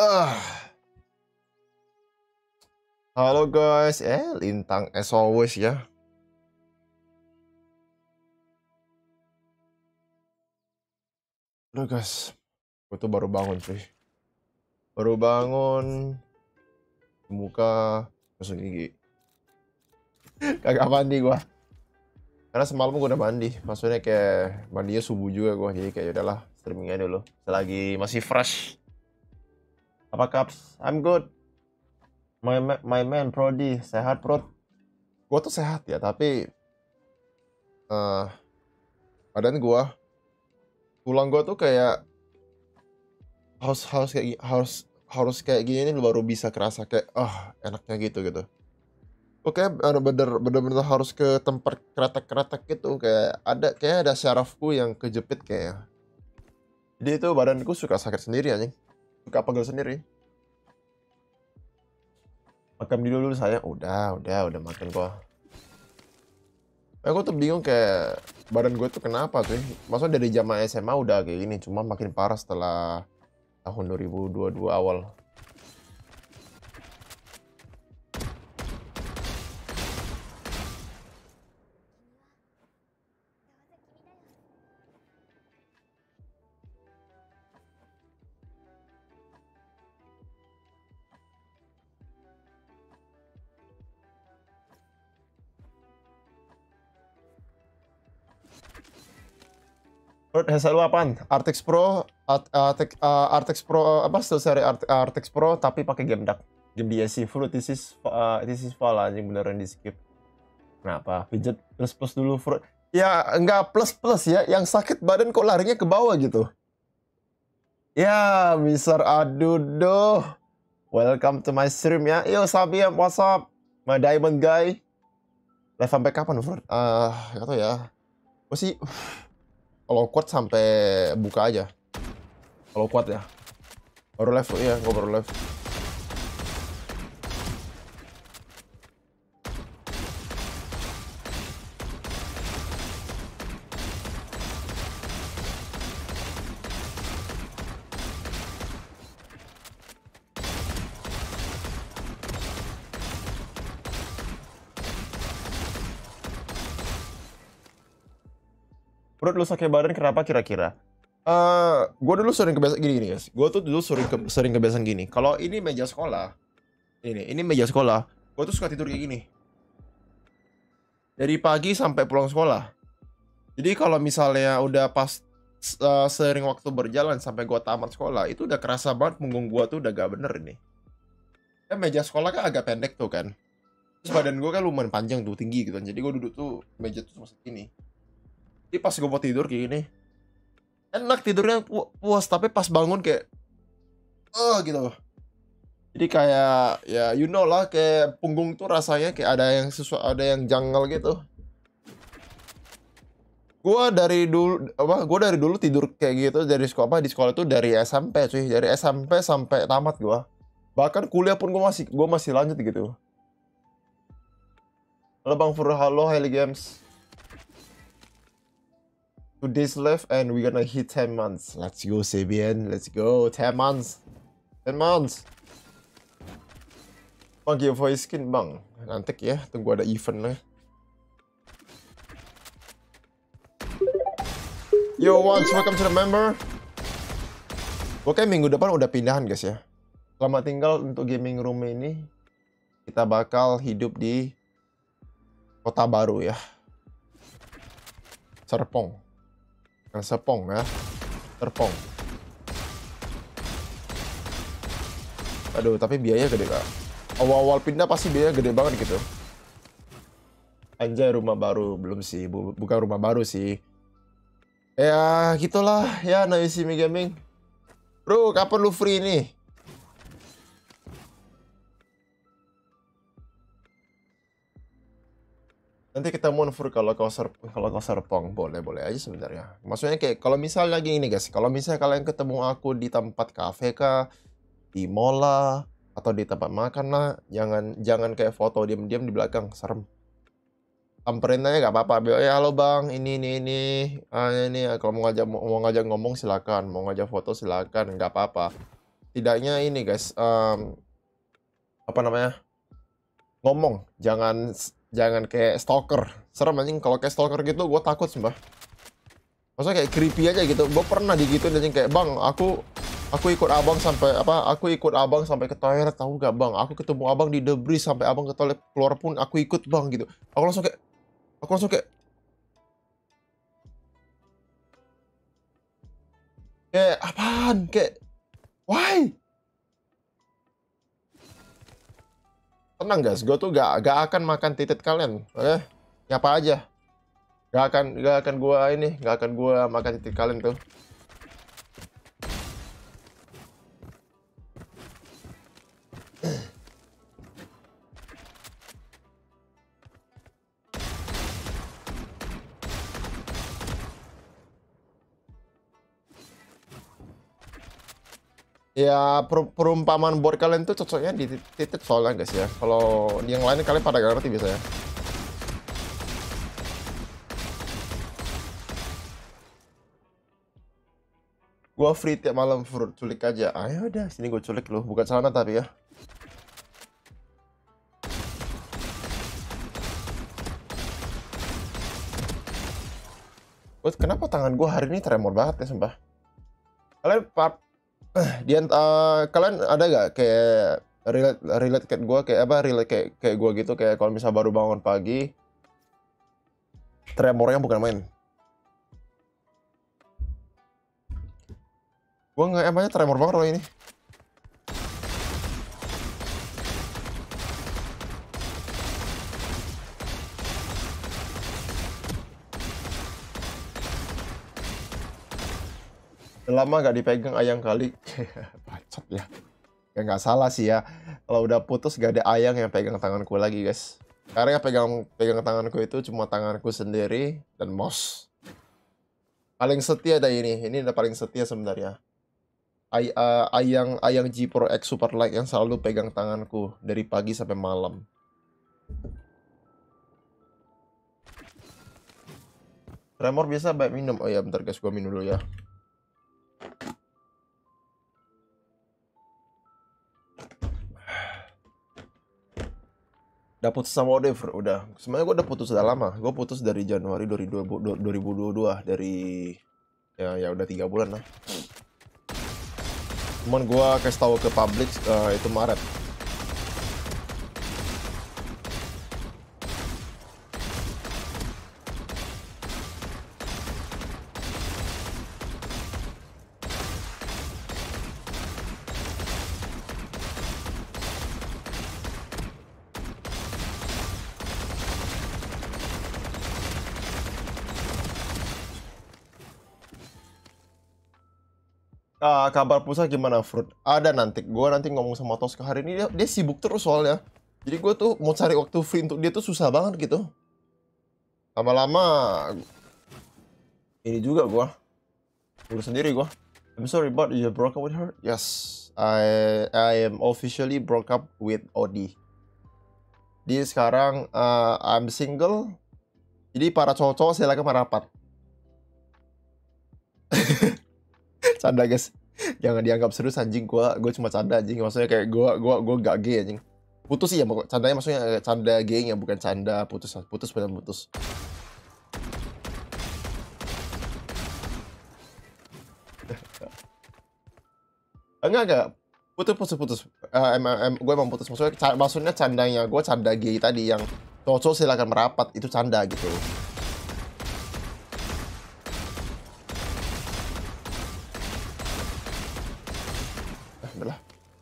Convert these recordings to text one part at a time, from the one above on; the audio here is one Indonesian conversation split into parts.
Ah. Halo guys, eh lintang as always ya. Halo guys, gue tuh baru bangun sih. Baru bangun, muka masuk gigi. Kagak mandi gua. Karena semalam gua udah mandi, maksudnya kayak mandinya subuh juga gua, jadi kayak ya udahlah streaming dulu. Selagi masih fresh. Apa Kaps? I'm good. My, my man Prodi, sehat Prod? Gua tuh sehat ya, tapi... Uh, badan gue... Tulang gua tuh kayak... Harus, harus kayak harus harus kayak gini nih baru bisa kerasa kayak ah oh, enaknya gitu gitu oke bener bener bener harus ke tempat keretak-keretak gitu kayak ada kayak ada syarafku yang kejepit kayak jadi itu badanku suka sakit sendiri anjing Kapan pegel sendiri. Makan dulu dulu saya. Udah, udah, udah makan gua. Eh, Aku tuh bingung kayak badan gue tuh kenapa tuh. Maksudnya dari zaman SMA udah kayak gini, cuma makin parah setelah tahun 2022 awal. Menurut headset lu apaan? RTX Pro, RTX, uh, RTX uh, Pro apa still seri RTX uh, Pro tapi pakai game dark. Game DSC Fruit, this is uh, this is fall anjing beneran di skip. Kenapa? Fidget plus plus dulu Fruit. Ya enggak plus plus ya, yang sakit badan kok larinya ke bawah gitu. Ya, Mister Adudo. Welcome to my stream ya. Yo, Sabi, what's up? My diamond guy. Live sampai kapan, Fruit? Ah, uh, gak tau ya. Gue sih kalau kuat sampai buka aja. Kalau kuat ya. Baru level iya, gue baru level. menurut lu sakit badan kenapa kira-kira? Uh, eh, gue dulu sering kebiasaan gini gini guys. Gue tuh dulu sering ke, sering kebiasaan gini. Kalau ini meja sekolah, ini ini meja sekolah. Gue tuh suka tidur kayak gini. Dari pagi sampai pulang sekolah. Jadi kalau misalnya udah pas uh, sering waktu berjalan sampai gue tamat sekolah, itu udah kerasa banget punggung gue tuh udah gak bener ini. Ya kan meja sekolah kan agak pendek tuh kan. Terus badan gue kan lumayan panjang tuh tinggi gitu kan. Jadi gue duduk tuh meja tuh cuma segini. Ini pas gue mau tidur kayak gini, enak tidurnya puas tapi pas bangun kayak, oh gitu. Jadi kayak ya you know lah kayak punggung tuh rasanya kayak ada yang sesuai, ada yang janggal gitu. Gue dari dulu apa gua dari dulu tidur kayak gitu dari sekolah apa di sekolah tuh dari SMP cuy, dari SMP sampai tamat gue. Bahkan kuliah pun gue masih gua masih lanjut gitu. Halo Bang Fur, halo Heli Games two days left and we're gonna hit 10 months. Let's go, Sabian. Let's go. 10 months. 10 months. Bang, giveaway skin, bang. Nanti ya, tunggu ada event lah. Yo, once, welcome to the member. Oke, minggu depan udah pindahan, guys ya. Selama tinggal untuk gaming room ini, kita bakal hidup di kota baru ya. Serpong. Nasa sepong ya Terpong. Aduh, tapi biayanya gede, Kak. Awal-awal pindah pasti biaya gede banget gitu. Anjay, rumah baru. Belum sih, bukan rumah baru sih. Ya, gitulah. Ya, Noisy Gaming. Bro, kapan lu free nih? Nanti kita Fur kalau kau serp kalau kau serpong boleh boleh aja sebenarnya. Maksudnya kayak kalau misalnya gini guys, kalau misalnya kalian ketemu aku di tempat kafe kah, di mola atau di tempat makan lah, jangan jangan kayak foto diam-diam di belakang, serem. Samperin aja gak apa-apa, ya halo bang, ini ini ini, ah, ini ah. kalau mau ngajak mau ngajak ngomong silakan, mau ngajak foto silakan, nggak apa-apa. Tidaknya ini guys, um, apa namanya? ngomong jangan Jangan kayak stalker. Serem anjing kalau kayak stalker gitu gue takut sembah. Maksudnya kayak creepy aja gitu. Gue pernah digituin anjing kayak, "Bang, aku aku ikut abang sampai apa aku ikut abang sampai ke toilet tahu gak bang aku ketemu abang di debris sampai abang ke toilet keluar pun aku ikut bang gitu aku langsung kayak aku langsung kayak kayak apaan kayak why Tenang guys, gue tuh gak, gak akan makan titik kalian. Eh, nyapa aja. Gak akan, gak akan gue ini, gak akan gue makan titik kalian tuh. ya per perumpamaan board kalian tuh cocoknya di titik soalnya guys ya kalau yang lain kalian pada gak ngerti ya gua free tiap malam fruit culik aja ayo udah sini gua culik loh bukan celana tapi ya Buat kenapa tangan gue hari ini tremor banget ya sumpah kalian Eh, di uh, eh, kalian ada gak kayak relate relate kayak gue kayak apa relate kayak kayak gue gitu kayak kalau misal baru bangun pagi tremornya bukan main gue nggak emangnya tremor banget loh ini lama nggak dipegang ayang kali bacot ya ya nggak salah sih ya kalau udah putus gak ada ayang yang pegang tanganku lagi guys karena yang pegang pegang tanganku itu cuma tanganku sendiri dan mouse paling setia ada ini ini udah paling setia sebenarnya Ay, uh, ayang ayang G Pro X Super Light yang selalu pegang tanganku dari pagi sampai malam Remor bisa baik minum oh ya bentar guys gua minum dulu ya Udah putus sama Oliver, udah. Sebenarnya gue udah putus udah lama. Gue putus dari Januari 2022, 2022 dari ya ya udah tiga bulan lah. Cuman gue kasih tahu ke publik uh, itu Maret. kabar pusat gimana Fruit? Ada nanti. Gue nanti ngomong sama Tosca hari ini dia, dia sibuk terus soalnya. Jadi gue tuh mau cari waktu free untuk dia tuh susah banget gitu. Lama-lama ini juga gue dulu sendiri gue. I'm sorry but you broke up with her. Yes, I I am officially broke up with Odi. Jadi sekarang uh, I'm single. Jadi para cowok-cowok silahkan merapat. Canda guys jangan dianggap serius anjing gua gua cuma canda anjing maksudnya kayak gua gua gua gak gay anjing putus sih ya candanya maksudnya eh, canda yang ya, bukan canda putus putus benar putus enggak enggak putus putus putus uh, em, em, gue emang putus maksudnya maksudnya candanya gue canda gay tadi yang cocok silakan merapat itu canda gitu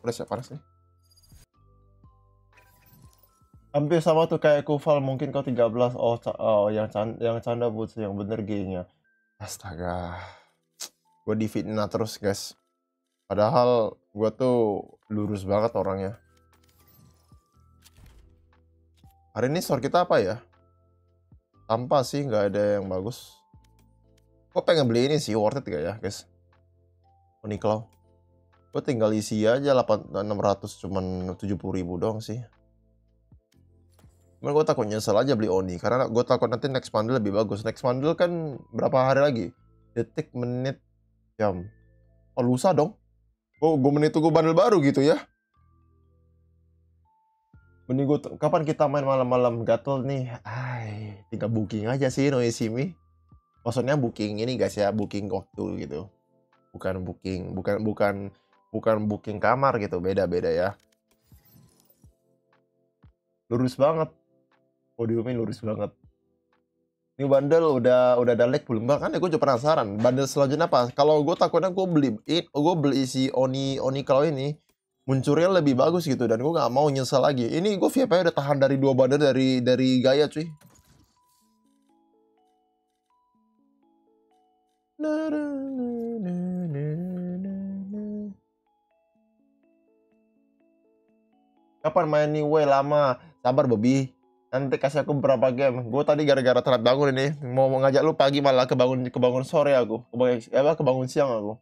Flash ya Faras Hampir sama tuh kayak Kufal, mungkin kau 13. Oh, oh yang canda, yang canda buat yang bener g Astaga. Gue di fitnah terus, guys. Padahal gue tuh lurus banget orangnya. Hari ini sor kita apa ya? Tanpa sih, nggak ada yang bagus. kok pengen beli ini sih, worth it gak ya, guys? Uniqlo gue tinggal isi aja 8, 600 cuman 70 ribu doang sih cuman gue takut nyesel aja beli Oni karena gue takut nanti next bundle lebih bagus next bundle kan berapa hari lagi detik menit jam oh lusa dong oh gue menit tunggu bundle baru gitu ya Mending gue kapan kita main malam-malam gatel nih? Ay, tinggal booking aja sih Noisimi. Maksudnya booking ini guys ya, booking waktu gitu. Bukan booking, bukan bukan bukan booking kamar gitu beda-beda ya lurus banget podiumnya lurus banget ini bandel udah udah ada leg belum bahkan ya gue juga penasaran bandel selanjutnya apa kalau gue takutnya gue beli it gue beli si oni oni kalau ini munculnya lebih bagus gitu dan gue nggak mau nyesel lagi ini gue VIP udah tahan dari dua bandel dari dari gaya cuy Nah, nah, nah. kapan main new way lama sabar Bobby nanti kasih aku berapa game gue tadi gara-gara telat bangun ini mau, mengajak ngajak lu pagi malah kebangun kebangun sore aku kebangun apa kebangun siang aku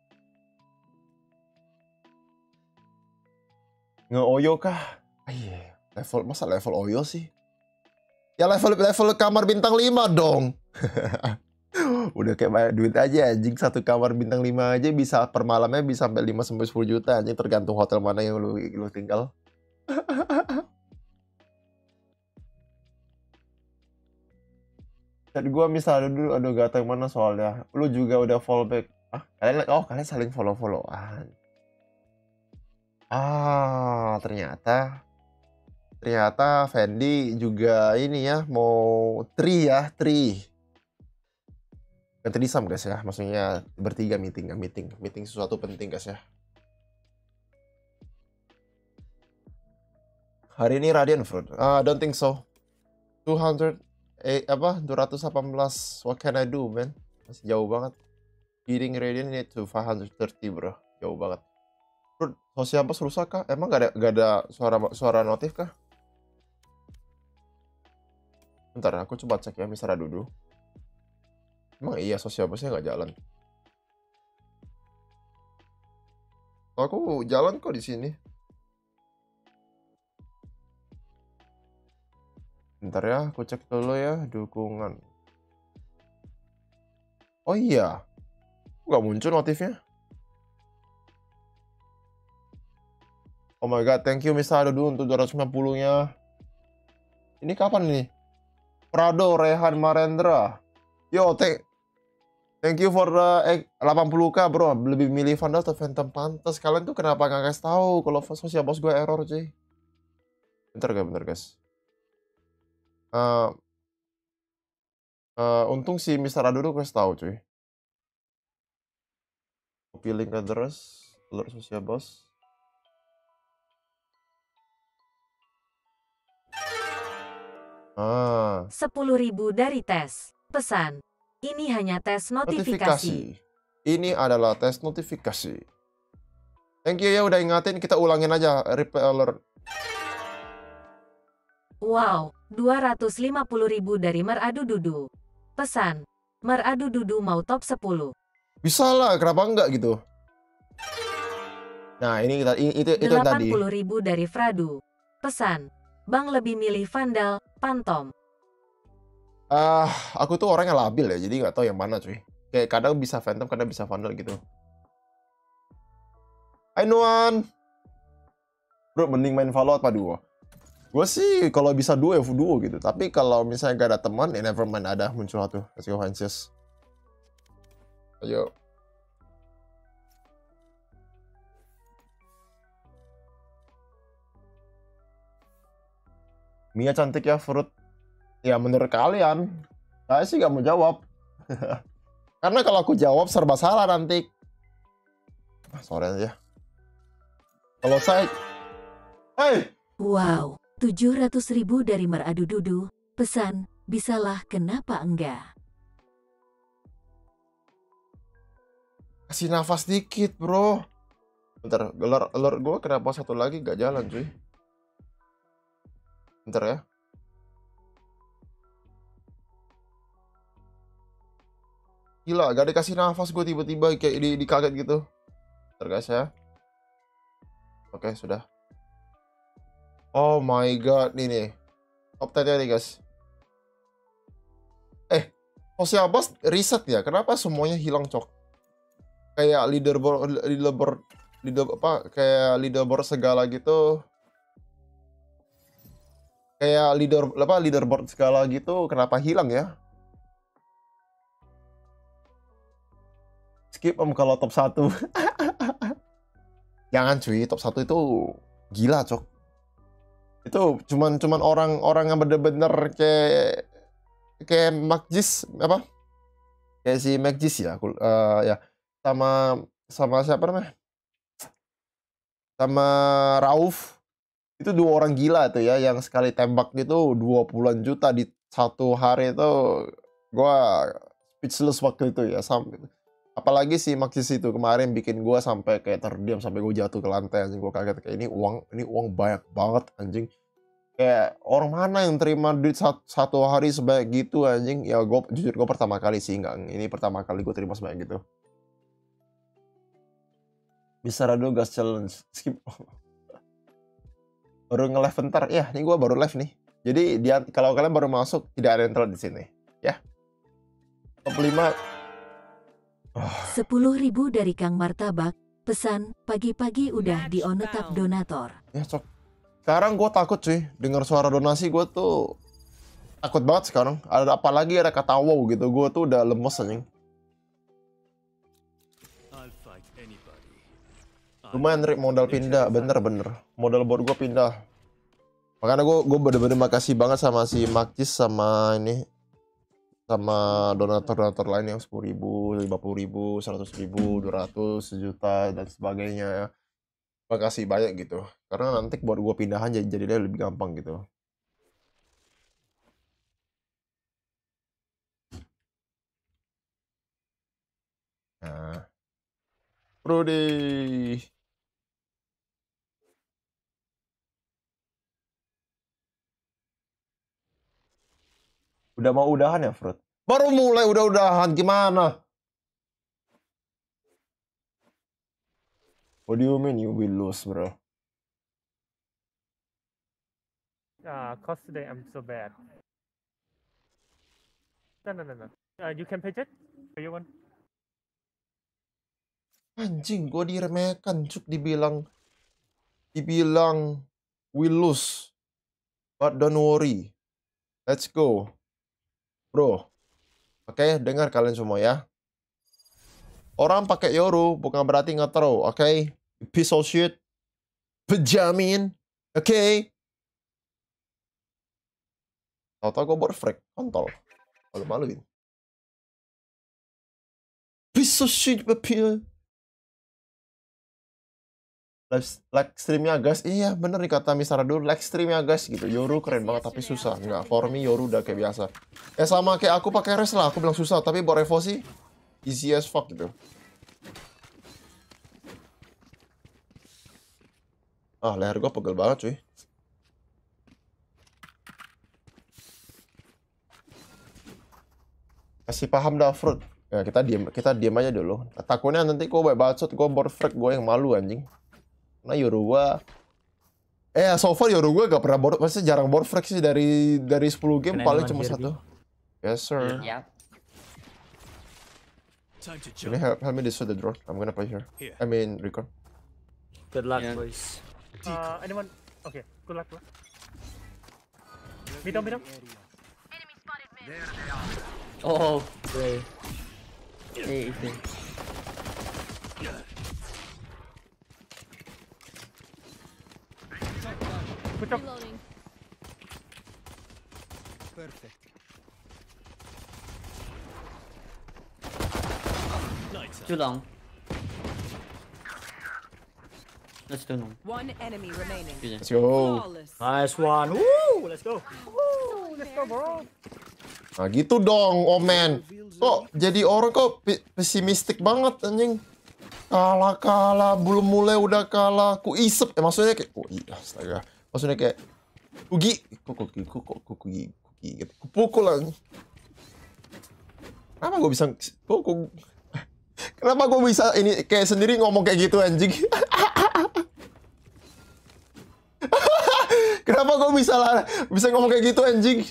ngeoyo kah ah, iya level masa level oyo sih ya level level kamar bintang 5 dong udah kayak banyak duit aja anjing satu kamar bintang 5 aja bisa per malamnya bisa sampai 5 sampai 10 juta anjing tergantung hotel mana yang lu, lu tinggal dan gue misalnya dulu, aduh gak tau mana soalnya. Lu juga udah follow back. Ah, kalian, oh kalian saling follow-followan. Ah, ternyata ternyata Fendi juga ini ya mau tri ya tri Nggak trisam guys ya maksudnya bertiga meeting meeting meeting sesuatu penting guys ya hari ini Radian Fruit. Uh, ah, don't think so. 200 eh apa 218 what can I do man? Masih jauh banget. Healing Radian ini to 530 bro. Jauh banget. Fruit sosial pas rusak kah? Emang gak ada gak ada suara suara notif kah? Bentar, aku coba cek ya misalnya dulu. Emang iya sosial busnya nggak jalan. Aku jalan kok di sini. Bentar ya, aku cek dulu ya dukungan. Oh iya, nggak muncul notifnya. Oh my god, thank you misalnya dulu untuk 250-nya. Ini kapan nih? Prado Rehan Marendra. Yo, thank Thank you for the 80k eh, bro. Lebih milih Vandal atau Phantom pantas. Kalian tuh kenapa nggak kasih tahu kalau sosial bos gue error cuy? Bentar guys, bentar guys uh, uh, untung si Mister tuh kasih tahu cuy. Copy link address, alert sosial bos. Ah. Sepuluh ribu dari tes. Pesan. Ini hanya tes notifikasi. notifikasi. Ini adalah tes notifikasi. Thank you ya udah ingatin, kita ulangin aja repeller. alert. Wow, 250.000 dari Meradu Dudu. Pesan, Meradu Dudu mau top 10. Bisa lah, kenapa enggak gitu? Nah, ini kita itu itu 80 yang tadi. 80.000 dari Fradu. Pesan, Bang lebih milih Vandal, Pantom. Ah, uh, aku tuh orang yang labil ya, jadi nggak tahu yang mana cuy. Kayak kadang bisa Phantom, kadang bisa Vandal gitu. Hai Nuan. Bro, mending main apa padu gue sih kalau bisa duo ya duo gitu tapi kalau misalnya gak ada teman ya never mind ada muncul tuh let's go ayo Mia cantik ya Fruit ya menurut kalian saya sih gak mau jawab karena kalau aku jawab serba salah nanti ah, sore aja kalau saya hey wow 700 ribu dari meradu Dudu, pesan, bisalah kenapa enggak. Kasih nafas dikit bro. Bentar, gelar gelar gue kenapa satu lagi gak jalan cuy. Bentar ya. Gila, gak dikasih nafas gue tiba-tiba kayak di, di kaget gitu. Bentar guys ya. Oke, sudah. Oh my god, ini nih. Top 10 nih guys. Eh, Jose Abbas reset ya. Kenapa semuanya hilang, Cok? Kayak leaderboard leaderboard leader apa kayak leaderboard segala gitu. Kayak leader apa leaderboard segala gitu kenapa hilang ya? Skip om kalau top 1. Jangan cuy, top 1 itu gila, Cok itu cuman cuman orang-orang yang bener-bener kayak kayak Magis apa kayak si Magis ya aku uh, ya sama sama siapa namanya sama Rauf itu dua orang gila tuh ya yang sekali tembak gitu dua puluhan juta di satu hari itu gua speechless waktu itu ya sampai apalagi si Maxis itu kemarin bikin gue sampai kayak terdiam sampai gue jatuh ke lantai anjing gue kaget kayak ini uang ini uang banyak banget anjing kayak orang mana yang terima duit satu, hari sebanyak gitu anjing ya gue jujur gue pertama kali sih enggak ini pertama kali gue terima sebanyak gitu bisa Rado gas challenge skip baru nge live bentar ya ini gue baru live nih jadi dia kalau kalian baru masuk tidak ada yang telat di sini ya top lima. Ah. sepuluh ribu dari Kang Martabak pesan pagi-pagi udah di onetap donator ya cok sekarang gue takut cuy, dengar suara donasi gue tuh takut banget sekarang. Ada apa lagi ada kata wow gitu, gue tuh udah lemes anjing. Lumayan Rick modal pindah, bener-bener. Modal board gue pindah. Makanya gue gue bener-bener makasih banget sama si Makcis sama ini sama donatur-donatur lain yang sepuluh ribu, lima puluh ribu, seratus ribu, dua ratus, sejuta dan sebagainya. Ya makasih banyak gitu karena nanti buat gue pindahan jadi jadinya lebih gampang gitu nah Rudy udah mau udahan ya Fruit baru mulai udah udahan gimana What do you mean you will lose, bro? Uh, ah, cause today I'm so bad. No, no, no, no. Uh, you can pitch it? Or you want? Anjing, gue diremehkan, cuk dibilang dibilang we lose. But don't worry. Let's go. Bro. Oke, okay, dengar kalian semua ya. Orang pakai yoru bukan berarti ngetro, oke? Okay? Piece of shit. Pejamin. Oke. Okay? Tau-tau gue buat freak. Kontol. Malu-maluin. Piece of shit, baby. Live, stream ya guys, iya bener nih kata Mister dulu, live ya guys gitu. Yoru keren banget tapi susah, nggak for me Yoru udah kayak biasa. Ya sama kayak aku pakai res lah, aku bilang susah tapi buat revo sih Easy as fuck gitu. Ah, leher gua pegel banget cuy. Kasih paham dah fruit. Ya, kita diam kita diam aja dulu. Takutnya nanti gua gue bacot gua borfrek gua yang malu anjing. Nah, Yoru gua Eh, so far Yoru gua gak pernah bor, Masih jarang borfrek sih dari dari 10 game Kena paling cuma satu. Yes, sir. Yeah. Time to jump. Can you help, help me destroy the drone? I'm gonna play here. here. I mean, recon. Good luck, yeah. boys. Uh, anyone? Okay, good luck. Good luck. Meet up, meet up. There they are. Oh, great. Hey, Ethan. Put up. Reloading. Perfect. Too long. Let's too long. One enemy remaining. Let's go. Nice one. Woo, let's go. Woo, let's go, bro. Nah gitu dong, Omen. Oh, kok jadi orang kok pesimistik banget anjing. Kalah kalah belum mulai udah kalah. Ku isep. Eh, maksudnya kayak oh, iya, astaga. Maksudnya kayak kugi kok kugi kok kugi kugi gitu. Kupukul anjing. Kenapa gue bisa kok Kenapa gue bisa ini kayak sendiri ngomong kayak gitu anjing? Kenapa gue bisa lah bisa ngomong kayak gitu anjing?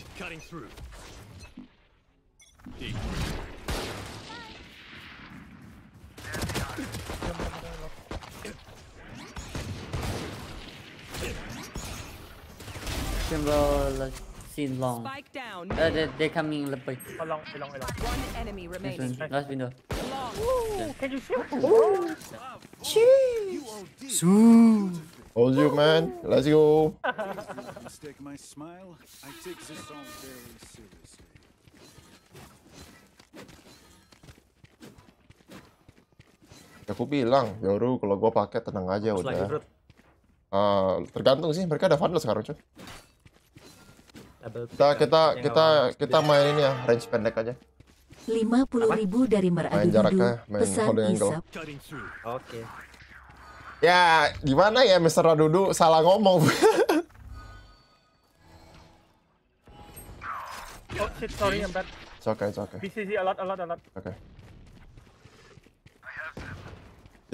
Simbol lagi seen long. Uh, they, they're coming in lebih. Oh, long, eh, long, eh, long. One enemy remaining. Nice. Last window. Long. can you shoot? Oh, Jeez. Hold you, man. Let's go. Mistake my smile. I take this song very seriously. Ya, aku bilang, Yoru ya kalau gua pakai tenang aja Terus udah. Lagi, uh, tergantung sih, mereka ada vandal sekarang, cuy kita kita kita kita main ini ya range pendek aja 50.000 dari meradu main jaraknya, main pesan holding angle oke okay. ya gimana ya Mr. Radudu salah ngomong oh shit sorry I'm bad it's okay it's okay BCC a lot a lot a lot okay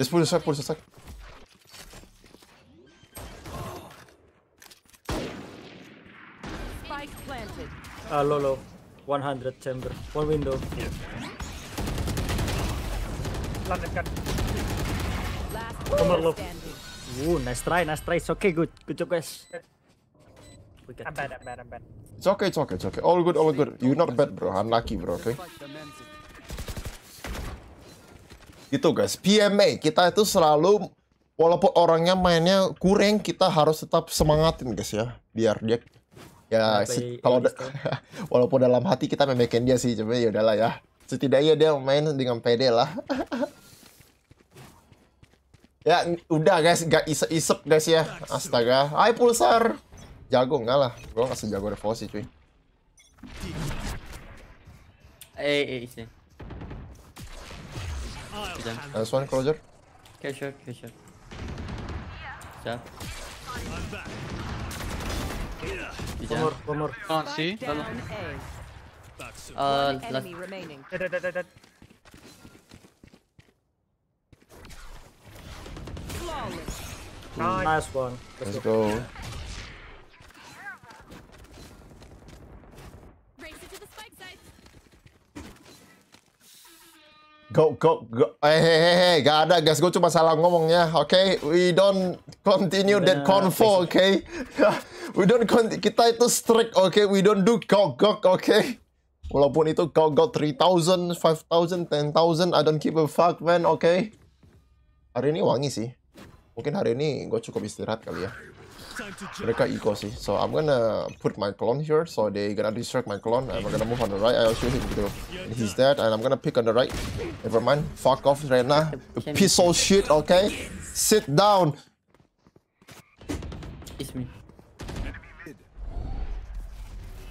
just pull the sack pull the sack Uh, Lolo. 100 chamber. One window. Yeah. Landed gun. low. Ooh, uh, nice try, nice try. It's okay, good. Good job, guys. We I'm bad, I'm bad, I'm bad. It's okay, it's okay, it's okay. All good, all good. You're not bad, bro. I'm lucky, bro, okay? Gitu, guys. PMA, kita itu selalu... Walaupun orangnya mainnya kurang, kita harus tetap semangatin, guys, ya. Biar dia Ya, ya kalau da walaupun dalam hati kita memekin dia sih cuma ya udahlah ya setidaknya dia main dengan pede lah ya udah guys gak isep isep guys ya astaga hai pulsar jago nggak lah gue nggak sejago revolusi cuy eh eh, eh sih nice one closure okay One more, one more. Can't see. Uh, last. Dead, dead, Nice. one. Let's, go. go. Go, go, Eh, Hey, hey, hey, hey. Gak ada, guys. Gue cuma salah ngomongnya. Oke, okay? we don't continue that convo, oke? Okay? We don't kita itu strict, oke. Okay? We don't do gogok, oke. Okay? Walaupun itu gogok 3000, 5000, 10000, I don't give a fuck, man, oke. Okay? Hari ini wangi sih. Mungkin hari ini gue cukup istirahat kali ya. Mereka ego sih. So I'm gonna put my clone here. So they gonna distract my clone. I'm gonna move on the right. I'll shoot him gitu. And he's dead. And I'm gonna pick on the right. Never mind. Fuck off, Rena. A piece of shit, okay? Sit down. It's me.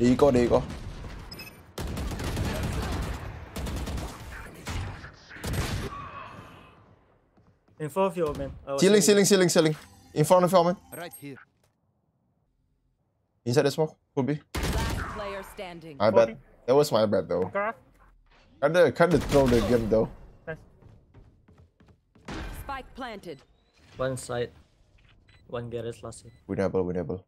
There In front of you, man. Ceiling, ceiling, ceiling, ceiling. In front of you, man. Right here. Inside the smoke, could be. Last player standing. I bet. That was my bad though. Kinda, kinda throw the game though. Spike planted. One side. One garage last hit. Winnable, winnable.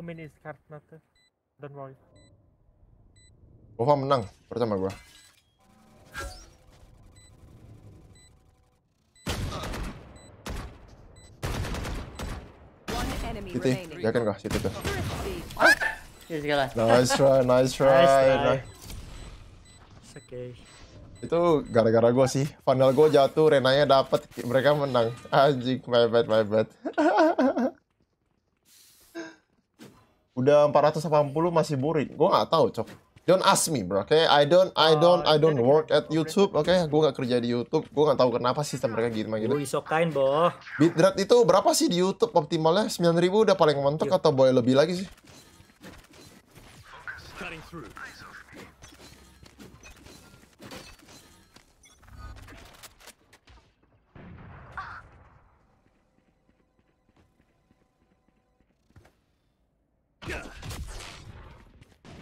Om ini discard nato. Don't worry. Bova menang pertama gua. City, yakin kah Siti tuh? Nice try, nice try. Nice try. Oke. Okay. Itu gara-gara gue sih. Panel gue jatuh, Renanya dapat, mereka menang. Anjing, my bad, my bad. udah 480 masih boring gue nggak tahu cok don't ask me bro oke okay? I don't I don't I don't work at YouTube oke okay? gue nggak kerja di YouTube gue nggak tahu kenapa sistem mereka gitu gitu isokain boh bitrate itu berapa sih di YouTube optimalnya 9000 udah paling mentok iya. atau boleh lebih lagi sih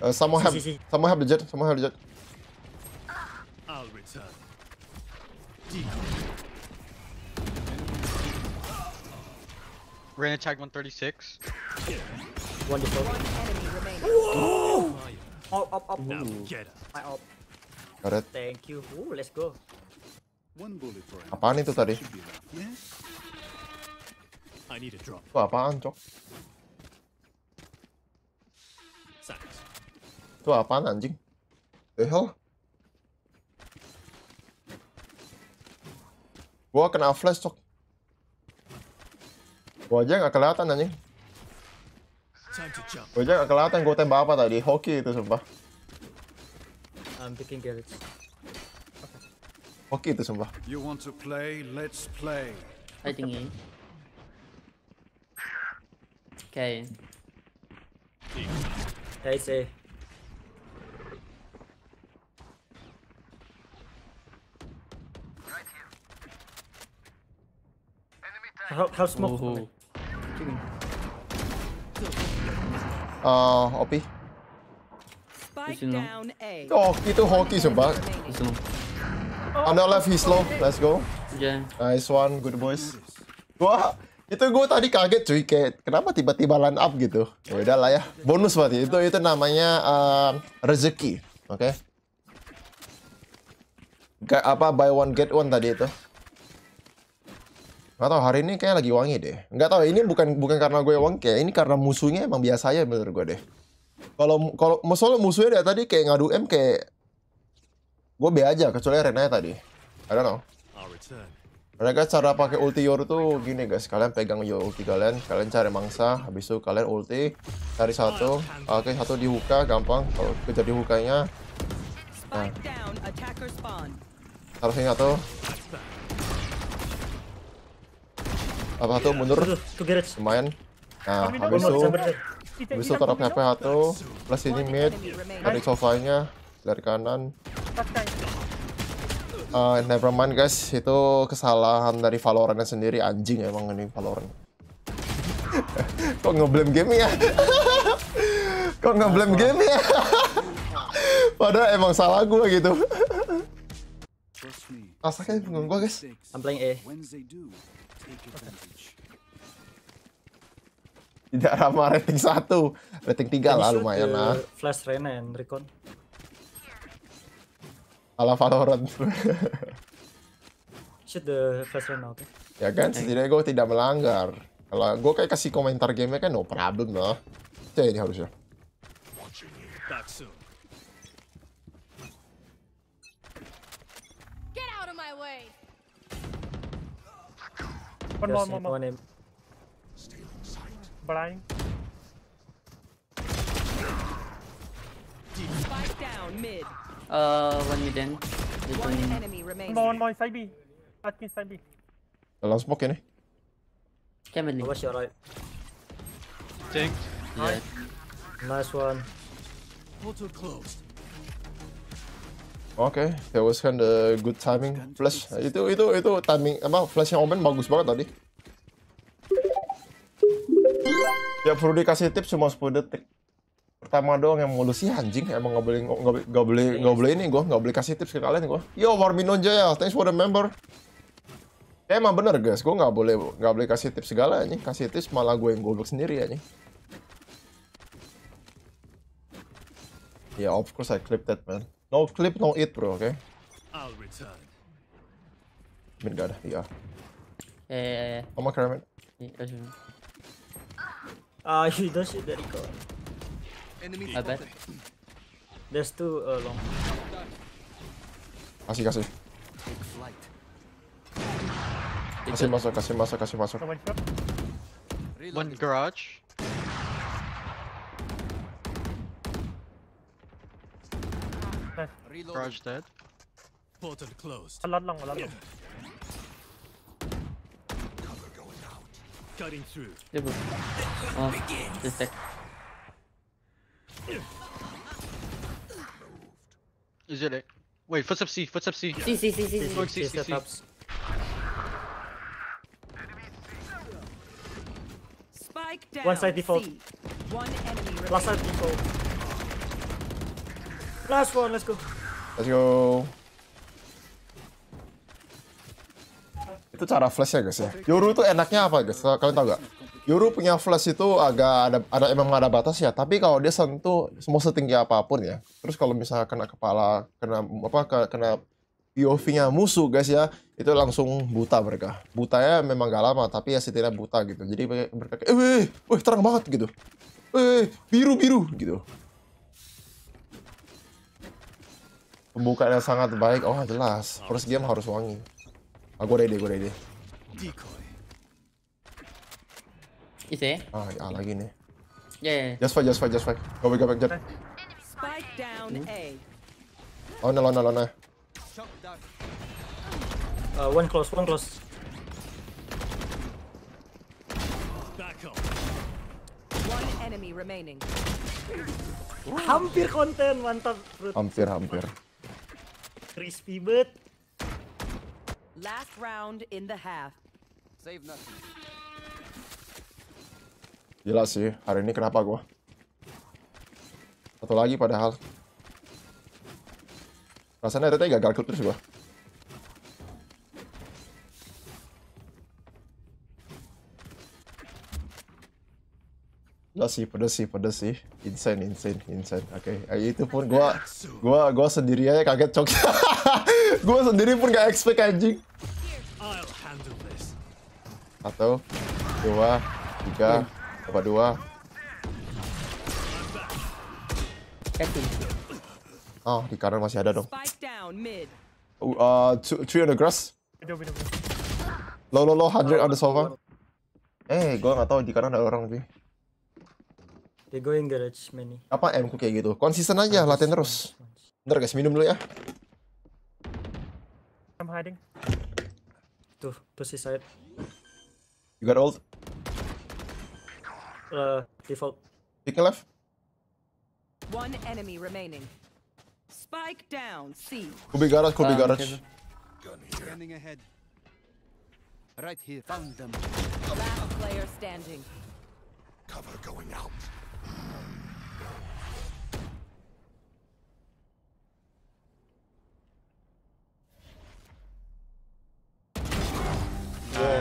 Uh, someone have, see, see. someone have the jet. Someone have the jet. We're attack 136. Wonderful. One enemy remains. Up, up, up. Now get I up. Got it. Thank you. Ooh, let's go. One bullet for him. Apaan itu tadi? Yes. I need a drop. apaan, Cok? Itu apaan anjing? eh hell? Gua kena flash cok. Gua aja nggak kelihatan anjing. Gua aja nggak kelihatan gua tembak apa tadi. Hoki itu sumpah. I'm picking carrots. Hoki itu sumpah. You want to play? Let's play. I think Okay. Hey, say. help, help smoke. Oh. Uh, OP. Oh, itu hoki coba. On the left, he's low. Let's go. Yeah. Nice one, good boys. Wah, itu gue tadi kaget cuy kayak kenapa tiba-tiba line up gitu ya udah lah ya bonus berarti itu itu namanya um, rezeki oke okay? Gak apa buy one get one tadi itu Gak tau hari ini kayak lagi wangi deh. Gak tau ini bukan bukan karena gue wangi kayak ini karena musuhnya emang biasa ya menurut gue deh. Kalau kalau musuh musuhnya dari tadi kayak ngadu M kayak gue B aja kecuali ya tadi. I don't know. Mereka cara pakai ulti Yoru tuh gini guys, kalian pegang yo ulti kalian, kalian cari mangsa, habis itu kalian ulti, cari satu, oke okay, satu dihuka gampang, kalau kejar dihukanya, nah, taruh sini apa tuh mundur lumayan nah habis itu habis itu taruh PH tuh plus ini mid tarik sofanya dari kanan uh, eh, nevermind guys itu kesalahan dari Valorant sendiri anjing emang ini Valorant kok ngeblame game ya kok ngeblame game ya padahal emang salah gue gitu Asalnya bingung gue guys I'm playing A Tidak ramah rating 1. Rating 3 lah lumayan lah. Flash Rena yang recon. Ala Valorant. Shoot the flash Rena, oke. Okay? Ya kan, okay. setidaknya gue tidak melanggar. Kalau gue kayak kasih komentar gamenya kan no problem lah. Saya ini harusnya. One more, one more. One aim. Blind. Spike down mid. Uh, one didn't. One enemy remains. One more, one more side B. Touch me side B. Last block, any? Camel. Watch your right. Take. Yeah. Nice one. Portal closed. Oke, okay, that was kind of good timing flash. Itu itu itu timing apa flashnya Omen bagus banget tadi. Ya perlu dikasih tips cuma 10 detik. Pertama doang yang mulus sih anjing emang nggak boleh nggak boleh nggak boleh ini gue nggak boleh kasih tips ke kalian gue. Yo Warmino ya, thanks for the member. Ya emang bener guys, gue nggak boleh nggak boleh kasih tips segala ini. Kasih tips malah gue yang goblok sendiri aja. Ya of course I clip that man. No clip, no eat, bro. Oke. Okay? Mid gak ada. Iya. Eh. yeah, yeah. Come Ah, uh, you don't shoot the Enemy I bet. There's two uh, long. Kasih, kasih. Kasih masuk, kasih masuk, kasih masuk. One garage. Reload. Garage dead. Portal closed. A lot long, a lot long. Cover going out. Cutting through. Oh, just dead. Is it? Wait, footstep C, footstep C. C, C, C, C, C. C, C, C. Spike C One side C C. C C C side C C one, C C C Let's go. Itu cara flash ya guys ya. Yoru itu enaknya apa guys? Kalian tahu gak? Yoru punya flash itu agak ada, ada emang ada batas ya. Tapi kalau dia sentuh semua setinggi apapun ya. Terus kalau misalnya kena kepala, kena apa kena POV-nya musuh guys ya, itu langsung buta mereka. Butanya memang gak lama, tapi ya setidaknya buta gitu. Jadi mereka kayak, eh, wih, eh, eh, terang banget gitu. Eh, biru-biru eh, gitu. Pembukaan yang sangat baik. Oh, jelas. First game harus wangi. Ah, gue ready, aku ready. Isi? Ah, ya, ah, lagi nih. Ya, yeah, ya. Just fight, just fight, just fight. Go back, go back, Jet. Spike down A. Oh, no, no, no, no. Uh, one close, one close. One enemy remaining. Hampir konten, mantap. Hampir, hampir crispy bet. Last round in the half. Save nothing. Gila sih, hari ini kenapa gua? Satu lagi padahal. Rasanya tadi gagal kill terus gua. Pedas sih, pedes sih, pedes sih. Insane, insane, insane. Oke, okay. Eh, itu pun gua gua gua sendiri aja kaget cok. gua sendiri pun gak expect anjing. Satu, dua, tiga, apa dua. Oh, di kanan masih ada dong. Uh, two, uh, three on the grass. Low, low, low, hundred on the sofa. Eh, gua gak tau di kanan ada orang sih. They going garage many. Apa M ku kayak gitu? Konsisten aja, Konsisten. latihan terus. Bentar guys, minum dulu ya. I'm hiding. Tuh, pussy side. You got old? Uh, default. Pick left. One enemy remaining. Spike down, C. Could be garage, could be garage. Okay. Standing ahead. Right here. Found them. Last player standing. Cover going out.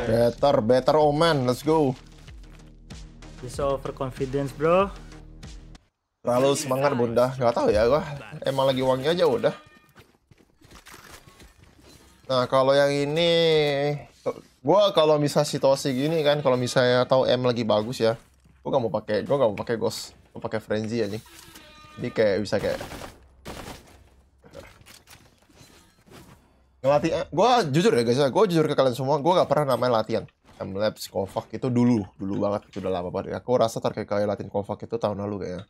Better, better Omen, oh let's go. Bisa over confidence, bro. Terlalu semangat, Bunda. Gak tahu ya, gua emang lagi wangi aja udah. Nah, kalau yang ini gua kalau misal situasi gini kan, kalau misalnya tahu M lagi bagus ya. Gua gak mau pakai, gua gak mau pakai Ghost. Gua pakai Frenzy aja. Jadi kayak bisa kayak latihan, eh, gue jujur ya guys ya, gue jujur ke kalian semua gue gak pernah namanya latihan Mlabs, Kovac itu dulu, dulu banget itu udah lama banget. Aku rasa terakhir kali latihan Kovac itu tahun lalu kayaknya.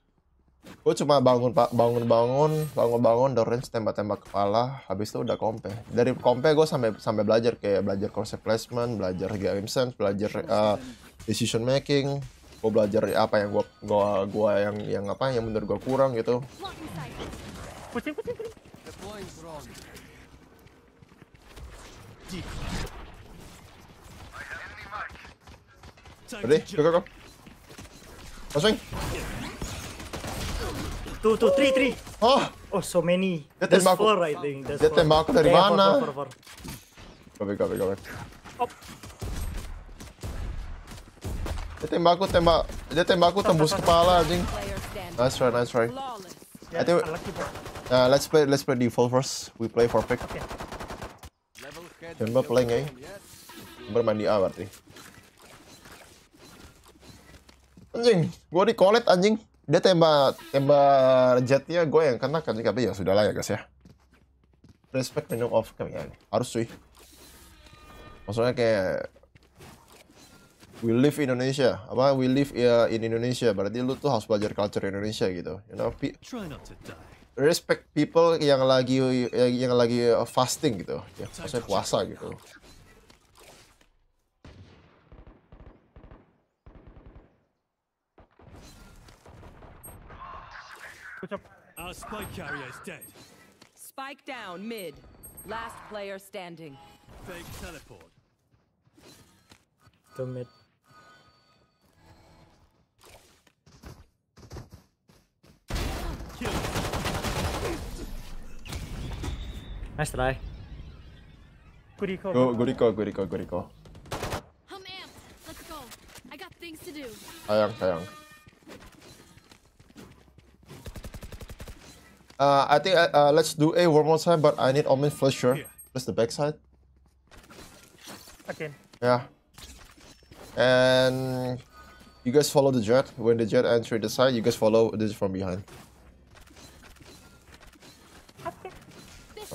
Gue cuma bangun pak, bangun bangun, bangun bangun, dorange tembak tembak kepala, habis itu udah kompe. Dari kompe gue sampai sampai belajar kayak belajar concept placement, belajar game sense, belajar uh, decision making, gue belajar apa yang gue gua gua yang yang apa yang menurut gue kurang gitu. Ready? Go, go, go. One Two, two, three, three. Oh! Oh, so many. Get There's Marco. four, I think. There's Get four. Marco de Rivana. four, four, four, four. Go back, go back, go back. Up. the Marco, tem Marco. Detém Marco, the busca pra lá, Jing. Nice try, nice try. I think... Uh, let's play, let's play default first. We play for pick. Okay. Jumper playing ya. Jumper main di A berarti. Anjing, gue di collect anjing. Dia tembak tembak jetnya gue yang kena kan tapi ya sudahlah ya guys ya. Respect minum off kami ya. Harus cuy. Maksudnya kayak we live Indonesia apa we live ya in Indonesia berarti lu tuh harus belajar culture Indonesia gitu you know Try not to die. respect people yang lagi yang, yang lagi uh, fasting gitu ya maksudnya puasa gitu Our spike carrier is dead. Spike down mid. Last player standing. Fake teleport. To mid. Kill. Nice try. Good go, Go, good go, good go. good eco. I'm amped. Let's go. I got things to do. Sayang, sayang. Uh, I think uh, uh, let's do A one more time, but I need Omen Flusher. Yeah. That's the backside. Again. Yeah. And you guys follow the jet. When the jet enters the side, you guys follow this from behind.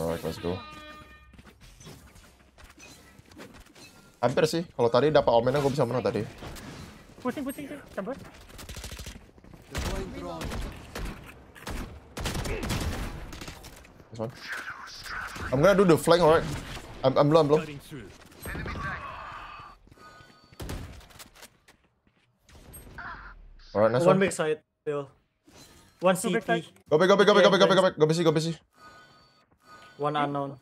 Alright, let's go. Hampir sih. Kalau tadi dapat omennya gue bisa menang tadi. Pusing, pusing, cabut. Coba. This one. I'm gonna do the flank, alright? I'm, I'm low, I'm low. Alright, nice one. One big side, Bill. One back, Go back, go back, go back, go back, go back, go back, go back, go back, go back. One unknown.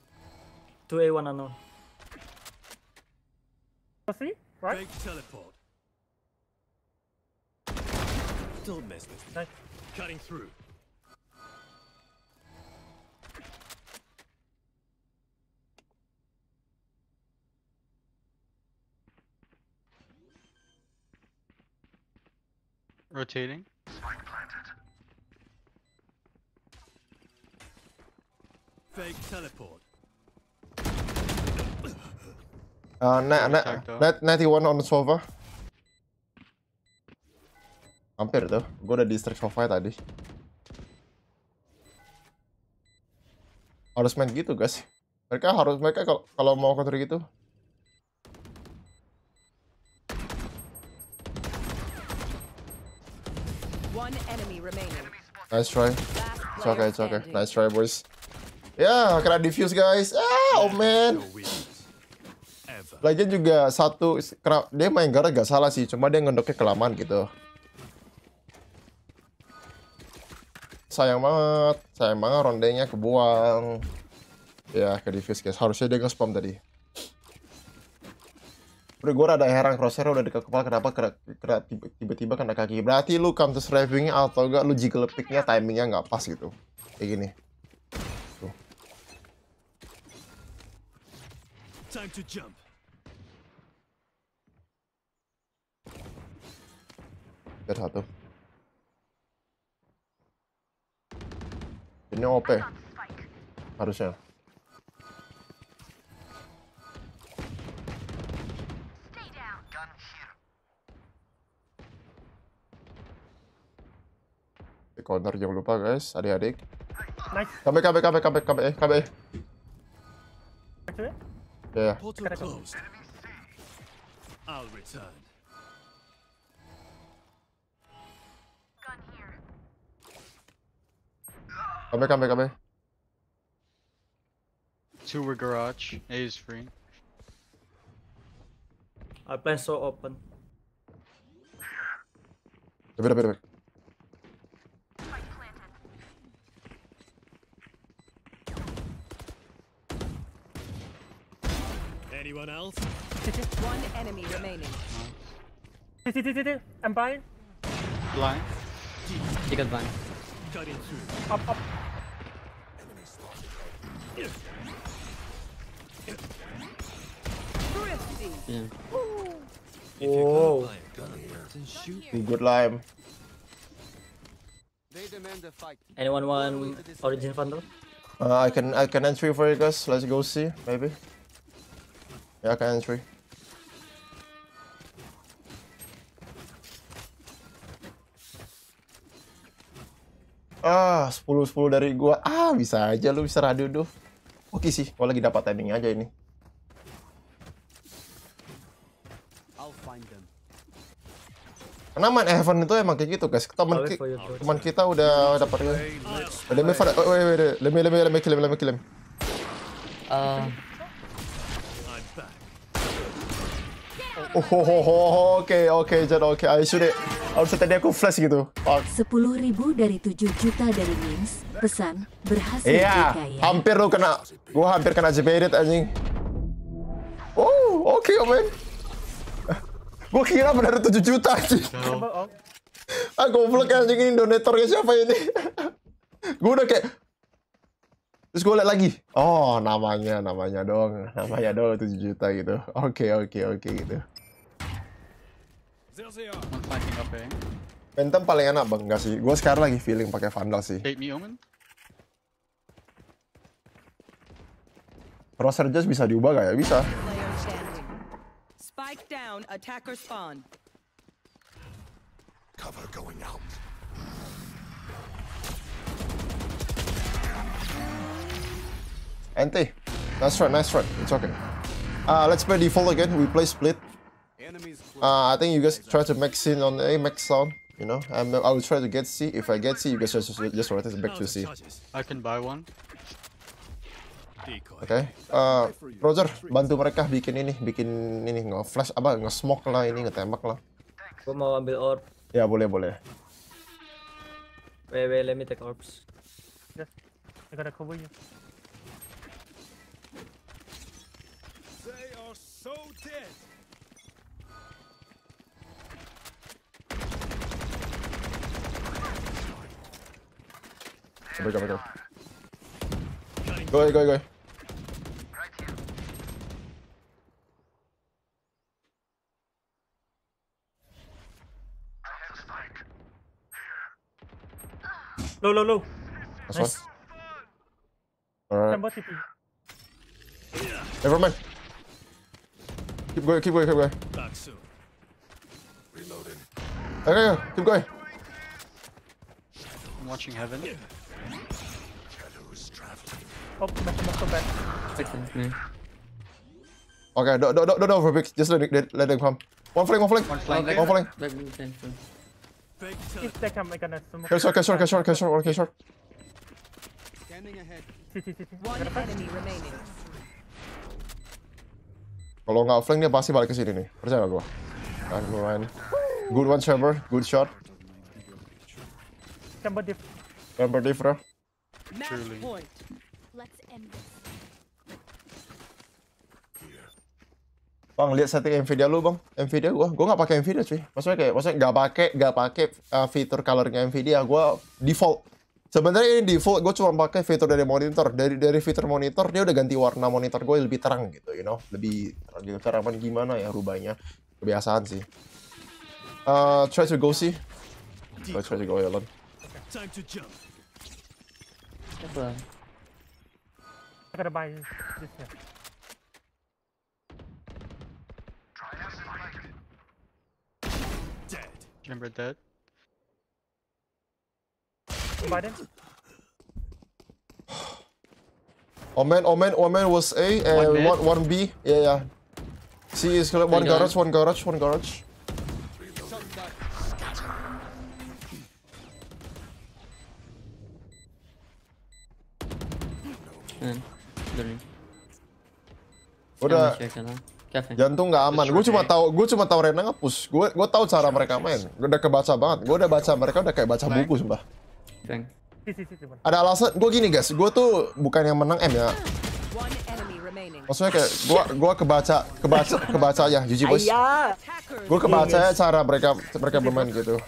2A, one unknown. See? Right? Big teleport. Don't mess with me. Nice. Cutting through. Rotating. Spike planted. Fake teleport. Uh, net, net, na 91 on sofa. Hampir tuh, gue udah di distract sofa tadi. Harus main gitu guys. Mereka harus mereka kalau mau counter gitu Nice try. Oke, okay, okay. Nice try, boys. Ya, kena defuse guys. Ah, oh man. Lagian juga satu dia main guard gak salah sih, cuma dia ngendoknya kelamaan gitu. Sayang banget, sayang banget rondenya kebuang. Ya, ke defuse guys. Harusnya dia nge-spam tadi. Udah gue rada heran crosshair udah dekat kepala kenapa tiba-tiba kena kaki. Berarti lu counter strafing atau enggak lu jiggle picknya timingnya nggak pas gitu. Kayak gini. Time to jump. Ke satu. Ini OP. Harusnya. Di corner jangan lupa guys, adik-adik. Nice. Kabe, kabe, kabe, kabe, kabe, Yeah. Portal closed. I'll return. Come here, come here, come here. Two were garage. A is free. I plan so open. A bit, a bit, a bit. Anyone else? One enemy remaining. Nice. I'm buying. Blind. You got blind. Cutting through. Up, up. Enemy Yeah. Oh. Good lime. They demand a fight. Anyone want origin fundal? Uh, I can I can entry for you guys. Let's go see maybe. Yeah, I can entry. Ah, 10-10 dari gua. Ah, bisa aja lu bisa radio tuh. Oke okay, sih, gua lagi dapat timing aja ini. Karena main Heaven itu emang kayak gitu guys. Teman ki teman kita udah dapat ini. Let me let me let me let me kill him, let me kill him. Uh, Oh, oke, oke, jadi oke. I should Harus tadi aku flash gitu. Sepuluh ribu dari tujuh juta dari memes. Pesan berhasil Iya, hampir lo kena. Gua hampir kena jebret anjing. Oh, oke, okay, oh, men. Gua kira benar tujuh juta anjing. ah, goblok anjing ini donatornya siapa ini? Gua udah kayak Terus gue liat lagi, oh namanya, namanya dong, namanya dong tujuh juta gitu. Oke, okay, oke, okay, oke okay, gitu. Ya. Eh? Phantom paling enak bang, enggak sih? Gue sekarang lagi feeling pakai Vandal sih. Bait just bisa diubah gak ya? Bisa. Spike down, attacker spawn. Cover going out. nice run, nice run. It's okay. Uh, let's play default again. We play split. Uh, I think you guys try to max in on A, max on. You know, I'm, I will try to get C. If I get C, you guys just, just rotate back to C. I can buy one. okay. uh, Roger, bantu mereka bikin ini, bikin ini nge-flash apa nge-smoke lah ini, nge-tembak lah. Gue mau ambil orb. Ya boleh boleh. Wait, wait, let me take orbs. Yeah, I gotta cover you. Go my god, Go ahead, go ahead, go ahead. Low, low, low. That's nice. Alright. Never mind. Keep going, keep going, keep going. Back soon. Reloading. Okay, keep going. I'm watching heaven. Oh, back, back, back. Seconds me. Okay, don't, don't, don't, don't overpick. Just let, let, let them come. One flank, one flank. One flank, oh, one flank. Back, back, back, back. If they Okay, short, okay, short, okay, short, okay, short, okay, short. Standing ahead. one enemy remaining. Kalau nggak flank dia pasti balik ke sini nih. Percaya gak gua? Kan nah, lumayan. Good one, Chamber. Good shot. Chamber diff. Chamber diff, bro. Match Bang, lihat setting Nvidia lu, Bang. Nvidia gua, gua nggak pakai Nvidia, cuy. Maksudnya kayak maksudnya nggak pakai nggak pakai uh, fitur colornya Nvidia, gua default. Sebenarnya ini default, gue cuma pakai fitur dari monitor. Dari dari fitur monitor dia udah ganti warna monitor gue lebih terang gitu, you know, lebih terang gitu. Karaman gimana ya rubahnya? Kebiasaan sih. Uh, try to go sih. try to go Time to jump. gotta buy his, this here. Oh Remember that? Biden? Omen, Omen, was A and uh, one, one, one B. Yeah, yeah. C is one garage, one garage, one garage. In. Udah. Jantung nggak aman. Gue cuma tahu, gue cuma tahu Rena ngepus. Gue gue tahu cara mereka main. Gue udah kebaca banget. Gue udah baca mereka udah kayak baca buku sumpah. Ada alasan. Gue gini guys. Gue tuh bukan yang menang M ya. Maksudnya kayak gue gue kebaca kebaca kebaca ya Yuji bos. Gue kebaca ya cara mereka mereka bermain gitu.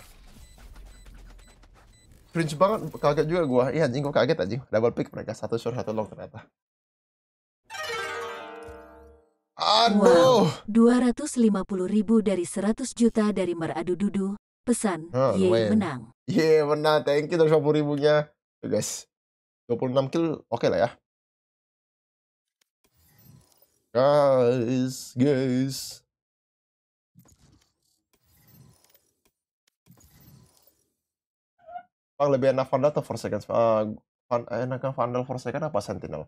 Cringe banget kaget juga gue Iya anjing gue kaget aja Double pick mereka satu short satu long ternyata. Aduh. Wow, 250 ribu dari 100 juta dari meradu Dudu. Pesan, oh, Ye lumayan. menang. Ye menang, thank you 250 ribunya. Tuh guys, 26 kill oke okay lah ya. Guys, guys. Bang, lebih enak Vandal atau Forsaken? Uh, van, enaknya Vandal Forsaken apa Sentinel?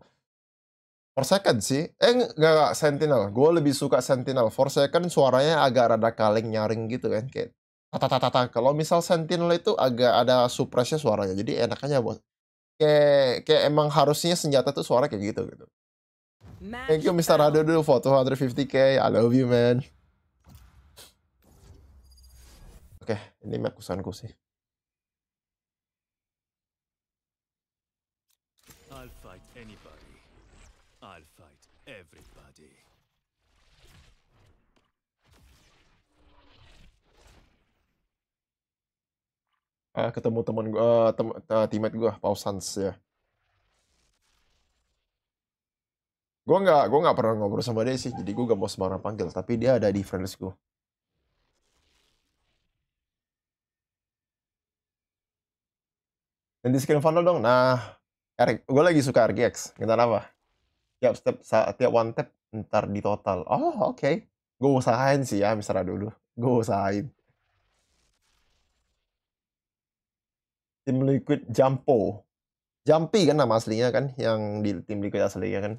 second sih. Eh enggak, enggak Sentinel. Gue lebih suka Sentinel. second suaranya agak rada kaleng nyaring gitu kan kayak tata Kalau misal Sentinel itu agak ada suppressnya suaranya. Jadi enak aja buat kayak kayak emang harusnya senjata tuh suara kayak gitu gitu. Thank you Mr. Rado dulu for 250k. I love you man. Oke, okay, ini map kusanku sih. I'll fight anybody. I'll fight everybody. Ah, ketemu teman gue, uh, tem uh, teammate gue, Pausans ya. Gue nggak, gue nggak pernah ngobrol sama dia sih, jadi gue gak mau sembarangan panggil. Tapi dia ada di friends gue. Dan di screen dong. Nah, Eric, gue lagi suka RGX. Kenapa? tiap step tiap one tap ntar di total oh oke okay. gue usahain sih ya misalnya dulu gue usahain tim liquid jumpo jumpy kan nama aslinya kan yang di tim liquid aslinya kan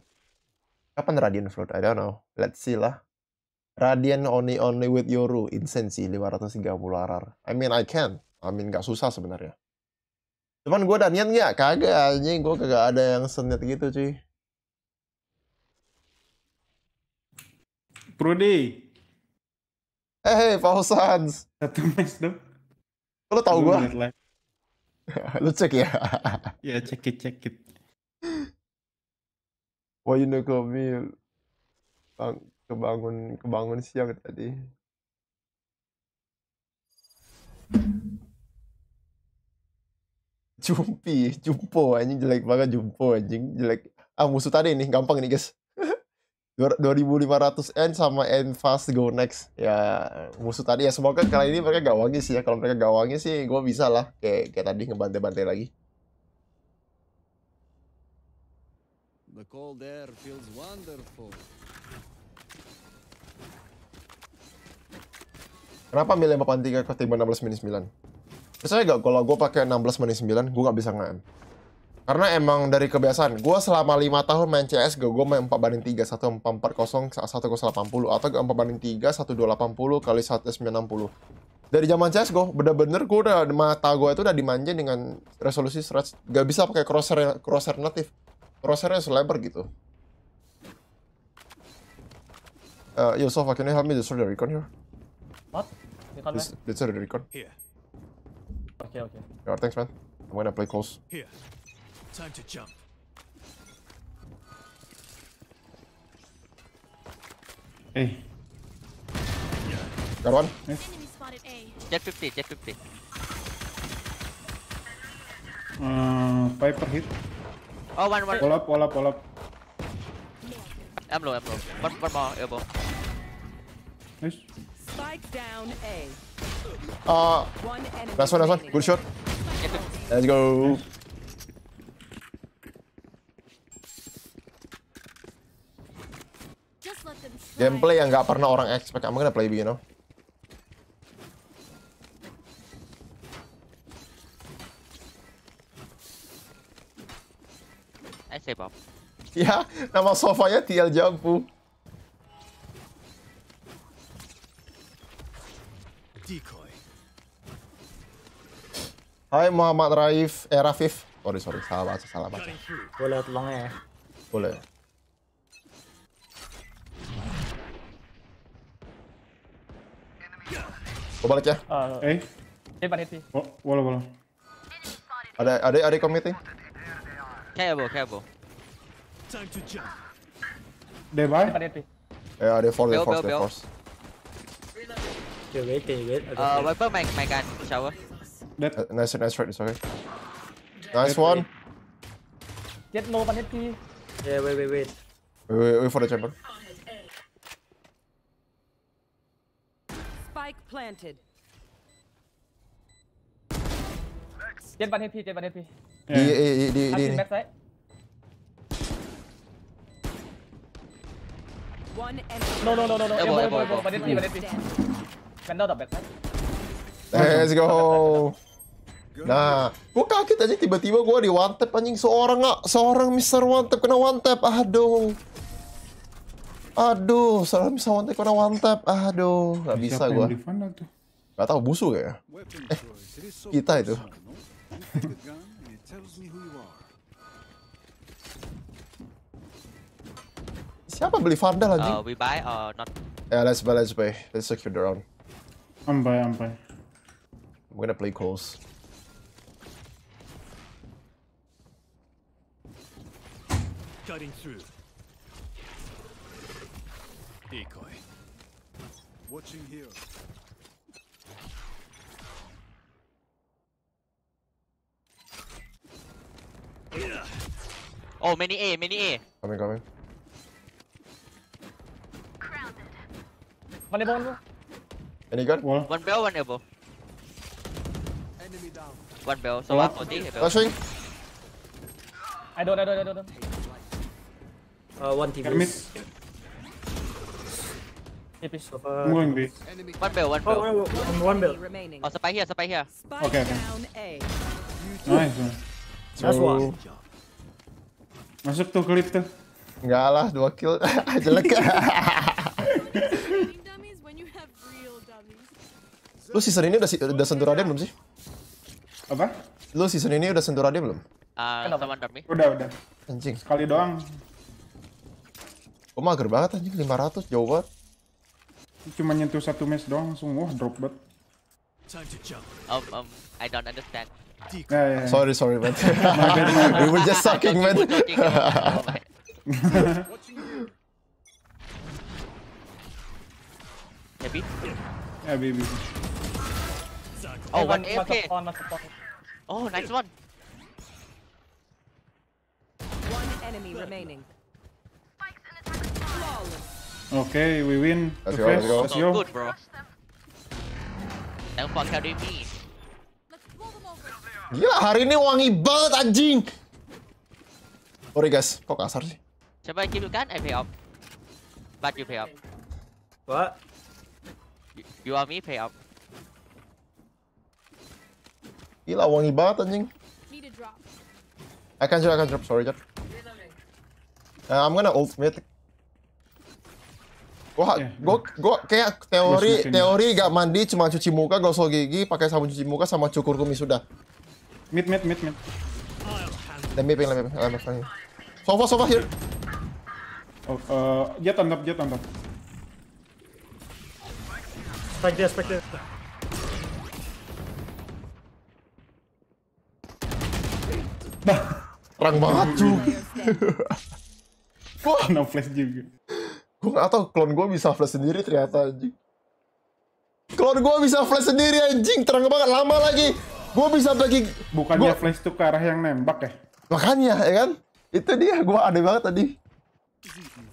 kapan radian float I don't know let's see lah Radian only only with Yoru sih 530 arar I mean I can I mean gak susah sebenarnya Cuman gue udah niat gak? Kagak anjing gue kagak ada yang seniat gitu cuy Prudi. Eh, hey, Pausans. Satu match dong. Lo tau gue? Lo cek ya? ya, cek it, cek it. know Kamil. Bang, kebangun kebangun siang tadi. Jumpi, jumpo anjing jelek banget jumpo anjing jelek. Ah musuh tadi nih gampang nih guys. 2500 N sama N Fast Go Next ya musuh tadi ya semoga kali ini mereka gak wangi sih ya kalau mereka gak wangi sih gue bisa lah kayak kayak tadi ngebantai-bantai lagi The cold air feels wonderful. Kenapa milih 83 ke 16 menit 9? Biasanya gak kalau gue pakai 16 menit 9 gue gak bisa ngam. Karena emang dari kebiasaan, gue selama lima tahun main CS, gue gue main empat banding tiga, satu empat empat kosong, satu 440, 1 puluh atau empat banding tiga, satu dua delapan puluh kali satu 1 puluh. Dari zaman CS gue, bener-bener gue udah, mata gue itu udah dimanjain dengan resolusi stretch gak bisa pakai crosshair, crosshair native. Crosshairnya selebar gitu. Uh, eh, Yusofa, can you help me destroy the record here? What? Destroy the recon. Here. Okay, okay. Yeah, thanks man. I'm gonna play close. Here. Time to jump. Hey. Got one. Nice. Jet 50, jet 50. Uh, Piper hit. Oh, one, one. Pull up, pull up, pull up. I'm low, I'm low. One, one more elbow. Nice. Spike down A. Uh, one last one, last one. Good shot. Let's go. Nice. Gameplay yang nggak pernah orang expect. I'm gonna play B, you know. I say Bob. Ya, nama sofanya TL Jampu. Decoy. Hai Muhammad Raif, eh Rafif. Sorry, sorry, salah baca, salah baca Boleh tolong ya? Boleh. Balik ya. Uh, eh. Eh, balik sih. Oh, wala wala. Ada ada ada committing. Cable, cable. Time to jump. They buy? Yeah, they force, they force, they force. They wait, they wait. Uh, wiper my, my gun, shower. Dead. Uh, nice, nice try, sorry. Nice Dead one. Get no one hit me. Yeah, wait, wait, wait. Wait, wait, wait for the chamber. planted. Jet ban HP, jet ban HP. Di di di No no no no no. Eh, Let's go. Nah, gua kaget aja tiba-tiba gua di one tap anjing seorang nggak ah, seorang Mister One tap kena one tap. Aduh. Aduh, salami sama wantek karena wantep, Aduh, nggak bisa gua. Gak tau busu ya. Eh, kita itu. Siapa beli Fardal lagi? Uh, oh, we buy or not? Yeah, let's buy, let's buy. Let's secure the round. I'm buy, I'm buy. I'm gonna play close. Cutting through. decoy. Watching here. Oh, mini A, mini A. Coming, coming. One elbow, one elbow. Any gun? One. One bell, one elbow. Enemy down. One bell, so one forty. Flashing. I don't, I don't, I don't. I don't. Uh, one team. Hey, please. I'm B. One bill, one bill. Oh, wait, wait, One bill. Oh, spy here, spy here. Spy okay, okay. Nice one. Nice one. Masuk tuh clip tuh. Enggak lah, dua kill. Ah, jelek. Lu season ini udah udah sentuh Raden belum sih? Apa? Lu season ini udah sentuh Raden belum? Uh, sama Dami. Udah, udah. Anjing. Sekali doang. Gua oh, mager banget anjing 500 jauh banget cuma nyentuh satu mesh doang langsung wah drop bet. Um, um, I don't understand. Yeah, yeah, yeah. Ya. Sorry, sorry, man. my bad, my bad. We were just sucking, man. Happy? Yeah, baby. Oh, one AFK. Oh, nice one. One enemy remaining. Flawless. Okay, we win. Let's the go, let's go. Let's go. Good, bro. Don't fuck carry Gila, hari ini wangi banget anjing. Sorry guys, kok kasar sih? Coba kill kan, I pay up. But you pay up. What? You, you are me pay up. Gila, wangi banget anjing. I can't drop, I can't drop, sorry, Jar. Uh, I'm gonna ult mythic. Wah, yeah, gua, gua kayak teori teori gak mandi cuma cuci muka gosok gigi pakai sabun cuci muka sama cukur kumis sudah. Mid mid mid mid. Let me ping, let ping, let ping. Sofa sofa here. Oh, eh, dia tanda, dia tanda. jet on top. Spike there, spike Rang banget cuy. Wah, no flash juga. Gue gak tau klon gue bisa flash sendiri ternyata anjing. Klon gue bisa flash sendiri anjing, terang banget lama lagi. Gue bisa bagi... Bukannya gua... flash tuh ke arah yang nembak ya? Makanya, ya kan? Itu dia, gue aneh banget tadi.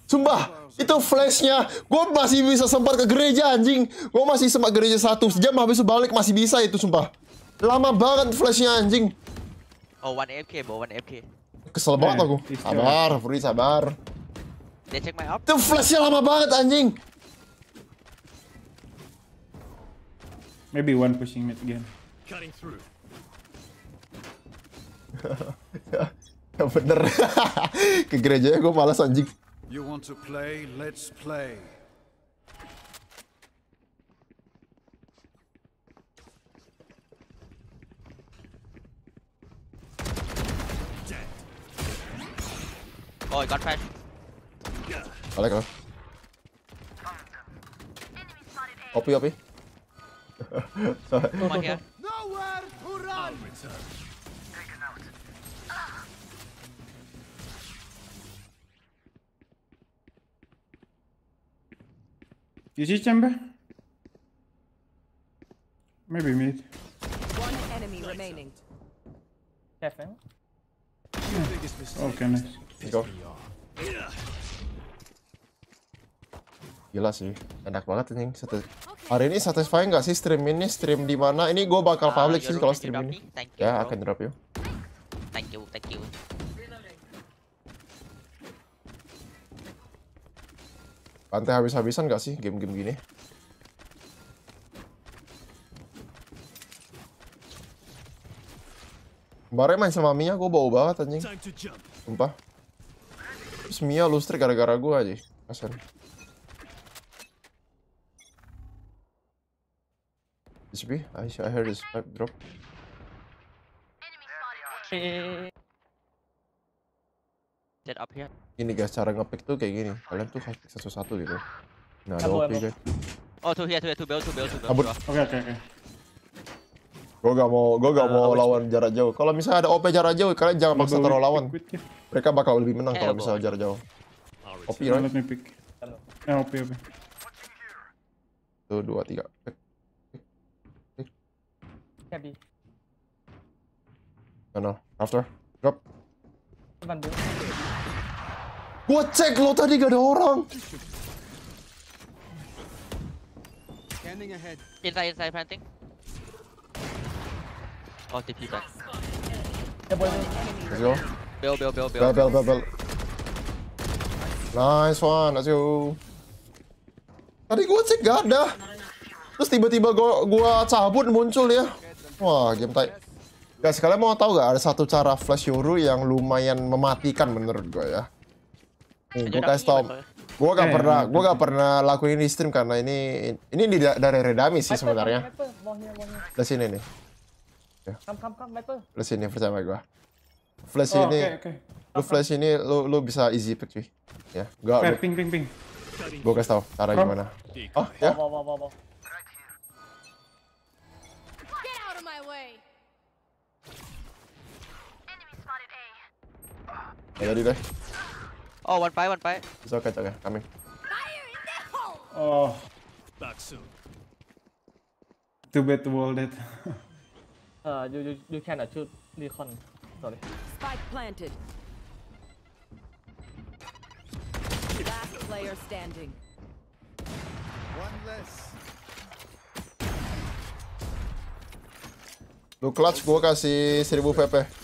Sumpah, itu flashnya. Gue masih bisa sempat ke gereja anjing. Gue masih sempat gereja satu sejam habis balik masih bisa itu sumpah. Lama banget flashnya anjing. Oh, one FK, bawa one FK. Kesel banget eh, aku. Sabar, free sabar. Dia cek my Tuh flashnya lama banget anjing. Maybe one pushing mid again. Cutting through. ya bener. Ke gerejanya gue malas anjing. You want to play? Let's play. Oh, I got Καλά, Oh my god. Nowhere to run. You see chamber? Maybe mid. One enemy remaining. Hmm. Okay, nice. Go. Gila sih, enak banget satu Hari ini satisfying nggak sih stream ini? Stream di mana? Ini gue bakal ah, public uh, sih kalau stream ini. ya, yeah, akan drop yuk. Thank you, thank you. Pantai habis-habisan nggak sih game-game gini? Kemarin main sama Mia gue bau banget anjing Sumpah Terus Mia lustri gara-gara gue aja asal. Is B? I, I heard his pipe drop. Set up here. Ini guys cara ngepick tuh kayak gini. Kalian tuh harus pick satu-satu gitu. Nah, ada OP guys. Oh, tuh ya tuh ya, tuh bel, tuh bel, tuh bel. Oke, oke, oke. Gue gak mau, gue gak uh, ah, mau lawan jarak jauh. Kalau misalnya ada OP jarak jauh, kalian jangan maksa terlalu lawan. Mereka bakal lebih menang eh, kalau misalnya jarak jauh. OP, nah, right? Let me pick. Eh, OP, OP. Tuh, dua, tiga. Pick. Can be. No, After. Drop. dulu. Gua cek lo tadi gak ada orang. Standing ahead. Inside, inside, planting. Oh, TP back. Ya, let's go. Bell, bell, bell, bell. Bell, bell, bell, Bill. Nice one, let's go. Tadi gua cek gak ada. Terus tiba-tiba gua, gua cabut muncul ya. Wah, game tai. Guys, ya, kalian mau tahu gak ada satu cara flash Yoru yang lumayan mematikan menurut gue ya? Nih, gue kasih tau. Gue gak eh, pernah, eh, gue gak eh. pernah lakuin ini stream karena ini ini di, dari Redami sih sebenarnya. Dari sini nih. Kam Dari sini percaya gue. Flash ini, lu flash ini lu lu bisa easy pick cuy. Ya, gak. Ping ping ping. Gue kasih tau cara gimana. Oh ya. di deh Oh, one pie, one pie. It's okay, it's okay. Coming. Oh. Back soon. Too bad the wall that. uh, you, you, you cannot shoot recon. Sorry. Spike planted. Last player standing. One less. Lu clutch gua kasih 1000 PP.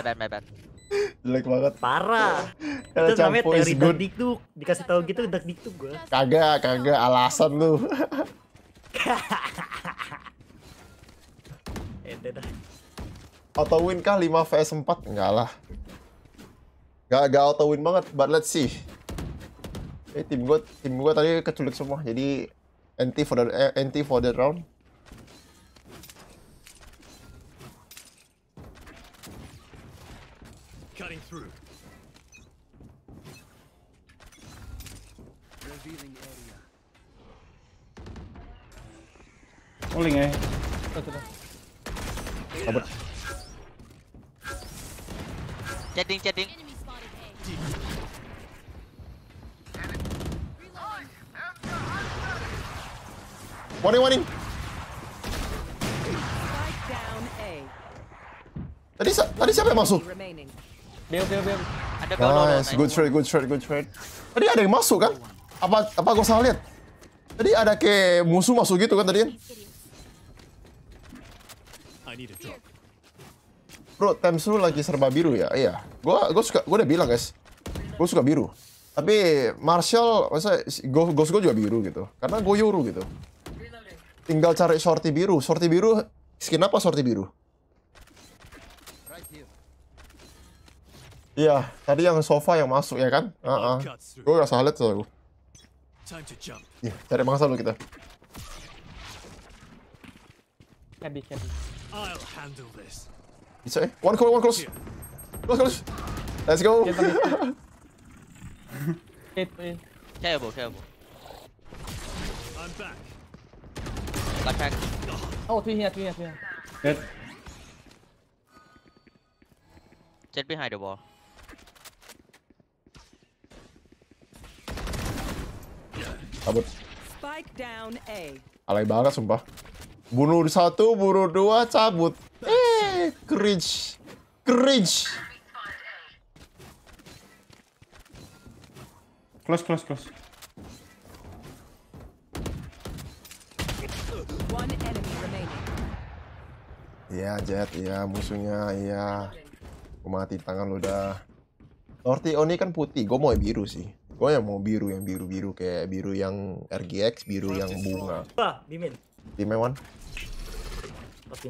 my bad, my bad. Jelek banget. Parah. itu namanya teori dak tuh. Dikasih tahu gitu dak tuh gue Kagak, kagak alasan lu. Ente dah. Auto win kah 5 vs 4? Enggak lah. Gak, gak auto win banget, but let's see. Eh tim gue tim gue tadi keculik semua. Jadi anti for the eh, anti for the round. Uling eh. Kabur. Chatting, chatting. Warning, warning. Tadi, tadi siapa yang masuk? Bill, Bill, Bill. Ada nice. Good trade, good trade, good trade. Tadi ada yang masuk kan? Apa apa gue salah lihat? Tadi ada kayak musuh masuk gitu kan tadi kan? Bro, lu lagi serba biru ya? Iya. Gua gua suka gua udah bilang, guys. Gua suka biru. Tapi Marshall masa Ghost gua juga biru gitu. Karena gua yuru gitu. Tinggal cari sorti biru. Sorti biru skin apa sorti biru? Iya, tadi yang sofa yang masuk ya kan? Heeh. Uh -uh. Gua enggak salah tuh. Iya, cari mangsa lu kita. I'll handle this. You say? One close, one close. One close. Let's go. careful, careful. I'm back. Black pack. Oh, three here, three here, three here. Dead. Dead behind the wall. Abut. Spike down A. Alay banget sumpah. Bunuh satu, bunuh dua, cabut. Eh, cringe. Cringe. Close, close, close. Iya, Jet. Iya, musuhnya. Iya. Gue mati tangan lo dah. Torti Oni kan putih. Gue mau biru sih. Gue yang mau biru, yang biru-biru. Kayak biru yang RGX, biru yang bunga. Bimin. Bimin, one. Kasih,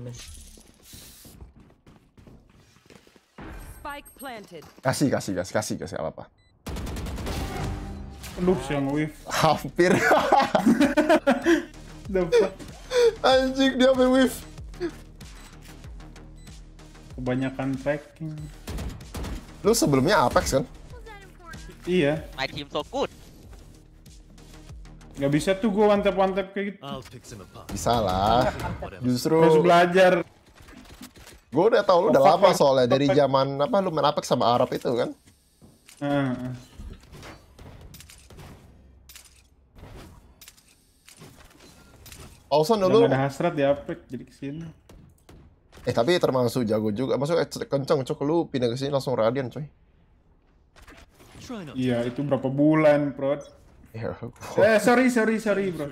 kasih, kasih, kasih, kasih, apa-apa. Loops yang wave. Hampir. Anjing dia ambil wave. Kebanyakan packing. Lu sebelumnya Apex kan? Iya. My team so good. Gak bisa tuh gue one tap one tap kayak gitu. Bisa lah. Justru. Harus belajar. Gue udah tau lu udah lama soalnya dari zaman apa lu main Apex sama Arab itu kan. Hmm. Ah. Also dulu. Gak ada hasrat di Apex jadi kesini. Eh tapi termasuk jago juga, masuk eh, kenceng cok lu pindah kesini langsung Radian coy. Iya itu berapa bulan, bro arrow. uh, sorry, sorry, sorry, bro.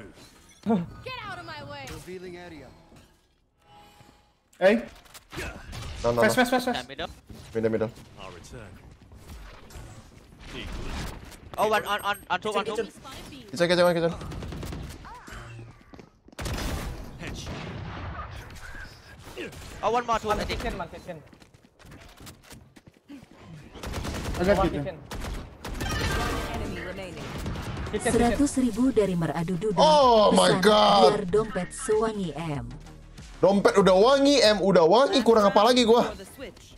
Get out of my way. Revealing area. Hey. No, no, fast, no. fast, fast, fast. Middle. Middle, middle. I'll return. Oh, one on on on top, on top. Kitchen, kitchen, one kitchen. Oh, one more, two. One kitchen, one kitchen. I got kitchen. One enemy remaining. Seratus ribu dari Meradu Duda. Oh my god. Biar dompet sewangi M. Dompet udah wangi, M udah wangi, kurang apa lagi gua?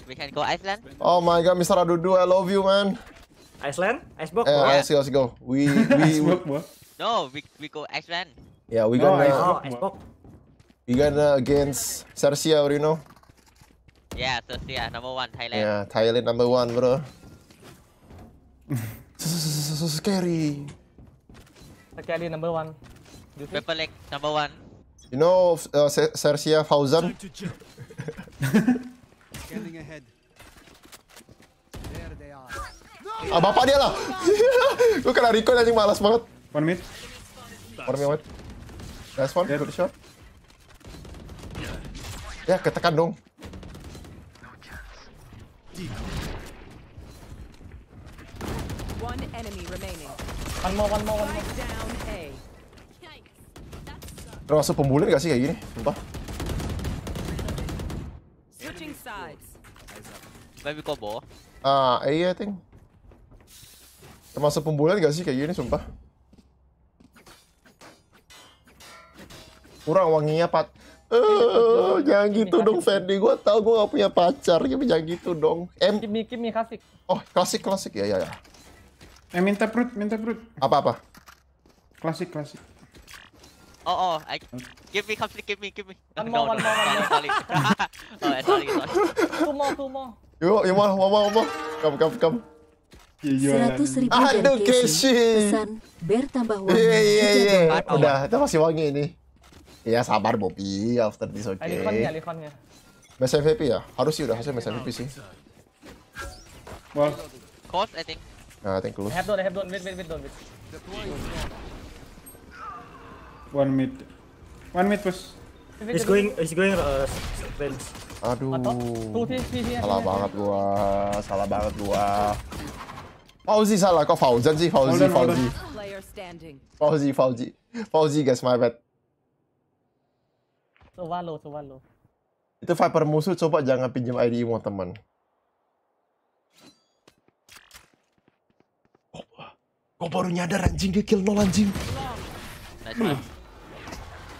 We go Iceland. Oh my god, Mr. Adudu, I love you man. Iceland? Icebox? Eh, let's go, let's go. We we, we No, we we go Iceland. Yeah, we gonna oh, oh Icebox. We gonna against Sersia, you know? Yeah, Sersia number one Thailand. Yeah, Thailand number one, bro. so, so, so, so scary. Sakali number one. paper leg number one. You know uh, Sersia Fauzan? Scanning ahead. There they are. Ah, bapak dia lah. Gue kena Rico anjing malas banget. One mid. One mid one. Last one, good shot. Ya, ketekan dong. One more, one more, one more. Termasuk pembuli gak sih kayak gini? Sumpah. Switching sides. Maybe combo. Ah, uh, iya, I think. Termasuk pembuli gak sih kayak gini, sumpah? Kurang wanginya, Pat. Uh, jangan gitu dong, Fendi. Gue tau gue gak punya pacar, tapi jangan gitu dong. M. Kimi, Kimi, klasik. Oh, klasik, klasik. Ya, ya, ya. Eh minta perut, minta perut. Apa-apa? Klasik, klasik. Oh, oh, I... give me, complete, give me, give me. One more, no, one kamu no, one more. Sorry. oh, Two more, two more. Yo, yo, one more, one more. kamu, iya, kamu. Iya, iya. Seratus ribu ah, no, pesan bertambah wangi. Iya iya iya. Udah, itu masih wangi ini. Iya sabar Bobby, after this oke. Eh, okay. Alikonnya, ya. Mas MVP ya? Harus sih udah hasil Mas MVP sih. Well, cost I think. Uh, ah, I think close. I have done, I have done. Wait, wait, wait, done. Wait. One mid. One mid push. He's going, he's going uh, bench. Aduh. Salah banget gua. Salah banget gua. Fauzi salah kok Fauzan sih Fauzi Fauzi. Fauzi Fauzi. Fauzi guys my bad. Tuh walo, tuh walo. Itu Viper musuh coba jangan pinjam ID mu teman. Gue baru nyadar anjing dia kill nol anjing. Hmm.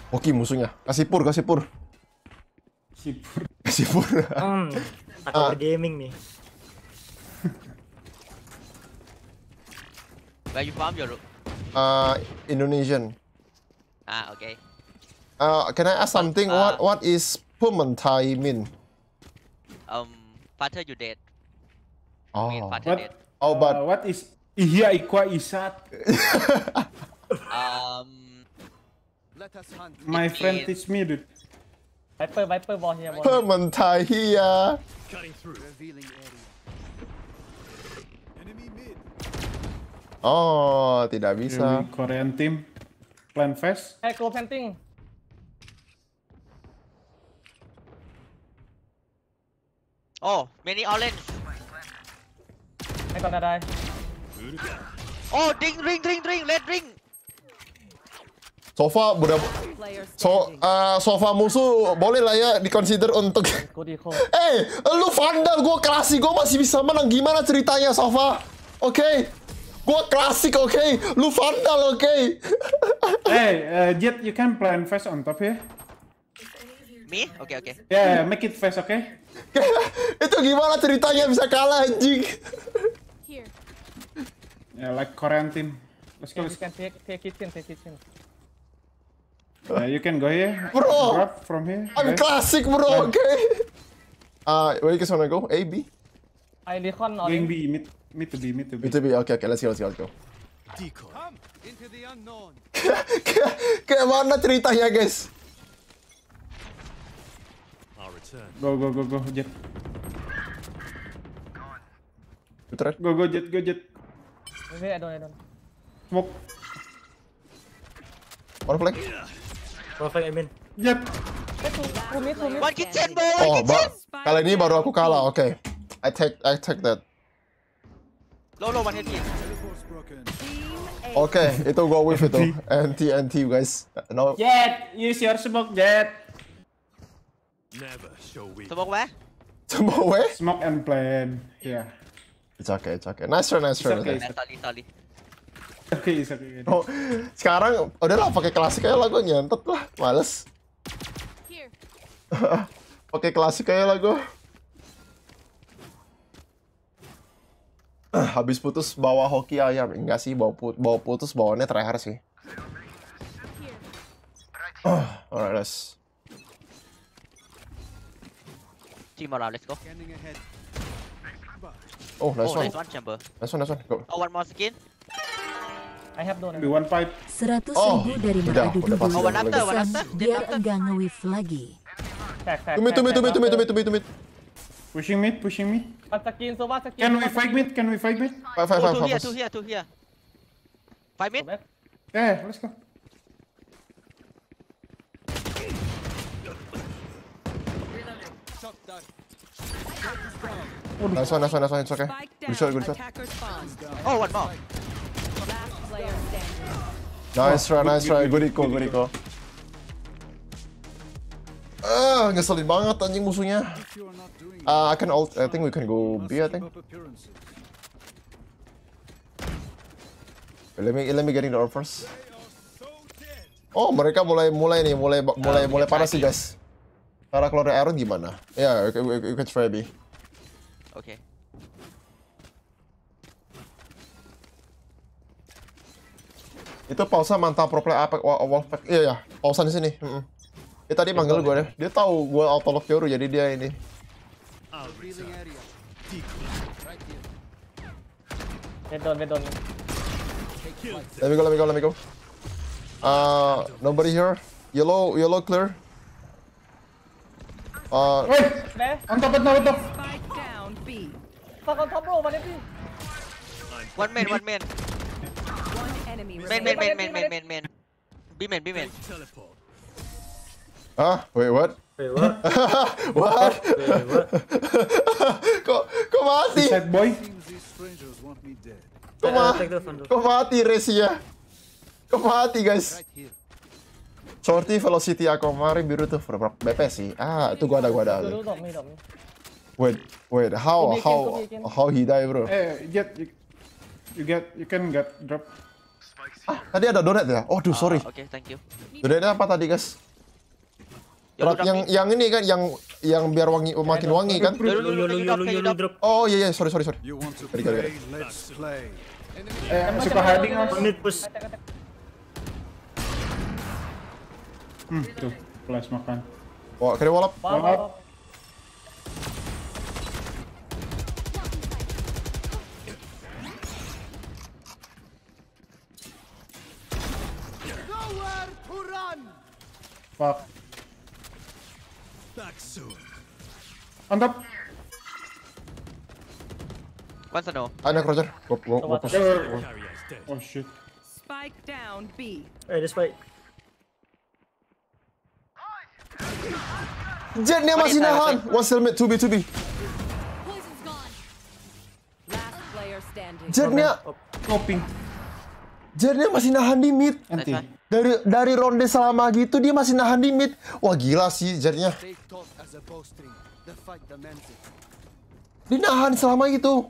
Oke musuhnya. Kasih pur, kasih pur. Kasih pur. Kasih pur. Hmm, atau ah. gaming nih. Where you from, Yoru? Uh, ah, Indonesian. Ah, okay. Uh, can I ask something? Uh, what What is Pumantai mean? Um, father you dead. Oh. I mean, father what? Dead. Oh, but uh, what is Iya, Ikwa Isat. um, let us hunt. My friend teach me dude. Viper, Viper ball here. Ball. Permantai here. Cutting through. Oh, tidak bisa. Ini Korean team. Plan fast. Eh, club hunting. Oh, many orange. I gonna die. Oh, ding, ring, ring, ring, let ring. Sofa udah so uh, sofa musuh boleh lah ya dikonsider untuk. eh, hey, lu vandal, gue klasik, gue masih bisa menang. Gimana ceritanya sofa? Oke, okay. gue klasik, oke. Okay. Lu vandal, oke. Okay. hey, eh, uh, Jet, you can plan fast on top ya. Yeah? Me? Oke, okay, oke. Okay. Yeah, make it fast, oke. Okay? Itu gimana ceritanya bisa kalah anjing? Yeah, like Korean team. Let's go. Yeah, let's go. Take, take kitchen, take kitchen. Uh, you can go here. Bro! Grab from here. I'm okay. classic, bro, okay? Uh, where you guys wanna go? A, B? I Licon or Gang B, mid, mid to B, mid to B. Mid to B, okay, okay, let's go, let's go, let's go. Decoy. Come into the unknown. kayak mana ceritanya, guys? Go, go, go, go, jet. Go, go, jet, go, jet. Maybe Smoke. One flank. One flank, oh, Yep. ini baru aku kalah. Oke. I take, I take that. Oke, itu gua with itu. anti NT, guys. No. Jet, use your smoke, Jet. Smoke where? Smoke where? Smoke and plan. Yeah. It's okay, it's okay. Nice try, nice try. It's okay, it's okay. Tali, tali. Oke, okay, Oh, sekarang udahlah pakai klasik aja lah gue nyentet lah, males. pakai klasik aja lah gue. habis putus bawa hoki ayam enggak sih bawa, put bawa putus bawaannya terakhir sih uh, alright let's Team around, let's go. Oh, nice oh, one. Nice one, chamber. Nice one, nice one. Go. Oh, one more skin. I have no. One pipe. Seratus oh, ribu dari Mak Adu Oh, one after, one after. Dia, dia enggak nge-whiff lagi. Tumit, tumit, tumit, tumit, tumit, tumit, tumit. Pushing mid, pushing mid. One skin, so one skin. Can we fight mid? Can we fight mid? Five, five, oh, five. Oh, two here, two here, two here. Five mid? Yeah, let's go. Reloading. Shot done. Shot down. Waduh. Nice one, nice one, nice one. It's okay. Good shot, good shot. Oh, one more. Nice try, oh, nice try. Good eco, good eco. Ah, uh, ngeselin banget anjing musuhnya. Uh, I can ult. I think we can go B, I think. Let me let me get in the orb first. Oh, mereka mulai mulai nih, mulai mulai nah, mulai panas sih, ya. guys. Cara keluar Aaron gimana? Ya, yeah, you can try B. Okay. Itu pausa mantap pro play apa Wolfpack. Iya ya, pausa di sini. Mm -mm. Dia tadi manggil gue deh. Dia tahu gue auto lock Yoru jadi dia ini. Head down, Let me go, let me go, let me go. Uh, nobody here. Yellow, yellow clear. Uh, Wait! On top, top, top. B. Fuck on top one One man, one B B Ah, wait, what? Wait, what? what? Wait, what? kok kok mati? Kok mati? Resia? Ya? Kok mati guys? Shorty, velocity aku kemarin biru tuh berapa BP sih? Ah, itu gua ada, gua ada. Dulu, dulu, dulu. Wait, wait. How again, how how he die bro? Eh, get you, you get you can get drop. Ah, tadi ada donat ya? Oh, duh, sorry. Oke, ah, okay, thank you. Donatnya apa tadi, guys? Ya, yang, yang yang ini kan yang yang biar wangi makin wangi kan? Oh iya iya sorry sorry sorry. Tadi kali. Eh suka hiding harus mid push. Hmm tuh flash makan. Wah kira wallop. Wallop. fuck. Back soon. Anggap. One to Ada Oh shit. Spike down B. Eh, this fight. Jetnya masih nahan. One helmet 2B 2B. Jernya, coping. masih nahan di mid. Nanti dari dari ronde selama gitu dia masih nahan limit, Wah gila sih jadinya. Dia nahan selama itu.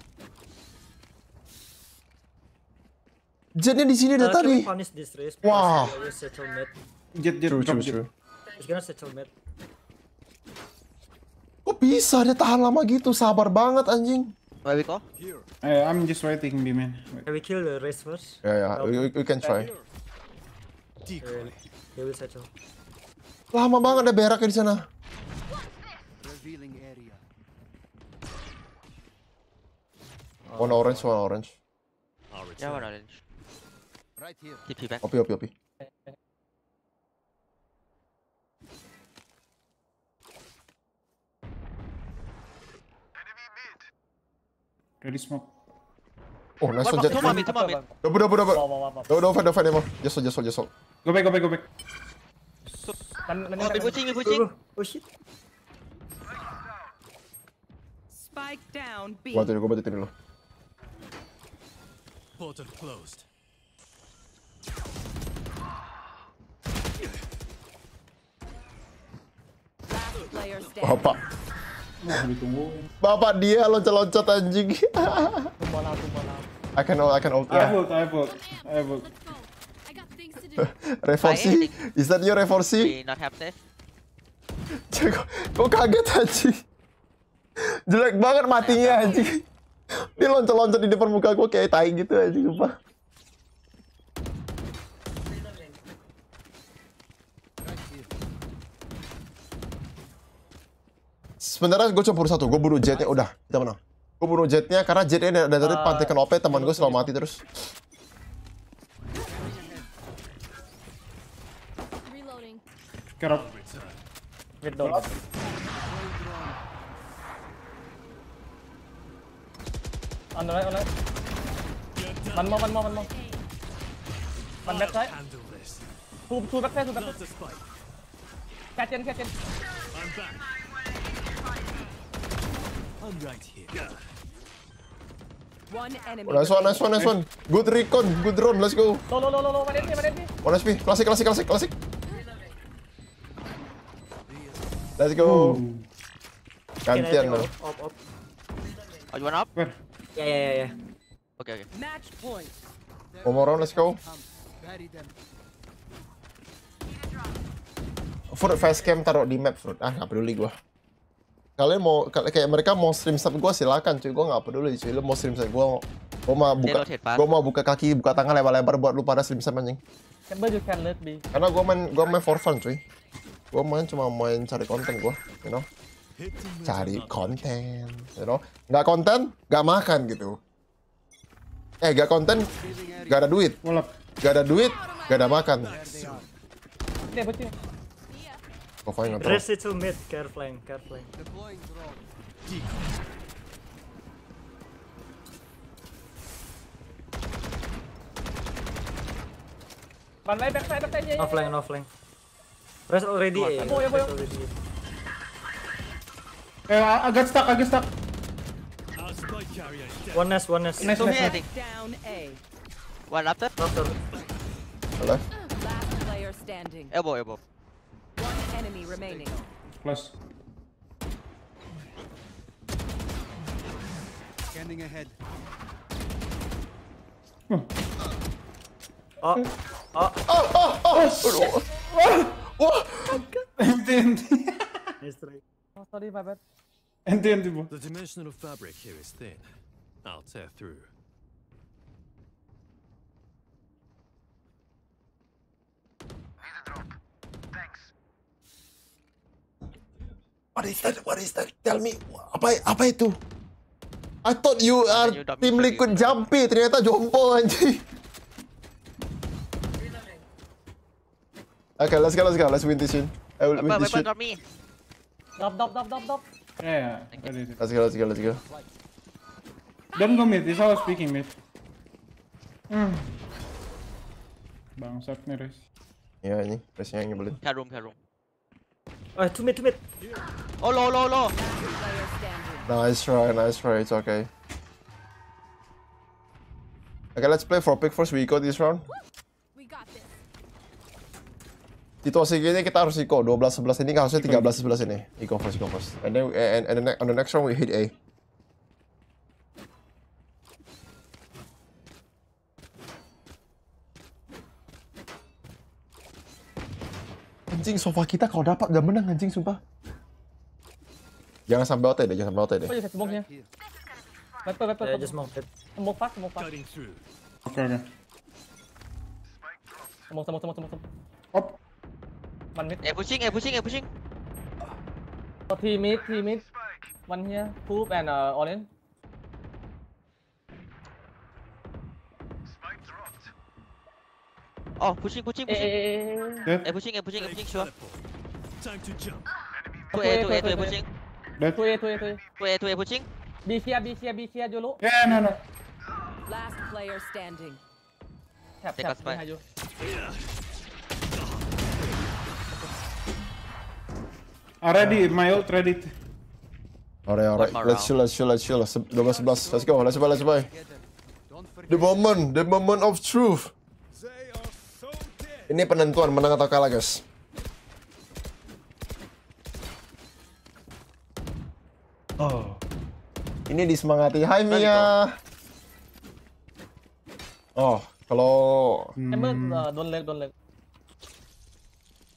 jadinya di sini udah uh, tadi. Wah. Jet jet Kok bisa dia tahan lama gitu? Sabar banget anjing. Where we eh, I'm just waiting, B man. Can we kill the race first? Yeah, yeah. Ya. We, we can try. Iya, iya. Iya, Lama banget ada beraknya di sana. One oh, orange, one orange. Ya, one orange. Right here. Back. Opi, opi, opi. Ready smoke. Oh, nice one, Jet. Come on, come on. Double, double, double. Double, double, double, double. Just hold, just hold, just hold. Go back, go back, go back. Kan, kan oh, ambil pushing. Oh, shit. Spike down, B. Gua tiru, gua Portal closed. Last player standing. Oh, Nah. Bapak dia loncat-loncat anjing. Tumpah tumpah I can ult, ya. I can I I Is that your Reforsi? Kok kaget anjing? Jelek banget matinya anjing. Dia loncat-loncat di depan muka gue kayak tai gitu anjing, sumpah. sebenarnya gue cuma satu, gue bunuh jetnya, udah kita menang. Gue bunuh jetnya karena jetnya dari tadi pantai kenope teman gue selalu mati terus. Kerap. Mid On the right, on the right. more, more, more. Oh, nice one, nice one, nice one. Good recon, good drone. Let's go. Low, One SP, one HP. Klasik, klasik, Classic, classic, classic, classic. Let's go. Ooh. Gantian lah. Up, up. Oh, you want up? Yeah, yeah, yeah, yeah. Okay, okay. Match point. One more round, let's go. Fruit cam taruh di map, Fruit. Ah, nggak peduli gue kalian mau kayak mereka mau stream sub gue silakan cuy gue nggak peduli cuy lu mau stream sub gue gue mau buka gue mau buka kaki buka tangan lebar-lebar buat lu pada stream sub anjing kan kan, karena gue main gue main for fun cuy gue main cuma main cari konten gue you know cari konten you know nggak konten nggak makan gitu eh nggak konten nggak ada duit nggak ada duit nggak ada makan Pokoknya nggak terus Rest itu mid, care flank, care flank. Pan lagi back side, back side. No flank, no flank. Rest already. Eh, boy, boy. Eh, I stuck, agak stuck. One S, one S. Nice, nice, nice. One after? After. Left. Last player standing. Elbow, elbow. enemy remaining. Plus. Scanning ahead. Ah. Ah. Ah. Oh. Oh. Oh. Oh. Oh. oh, oh sorry, my bad. The dimensional fabric here is thin. I'll tear through. Need a drop. What is that? What is that? Tell me. Apa apa itu? I thought you are you tim Liquid gitu. Jampi, ternyata jompo anjing. Okay, let's go, let's go. Let's win this one. I will win this shit. Drop me. Drop, drop, drop, drop, Yeah, yeah. Let's go, let's go, let's go. Don't go mid, it's all speaking mid. Hmm. Bangsat nih, Res. Iya, ini Resnya yang nyebelin. Headroom, headroom. Alright, two mid, two mid. Oh, low, low, low. Nice try, nice try. It's okay. Okay, let's play for pick first. We go this round. Situasi gini kita harus eco 12 11 ini harusnya 13 11 ini. Eco first, eco first. And then and, and the next, on the next round we hit A. anjing sofa kita kalau dapat udah menang anjing sumpah. Jangan sampai OT deh, jangan sampai OT deh. Oh, iya, ya. iya, just smoke-nya. Betul, betul. Ya, just fast, smoke fast. Oke, Semok, semok, semok, semok. smoke. Op. One mid. Eh, pushing, eh, pushing, eh, pushing. Oh, three mid, three mid. One here, poop and uh, orange. Oh, pushing, pushing, pushing. Eh, eh, eh, eh. pushing, eh, pushing, eh, pushing, sure. Tu eh, tu eh, tu pushing. Tu eh, tu eh, tu eh. Tu eh, tu eh, pushing. BCA, BCA, BCA no, no. Last player standing. Take us back. Ah, ready, my ult ready. Alright, alright. Let's chill, let's chill, let's chill. 12, 11. Let's go, let's go, let's go. The moment, the moment of truth. Ini penentuan menang atau kalah, guys. Oh. Ini disemangati. Hai Mia. Oh, kalau hmm. Uh,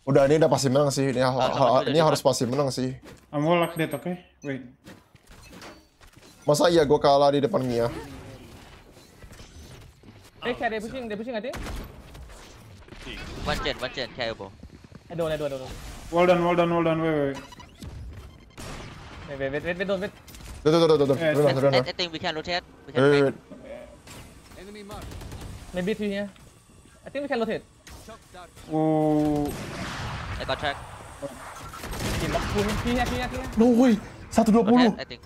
udah ini udah pasti menang sih. Ini, ah, ah, ini ah, harus ah. pasti menang sih. I'm all lock that, oke? Wait. Masa iya gue kalah di depan Mia? Eh, kayak dia pushing, dia pushing I One gen, one gen, carry I don't, I don't, I don't. Well done, well done, well done, wait, wait. Wait, wait, wait, wait, wait, don't, wait. Don't, don't, don't, don't, don't. Yeah, run, run, run. I, I think we can rotate. We can wait, wait, wait. Enemy mark. Maybe three here. I think we can rotate. Oh. I got track. No way. 120. I think.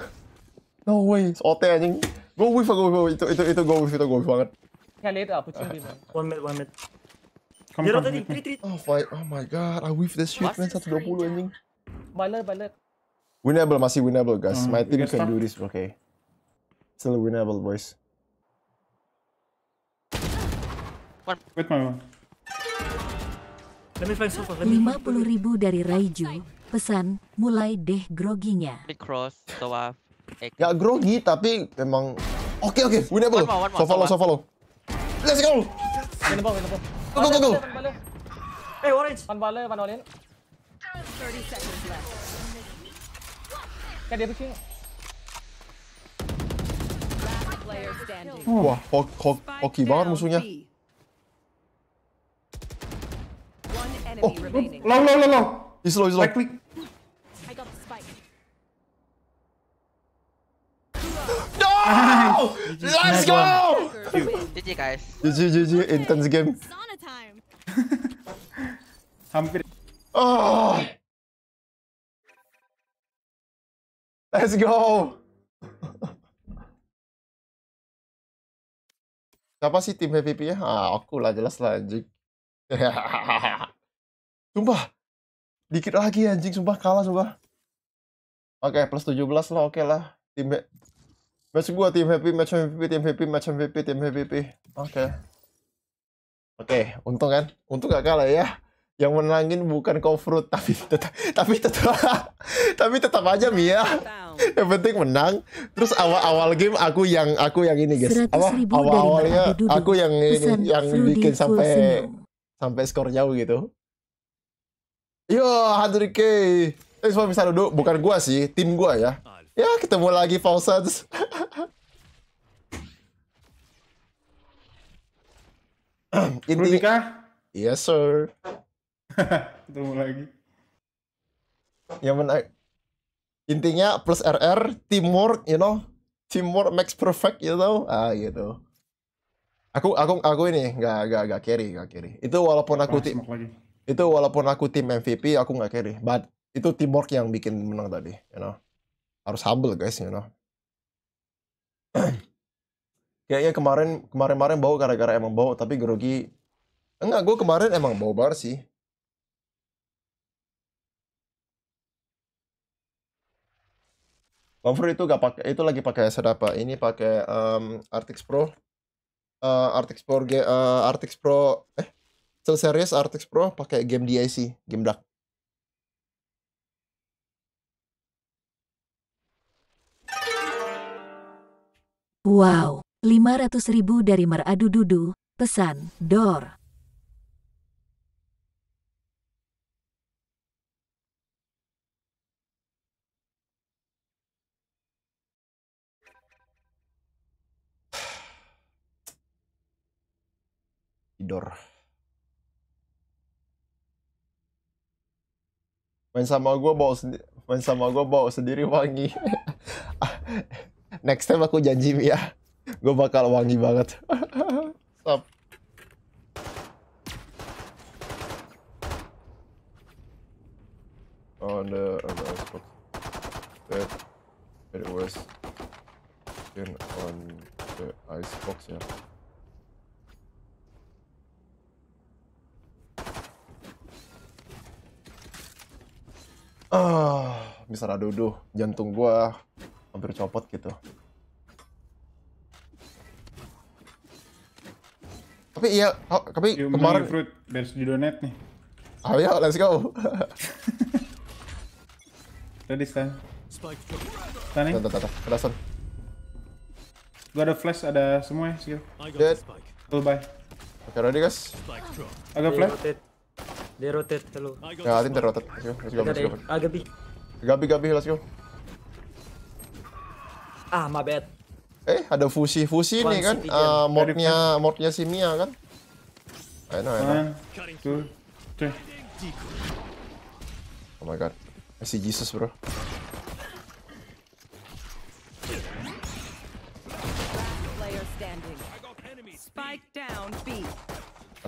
No way. It's all there, I think. Go with, go go with. Itu, itu, itu go with, itu go with banget. Can I later, pushing B, man. One mid, one mid. Kamu ya Jero tadi, tiri, tiri. Oh, fight. Oh my god, I whiff this shit, man. 120 anjing. Baler, baler. Winnable, masih winnable, guys. Mm, My team can start. do this, okay. Still winnable, boys. One. Wait, my one. Let me find sofa. 50 ribu dari Raiju. Pesan, mulai deh groginya. Cross, tawaf. Uh, Gak grogi, tapi emang... Oke, okay, oke, okay, winnable. One more, one more, sofa lo, sofa lo. Let's go! Winnable, winnable. Go, go, go, go. Hey, orange. One ball one ball in. 30 seconds Wah, hok hok hoki banget musuhnya. Oh, long, long, long, low. He's low, Let's go! GG guys. GG GG intense game. Hampir. Oh. Let's go. Siapa sih tim MVP-nya? Ah, aku lah jelas lah anjing. sumpah. Dikit lagi anjing, sumpah kalah sumpah. Oke, okay, plus 17 lah, oke okay lah. Tim Match gua tim happy, match MVP, tim happy, match MVP, tim happy Oke. Okay. Oke, okay, untung kan? Untung gak kalah ya. Yang menangin bukan Kofrut, tapi tetap tapi tetap tapi tetap aja Mia. Yang penting menang. Terus awal-awal game aku yang aku yang ini guys. Apa awal-awalnya aku yang ini yang bikin sampai sampai skor jauh gitu. Yo, 100k. eh semua bisa duduk. Bukan gua sih, tim gua ya. Ya, ketemu lagi Fawcett. ini Belum Yes, sir. ketemu lagi. Ya, menarik. Intinya plus RR, teamwork, you know. Teamwork makes perfect, you know. Ah, gitu. Aku aku aku ini nggak nggak nggak carry nggak carry. Itu walaupun aku tim itu walaupun aku tim MVP aku nggak carry, but itu teamwork yang bikin menang tadi, you know harus humble guys you know kayaknya kemarin kemarin kemarin bau gara-gara emang bau tapi grogi enggak gue kemarin emang bau bar sih Comfort itu gak pakai itu lagi pakai serapa ini pakai um, Artix Pro uh, Artix Pro uh, Artix Pro eh Cell Series Artix Pro pakai game DIC game Dark Wow, 500 ribu dari meradu Dudu, pesan, Dor. Dor. Main sama gue bawa sendiri, main sama gue bawa sendiri wangi. Next time aku janji ya, gue bakal wangi banget. Stop. On the, on the Xbox. That, it was in on the Xbox ya. Yeah. Ah, bisa duduh jantung gua hampir copot gitu tapi iya oh, tapi you kemarin fruit beres di donate nih oh ya let's go ready stand stunning tata tata ada sun. gua ada flash ada semua ya skill dead full buy oke okay, ready guys agak flash dia rotate dulu ya Atin rotate. let's go let's go let's go ya? agabi Gabi, agabi let's go Ah, my bad. Eh, ada fusi-fusi nih kan? Uh, modnya modnya si Mia kan? Enak, enak. Oh my god. I see Jesus, bro.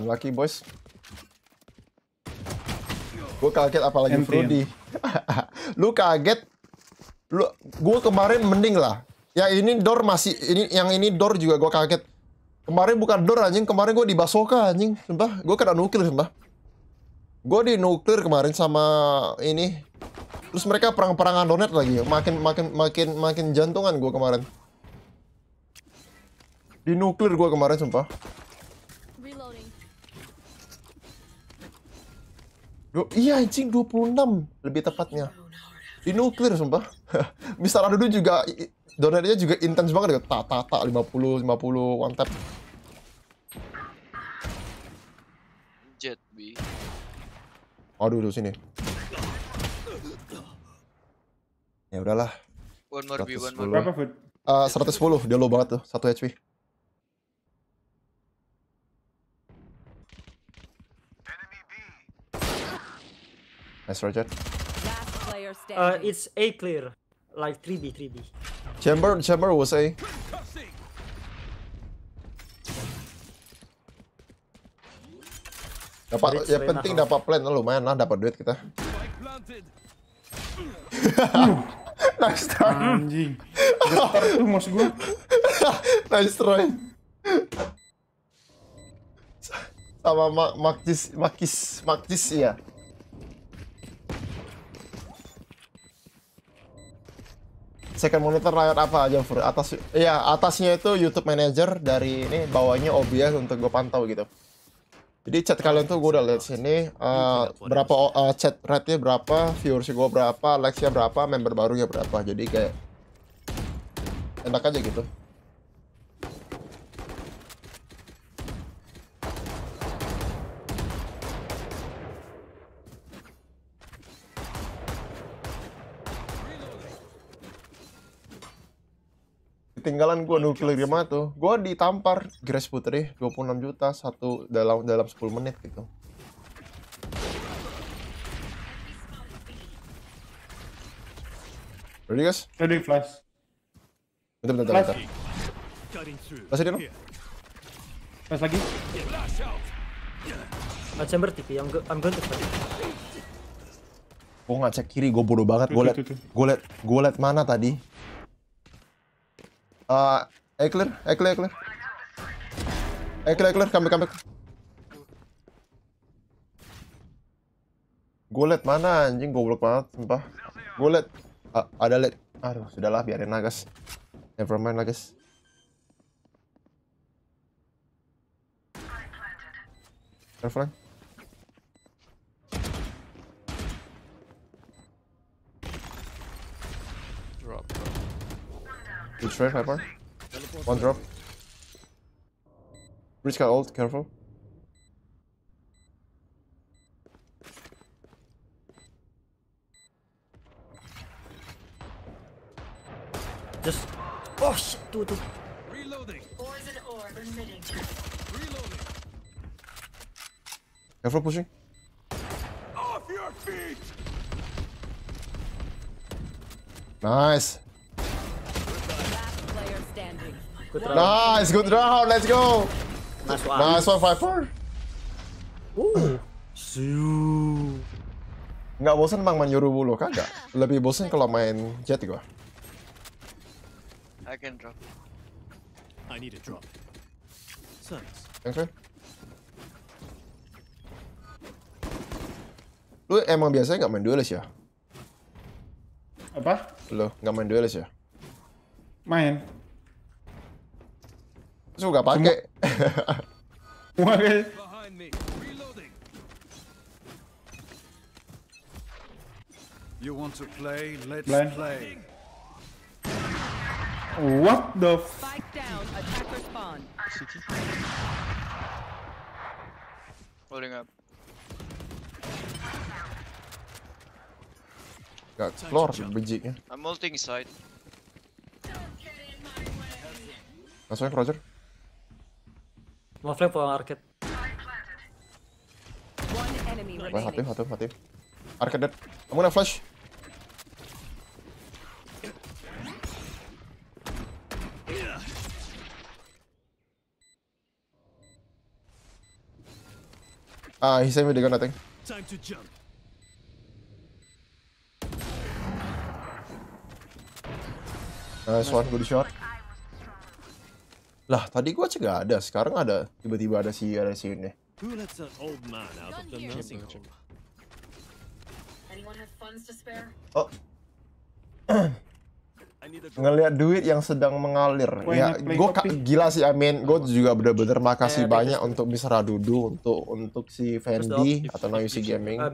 Unlucky boys. Gue kaget apalagi Frodi. lu kaget. Lu gue kemarin mending lah Ya ini door masih ini yang ini door juga gue kaget. Kemarin bukan door anjing, kemarin gue di Basoka anjing, sumpah. Gue kena nuklir sumpah. Gue di nuklir kemarin sama ini. Terus mereka perang-perangan donat lagi, makin makin makin makin jantungan gue kemarin. Di nuklir gue kemarin sumpah. Dua, iya anjing 26 lebih tepatnya. Di nuklir sumpah. Mister Adudu juga Donernya juga intens banget ya. Tak tak tak 50 50 one tap. Jet B. Aduh, dulu sini. Ya udahlah. One more B, one more. Berapa food? Uh, 110, dia low banget tuh, 1 HP. Nice, Roger. Uh, eh, it's A clear, like 3B, 3B. Chamber, chamber was A. Dapat, ya penting dapat plan lumayan lah dapat duit kita. nice try. Anjing. Getar mas gue. nice try. Sama Mak Makis Makis Makis ya. second monitor layar apa aja Fur? Atas ya atasnya itu YouTube Manager dari ini bawahnya OBS untuk gue pantau gitu. Jadi chat kalian tuh gue udah lihat sini uh, berapa uh, chat rate-nya berapa, viewers gue berapa, likes-nya berapa, member barunya berapa. Jadi kayak enak aja gitu. ketinggalan gue nuklir rumah tuh gue ditampar Grace Putri 26 juta satu dalam dalam 10 menit gitu Ready guys? Ready flash Bentar bentar bentar Flash ini no? Flash lagi Nggak chamber TP, yang go I'm going to Gue nggak cek kiri, gue bodoh banget Gue liat, gue liat, gue liat mana tadi Uh, eh, I clear, I clear, I clear. I come back, come back. Golet mana anjing goblok banget sumpah. Golet. Uh, ada led. Aduh, sudahlah biarin lah, guys. Never mind lah, guys. Reflect. Good shred, Hyper. One drop. Rich got ult, careful. Just. Oh shit, dude, dude. Reloading. Ores and ore emitting. Reloading. Careful pushing. Off your feet! Nice. Good Nice, nah, good round. Let's go. Nice one. Nice one, Viper. Uh. Siu. Nggak bosan mang menyuruh bulu kagak? Lebih bosan kalau main jet gua. I can drop. I need a drop. Thanks. Okay. Lu emang biasanya nggak main duelist ya? Apa? Lu nggak main duelist ya? Main. You want to play? Let's play. play. What the f Spike down, attacker spawn. Holding up. Got floor, bijinya. I'm molting side. right, Roger. Mau flip ya, pulang arcade. Wah, hatim, hatim, hatim. Arcade dead. I'm gonna flash. Ah, uh, he sent me the gun, I think. Time to jump. Nice one, good shot. Lah, tadi gua cegah ada. Sekarang ada. Tiba-tiba ada si ada si ini. Oh. ngelihat duit yang sedang mengalir ya gua gila sih Amin mean, gue juga bener-bener makasih yeah, banyak untuk Miss Radudu untuk untuk si Fendi atau Noisy Gaming uh,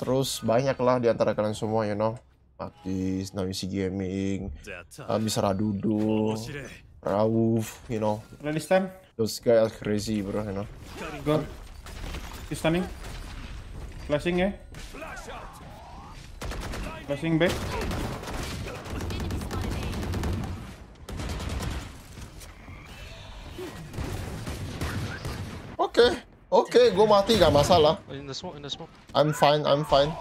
terus banyak lah antara kalian semua you know Matis, Naoshi Gaming, um, uh, Misara Dudu, Rauf, you know. Ready stand? Those guys are crazy bro, you know. Go. He's stunning. Flashing eh. Flashing back. Oke, okay. oke, okay, gue mati gak masalah. Oh, in the smoke, in the smoke. I'm fine, I'm fine.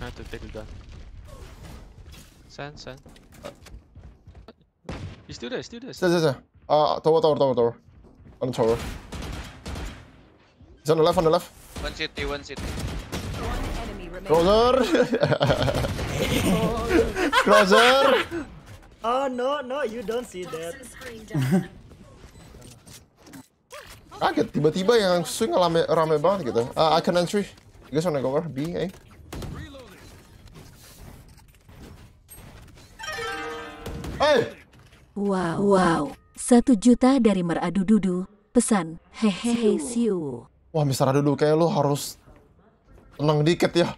I have to take a gun. Sen sen. He's still there, still there. Still there, there. Uh, tower, tower, tower, tower. On the tower. He's on the left, on the left. One city, one city. Closer! Closer! Oh no, no, you don't see that. Kaget, tiba-tiba yang swing rame, rame banget gitu. Uh, I can entry. You guys wanna go over B, eh? Eh! Wow, wow. Satu juta dari Meradu Dudu. Pesan, hehehe siu. Wah, Mister Adudu, kayak lu harus tenang dikit ya.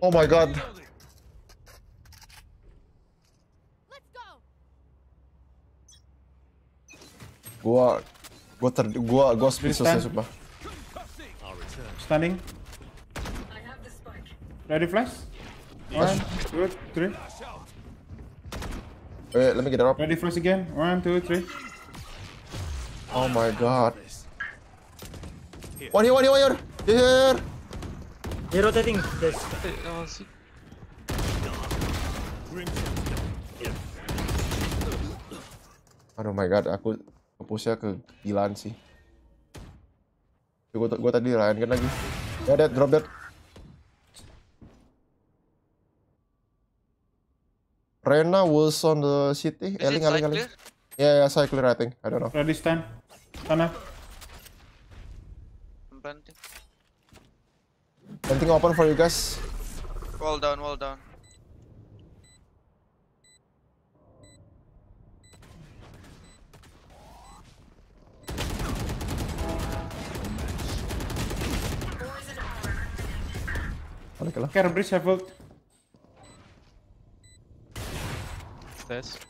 Oh my god. Gua gua ter gua gua speechless ya, sumpah. Standing. Ready flash? One, two, three. Wait, eh, let me get it up. Ready, first again. One, two, three. Oh my god. One here, one here, one here. Here. They're rotating this. Aduh my god, aku ke kegilaan sih. Gue, gue tadi lain kan lagi. Ya, dead, drop dead. Rena was on the city. Is Eling, eh, Eling, Eling. Yeah, yeah, clear, I think. I don't know. Ready, stand. Sana. Banting. Banting open for you guys. Wall down, wall down. lah. Care bridge, have ult. this.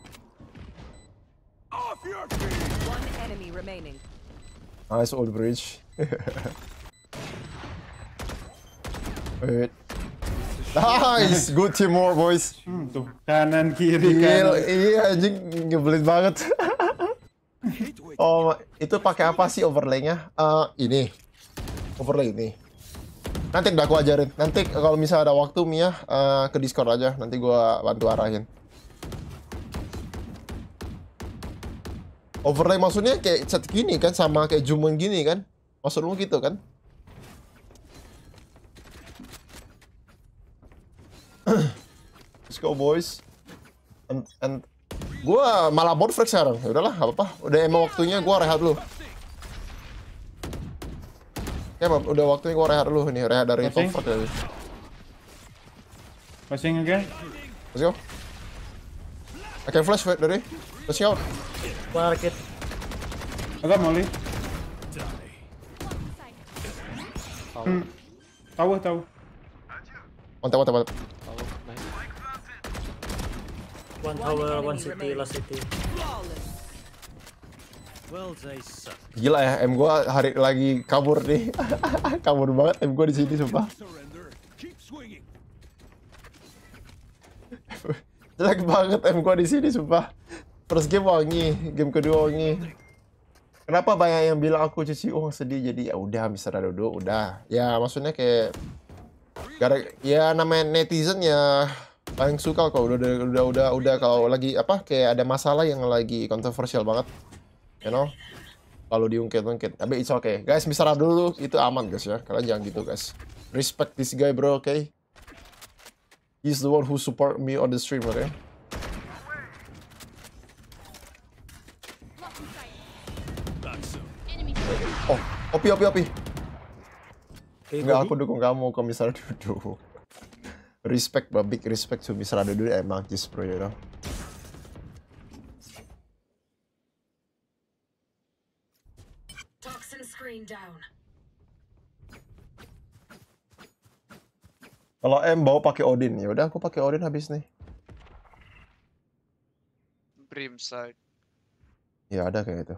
Off your feet! One enemy remaining. Nice old bridge. Wait. Nice, good team more boys. tuh kanan kiri kanan. Iya, anjing ngebelin banget. oh, itu pakai apa sih overlaynya? Uh, ini. Overlay ini. Nanti udah aku ajarin. Nanti kalau misalnya ada waktu Mia uh, ke Discord aja, nanti gua bantu arahin. Overlay maksudnya kayak cat gini kan sama kayak jumen gini kan? Maksud lu gitu kan? Let's go boys. And, and gue malah board freak sekarang. Yaudah udahlah, apa apa. Udah emang waktunya gue rehat dulu. Ya, udah waktunya gue rehat dulu nih, rehat dari comfort tadi. Ya, Passing again. Let's go. I can flash dari. Let's go. One ada Molly. tahu hmm. tahu. Tower, tower. One tower, one tower. One tower, one city, last city. Gila ya, M gua hari lagi kabur nih. kabur banget M gua di sini sumpah. Jelek banget M gua di sini sumpah. First game wangi, game kedua wangi. Kenapa banyak yang bilang aku cuci uang oh, sedih jadi ya udah bisa duduk udah. Ya maksudnya kayak gara ya namanya netizen ya paling suka kalau udah udah udah udah, udah kalau lagi apa kayak ada masalah yang lagi kontroversial banget. You know? Kalau diungkit-ungkit. Tapi it's okay. Guys, bisa dulu itu aman guys ya. Kalian jangan gitu guys. Respect this guy bro, okay? He's the one who support me on the stream, okay? Oh, opi, opi, opi. Enggak, aku dukung kamu, misalnya duduk. respect, bro. big respect to Mr. Dudu emang just bro, you know. Kalau M bawa pakai Odin, ya udah aku pakai Odin habis nih. Brimside. Ya ada kayak itu.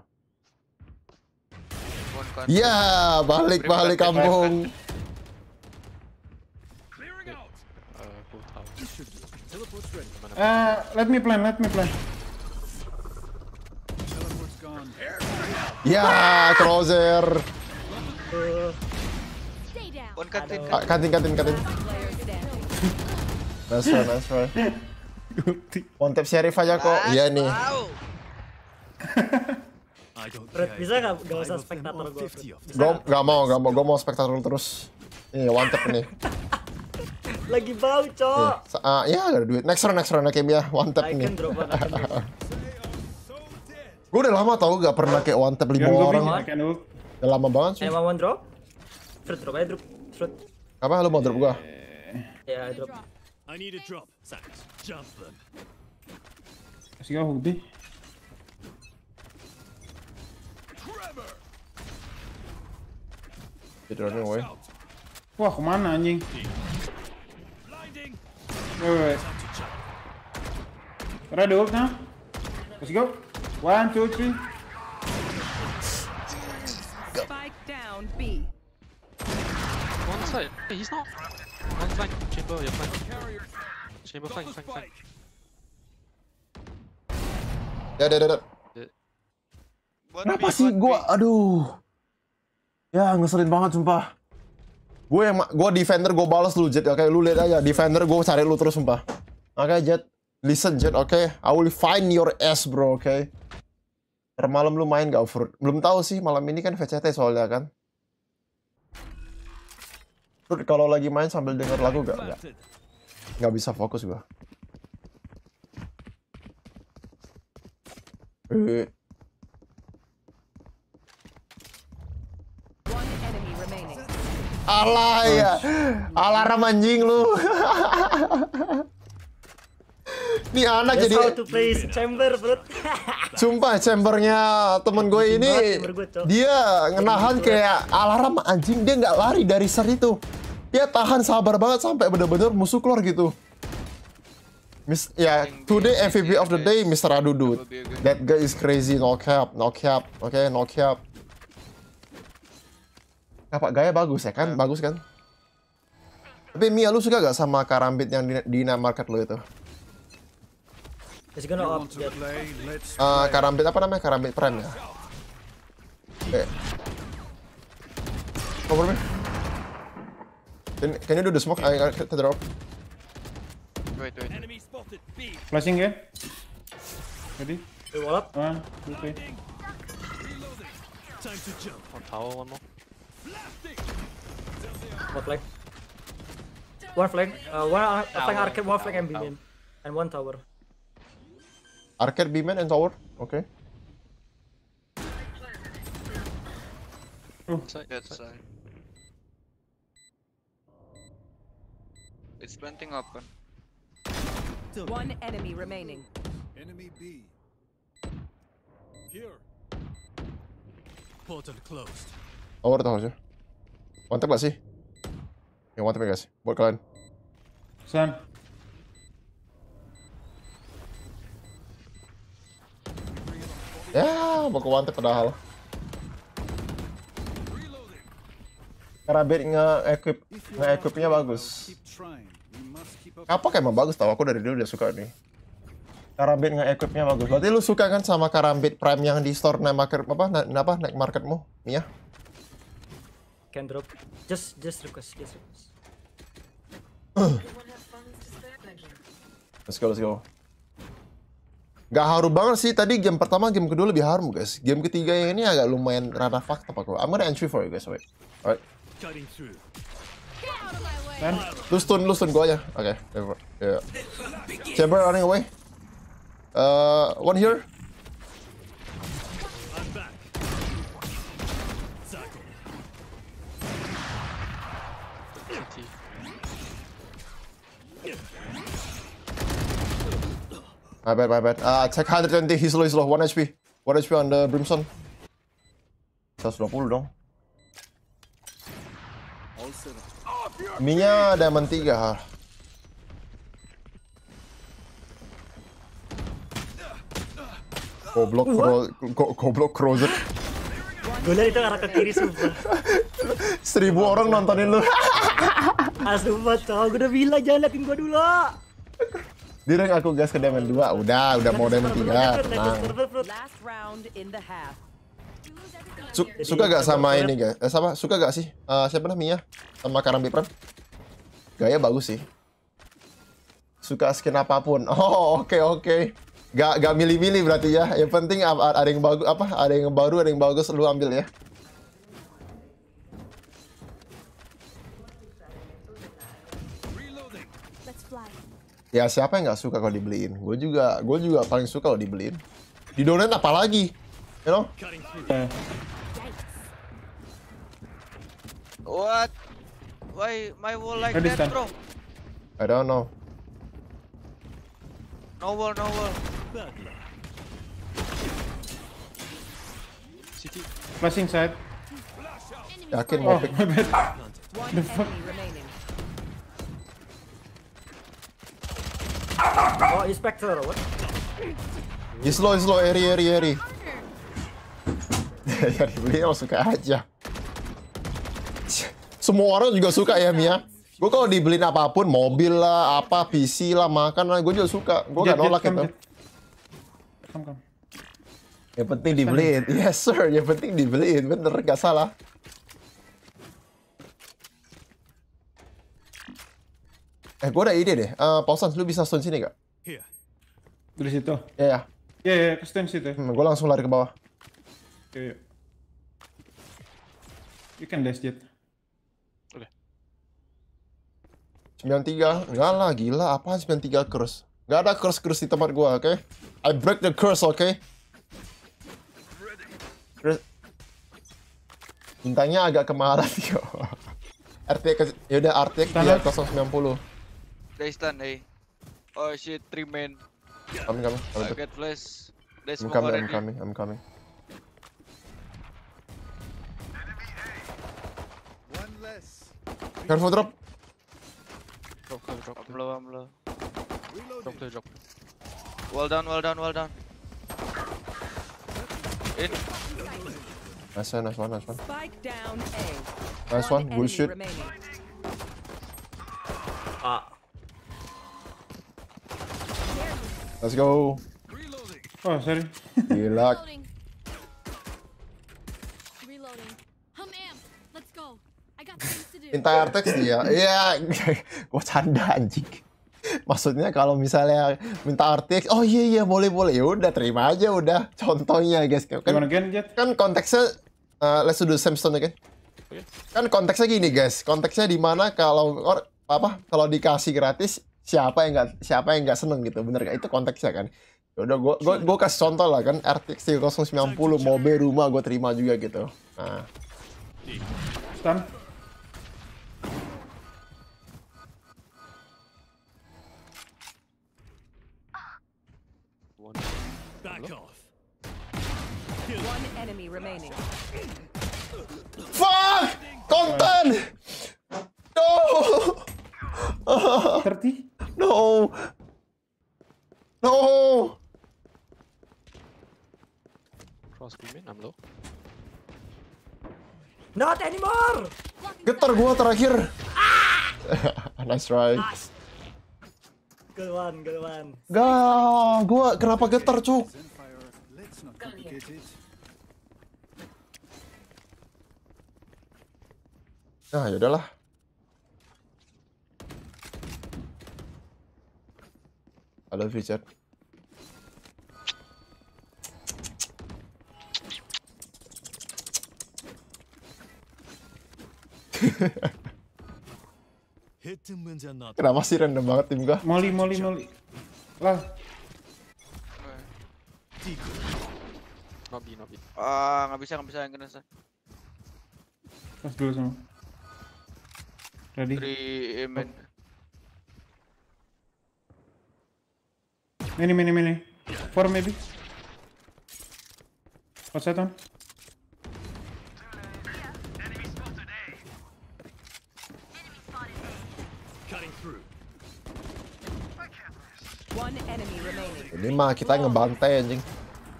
Ya, balik balik kampung. Uh, let me plan, let me plan. Ya, yeah, Trouser. Kantin, uh, kantin, kantin, kantin. Nice try, nice One tap sheriff aja kok. Iya nih. Red, iya, bisa iya. gak, gak usah spektator gue? gak mau, gak mau, gue mau spektator terus Nih, one nih Lagi bau, cok Iya, uh, ah, Ya, gak ada duit Next round, next round, Akim ya Wantep nih Gue udah lama tau gak pernah kayak wantep lima 5 orang Udah lama banget sih Emang eh, mau drop? Fruit drop aja, drop Fruit Apa, lu mau drop gue? Ya, drop I need a drop, Jump them Kasih gak hoodie Dia drone away. Wah, kemana anjing? Wait, wait, wait. Ready ult now? Let's go. One, two, three. Spike down B. One side. he's not. One flank. Chamber, you're flank. Chamber flank, flank, flank. Dead, dead, dead. Kenapa sih gua aduh Ya ngeselin banget sumpah. Gue yang gue defender gue balas lu Jet, oke lu lihat aja defender gue cari lu terus sumpah. Oke okay, Jet, listen Jet, oke okay? I will find your ass bro, oke. Okay? Malam lu main gak Fruit? Belum tahu sih malam ini kan VCT soalnya kan. Fruit kalau lagi main sambil denger lagu gak? Gak, gak bisa fokus gue. Eh. Alah ya. Alarm anjing lu. Ini anak jadi how to play chamber, bro. Sumpah chambernya temen gue ini dia ngenahan kayak alarm anjing dia nggak lari dari ser itu. Dia tahan sabar banget sampai bener-bener musuh keluar gitu. Miss, ya, yeah, today MVP of the day Mr. Adudu. That guy is crazy, no cap, no cap, oke, okay, no cap. Kapak gaya bagus ya kan? Iya. Bagus kan? Tapi Mia, lu suka gak sama karambit yang di, di market lu itu? uh, karambit apa namanya? Karambit prime ya? Oke. Cover Can, can you do the smoke? I, I the drop. Wait, wait. Flashing ya? Ready? Eh, what up? What flank? One flank, uh, one ar tower, flank arcade, one flank and B main. And one tower. Arcade, B main and tower, okay. Oh. side. It's planting open. One enemy remaining. Enemy B. Here. Portal closed. Oh, udah tahu aja. Mantap gak sih? Yang mantap ya guys, buat kalian. Sam. Ya, baku mantap padahal. Karabit nge-equip, nge-equipnya bagus. Kapak emang bagus tau, aku dari dulu udah suka nih. Karambit nge-equipnya bagus. Berarti lu suka kan sama Karambit Prime yang di store naik market apa? Na, apa marketmu? Mia? Ya? can drop. Just just request, just request. let's go, let's go. Gak haru banget sih tadi game pertama game kedua lebih harum guys. Game ketiga yang ini agak lumayan rada fakta pak. I'm gonna entry for you guys, wait. Alright. Man, lu stun, lu stun gue aja. Oke, okay, yeah. Chamber running away. Uh, one here. My bad, my bad. Uh, attack 120, he's low, he's low. 1 HP. 1 HP on the Brimstone. 120 dong. Minya diamond 3. Goblok cro go goblok Gue lihat itu arah ke kiri sumpah. Seribu orang nontonin lu. Asumat, ah, gue udah bilang jangan liatin gue dulu rank aku gas ke diamond 2. Udah, udah mau diamond 3. Tenang. Su suka gak sama ini gak? Eh, sama suka gak sih? Uh, siapa namanya? Sama karang Bipran? Gaya bagus sih. Suka skin apapun. Oh, oke okay, oke. Okay. Gak gak milih-milih berarti ya. Yang penting ada yang bagus apa? Ada yang baru, ada yang bagus lu ambil ya. Ya siapa yang nggak suka kalau dibeliin? Gue juga, gue juga paling suka kalau dibeliin. Di donat apalagi, you know? What? Why my wall like Where that, kan? bro? I don't know. No wall, no wall. City. Flashing side. Yakin mau oh, pick. The fuck? Oh, inspector, what? You low, you low. eri, eri, eri. Dari beliau suka aja. Semua orang juga suka ya Mia. Gue kalau dibeliin apapun, mobil lah, apa, PC lah, makan lah, gue juga suka. Gue gak nolak itu. Yang penting dibeliin. Yes sir, yang penting dibeliin. Bener, gak salah. Eh, gua ada ide deh. Uh, eh, Pausans, lu bisa stun sini gak? Iya. Dari situ? Iya, iya. Iya, iya, ke stun situ. Hmm, gue langsung lari ke bawah. Iya, iya. You can dash it. Oke. Okay. 93? Enggak lah, gila. Apaan 93 curse? Gak ada curse-curse di tempat gue, oke? Okay? I break the curse, oke? Okay? Bintangnya agak kemarin, yo. RT ke... Yaudah, RT ke 090. They stun A. Oh shit, three men. I'm Coming, I'm coming. I get flash. I'm coming, I'm coming, I'm coming. Enemy A, One less. Careful, drop. Drop, drop, drop. I'm low, I'm low. Drop, drop, drop. Well done, well done, well done. In. Nice one, nice one, nice one. Spike down A. Nice one, one bullshit. Remaining. Ah. Let's go. Reloading. Oh, sorry. Good luck. Minta text dia. Iya, gua canda anjing. Maksudnya kalau misalnya minta RTX, oh iya iya boleh boleh ya udah terima aja udah contohnya guys kan again, kan konteksnya uh, let's do same stone again ya, oh, iya. kan konteksnya gini guys konteksnya di mana kalau apa kalau dikasih gratis siapa yang nggak siapa yang nggak seneng gitu bener gak itu konteksnya kan ya udah gue gue gue kasih contoh lah kan RTX 3090 mobil rumah gue terima juga gitu nah stun Fuck! Content! No! 30? No! No! Cross beam in, I'm low. Not anymore! Getar gua terakhir. Ah! nice try. Nice. Good one, good one. Gah, gua kenapa getar, Cuk? Nah, ya udahlah. I love you, Chad. Kenapa sih random banget tim gua? Moli, moli, moli. Lah. Nobi, nobi. Ah, nggak bisa, nggak bisa yang kena saya. Pas dulu sama. Ready? Three, amen. Oh. Mini, mini, mini. Four maybe. What's that one? Ini mah kita ngebantai anjing.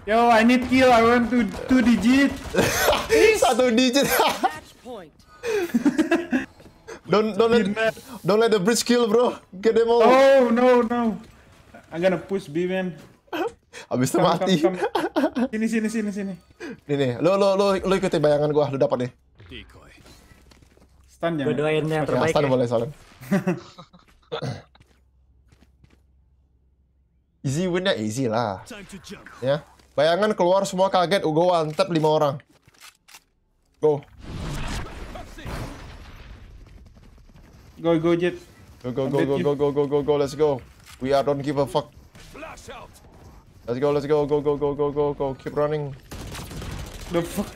Yo, I need kill. I want to two digit. Satu digit. don't don't let, don't let the bridge kill, bro. Get them all. Oh no no. I'm gonna push B man. Abis itu come, mati. Come, come. Sini sini sini sini. Nih nih, lo lo lo lo ikuti bayangan gua, lo dapat nih. Stand Stun ya. yang terbaik. Ya, stun ya. boleh soalnya. easy winnya easy lah. Ya. Bayangan keluar semua kaget, Ugo antep lima orang. Go. Go go jet. Go go go go go go go go go let's go. We are don't give a fuck. Flash out. Let's go, let's go, go, go, go, go, go, go. Keep running. The fuck?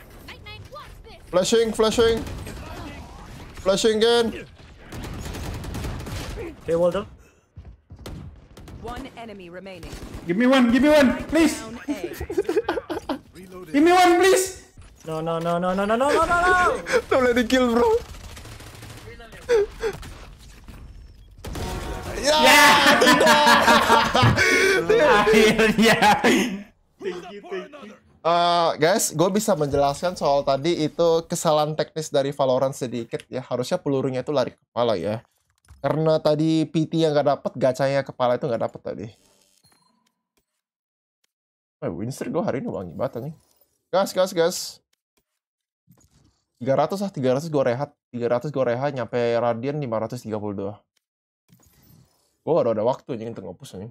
Flashing, flashing. Flashing again. Okay, well done. One enemy remaining. Give me one, give me one, please. give me one, please. No, no, no, no, no, no, no, no, no. Don't let it kill, bro. Ya, ya. Akhirnya. Uh, guys, gue bisa menjelaskan soal tadi itu kesalahan teknis dari Valorant sedikit ya. Harusnya pelurunya itu lari ke kepala ya. Karena tadi PT yang gak dapet, gacanya kepala itu nggak dapet tadi. Eh, Winster gue hari ini wangi banget nih. Gas, gas, gas. 300 lah, 300 gue rehat. 300 gue rehat, nyampe Radian 532 gue baru ada waktu aja untuk ngopus nih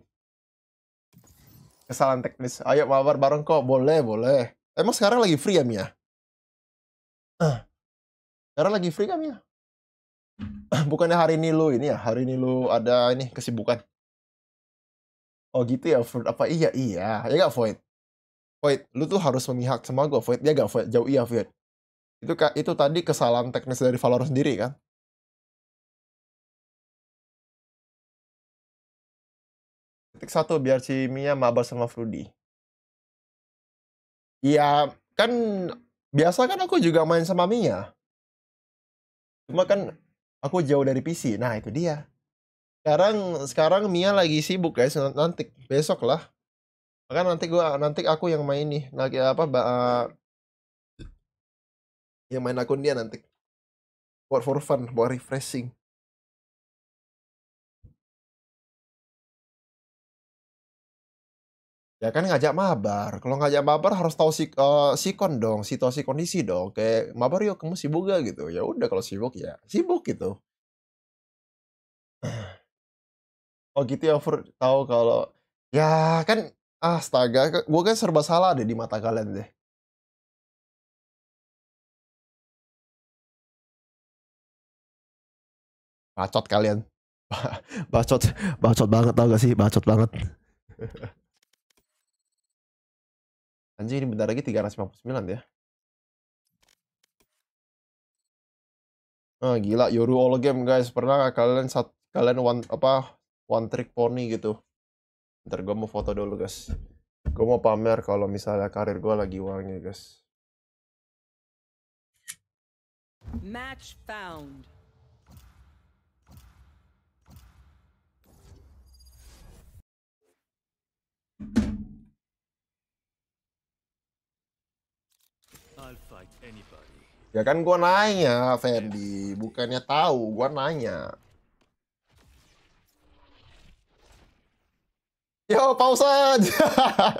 kesalahan teknis ayo mabar bareng kok boleh boleh emang sekarang lagi free ya Mia ah. sekarang lagi free kan Mia bukannya hari ini lu ini ya hari ini lu ada ini kesibukan oh gitu ya Ford apa iya iya ya gak Void Void lu tuh harus memihak sama gue Void ya gak Void jauh iya Void itu itu tadi kesalahan teknis dari Valor sendiri kan satu biar si Mia mabar sama Frudy. Iya, kan biasa kan aku juga main sama Mia. Cuma kan hmm. aku jauh dari PC. Nah, itu dia. Sekarang sekarang Mia lagi sibuk guys, nanti besok lah. Maka nanti gua nanti aku yang main nih. Nanti apa ba eh, yang main akun dia nanti. Buat for fun, buat refreshing. Ya kan ngajak mabar. Kalau ngajak mabar harus tahu si, uh, sikon dong, situasi kondisi dong. Kayak mabar yuk kamu sibuk gak gitu. Ya udah kalau sibuk ya sibuk gitu. oh gitu ya over tahu kalau ya kan astaga gue kan serba salah deh di mata kalian deh. Bacot kalian. bacot bacot banget tau gak sih? Bacot banget. Anjing ini bentar lagi 359 ya. Ah, gila Yoru all game guys. Pernah gak kalian sat, kalian one apa one trick pony gitu? Ntar gue mau foto dulu guys. Gue mau pamer kalau misalnya karir gue lagi wangi guys. Match found. Ya kan gua nanya, Fendi. Iya. Bukannya tahu, gua nanya. Yo, pause aja.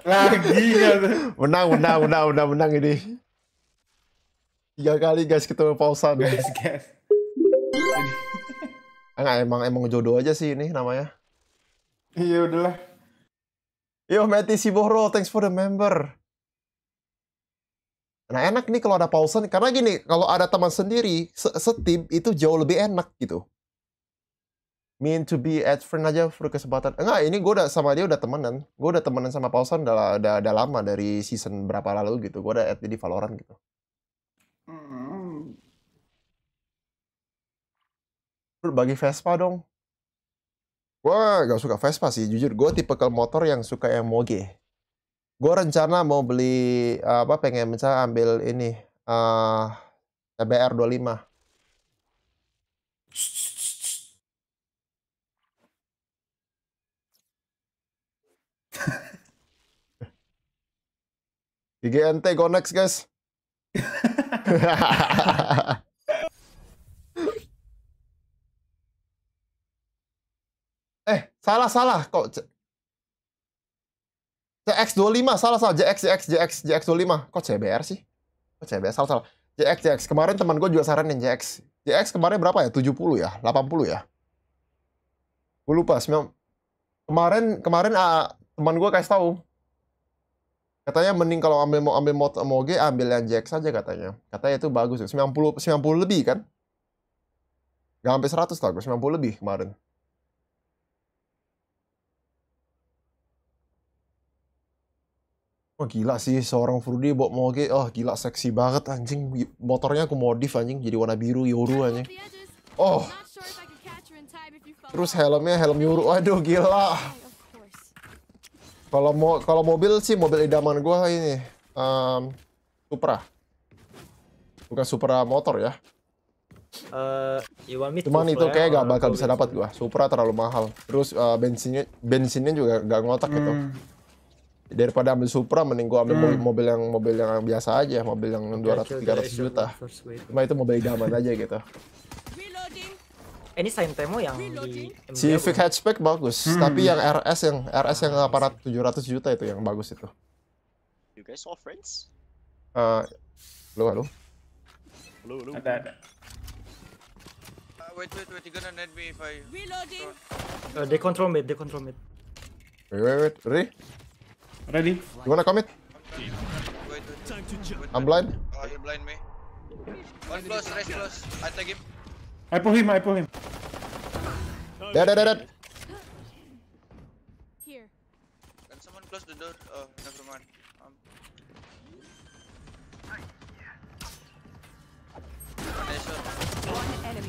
Lagi nah, ya. Menang, menang, menang, menang, menang ini. Tiga kali guys ketemu pausa. Guys, guys. Enggak, ah, emang emang jodoh aja sih ini namanya. Iya udahlah. Yo, Mati Siboro, thanks for the member. Nah enak nih kalau ada Paulson karena gini, kalau ada teman sendiri, se setim itu jauh lebih enak gitu. Mean to be at friend aja kesempatan Enggak, ini gue udah sama dia udah temenan. Gue udah temenan sama Paulson udah, udah, udah lama dari season berapa lalu gitu. Gue udah add di Valorant gitu. Hmm. Bagi Vespa dong. wah gak suka Vespa sih, jujur. Gue tipe motor yang suka yang moge gue rencana mau beli eh, apa pengen misalnya ambil ini uh, CBR 25 GNT Connect guys eh salah salah kok CX25 salah salah JX JX JX JX25 kok CBR sih kok CBR salah salah JX JX kemarin teman gue juga saranin JX JX kemarin berapa ya 70 ya 80 ya gue lupa 9... kemarin kemarin uh, teman gue kasih tahu katanya mending kalau ambil mau ambil mod moge ambil yang JX aja katanya katanya itu bagus 90 ya. 90 lebih kan Gak sampai 100 lah gue 90 lebih kemarin Wah gila sih seorang Frudy bawa moge, oh gila seksi banget anjing motornya aku modif anjing jadi warna biru Yoru anjing. Oh. Terus helmnya helm Yoru, aduh gila. Kalau mo kalau mobil sih mobil idaman gua ini um, Supra. Bukan Supra motor ya. Uh, Cuman itu kayak gak bakal bisa dapat gua. Supra terlalu mahal. Terus uh, bensinnya bensinnya juga gak ngotak gitu. hmm. gitu daripada ambil Supra mending gua ambil hmm. mobil yang mobil yang biasa aja mobil yang 200 300 juta cuma itu mobil idaman aja gitu ini sign temo yang di Civic hatchback bagus hmm. tapi yang RS yang RS yang aparat 700 juta itu yang bagus itu you guys all friends uh, lu halo halo halo ada ada uh, wait wait wait you're gonna net me if I reloading uh, they control mid they control mid wait wait wait ready Ready? You wanna commit? I'm blind. Oh, you blind me. One close, rest close. I take him. I pull him, I pull him. Dead, dead, dead, dead. Here. Can someone close the door? Oh, never Um...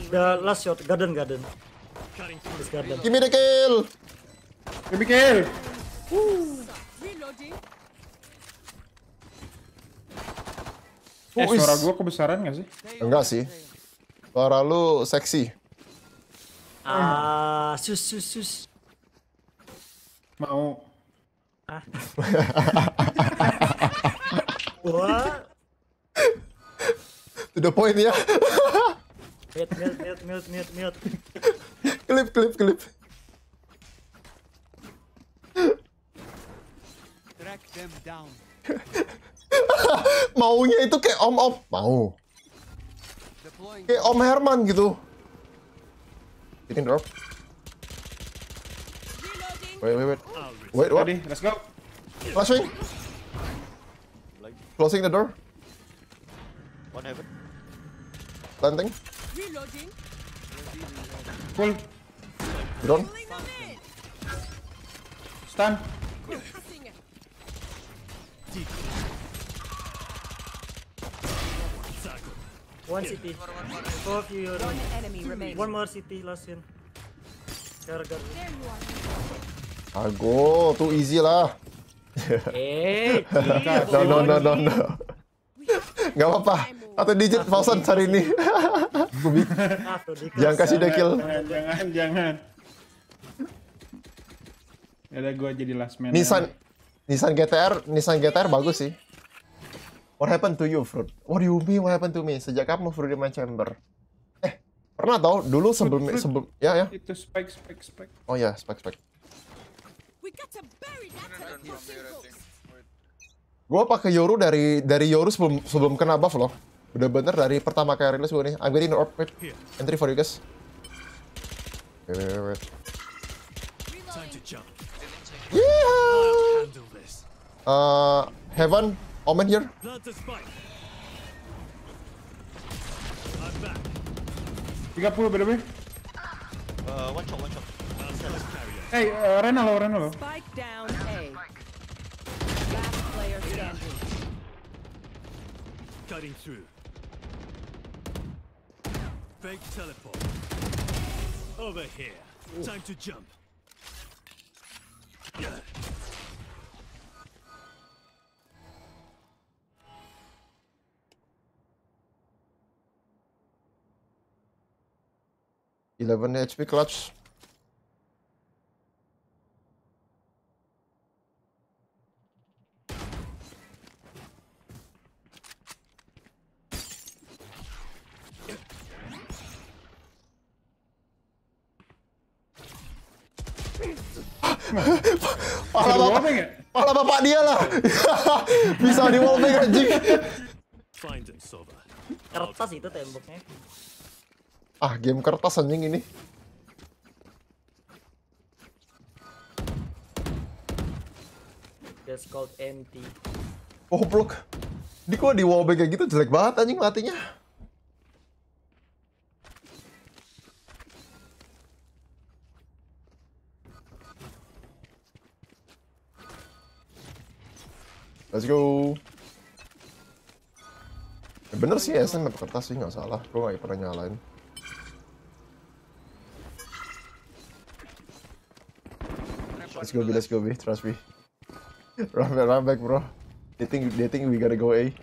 The last shot, garden, garden. This garden. Give me the kill! Give me kill! Woo. Reloading. Eh, suara gua kebesaran gak sih? Enggak sih. Suara lu seksi. Ah, sus sus sus. Mau. Ah. Wah. To the point ya. mute, mute, mute, mute, mute, mute. klip, klip, klip. Maunya itu kayak Om Om mau. Kayak Om Herman gitu. Ini drop. Wait, wait, wait. Wait, what? let's go. Flashing. Closing the door. One heaven. Landing. Reloading. Full. Drone. Stun. One city. four of you. One enemy remaining. One more city last in. Gargar. Argo, too easy lah. eh, no, no, no, no, no. Gak apa-apa. Atau digit Fausan hari ini. jangan kasih dekil. Jangan, jangan, jangan. Ada gua jadi last man. Nissan, Nissan GTR, Nissan GTR bagus sih. What happened to you, Fruit? What do you mean what happened to me? Sejak kapan Fruit di my chamber? Eh, pernah tau dulu sebelum fruit, sebelum fruit. ya ya. Itu spike spike spike. Oh ya, yeah, spike spike. Gue pakai Yoru dari dari Yoru sebelum sebelum kena buff loh. Udah bener dari pertama kali rilis gue nih. I'm getting orb wait. Entry for you guys. Wait, wait, wait. Yeah. Uh, heaven Omen here. You got Puro baby? Uh, one shot, one shot. Hey, uh, Renalo, Renalo. Spike down A. Last player standing. Cutting through. Fake teleport. Over here. Ooh. Time to jump. 11 HP clutch. Pala bapak, ya? pala bapak dia lah. Bisa di wallbang anjing. Kertas itu temboknya. Ah, game kertas anjing ini. That's called empty. Oh, blok. Di kok di wallbang kayak gitu jelek banget anjing matinya. Let's go. Ya bener sih dapet kertas sih nggak salah, gue nggak pernah nyalain. Let's go B, let's go B, trust me. run, back, run back, bro. They think they think we gotta go A.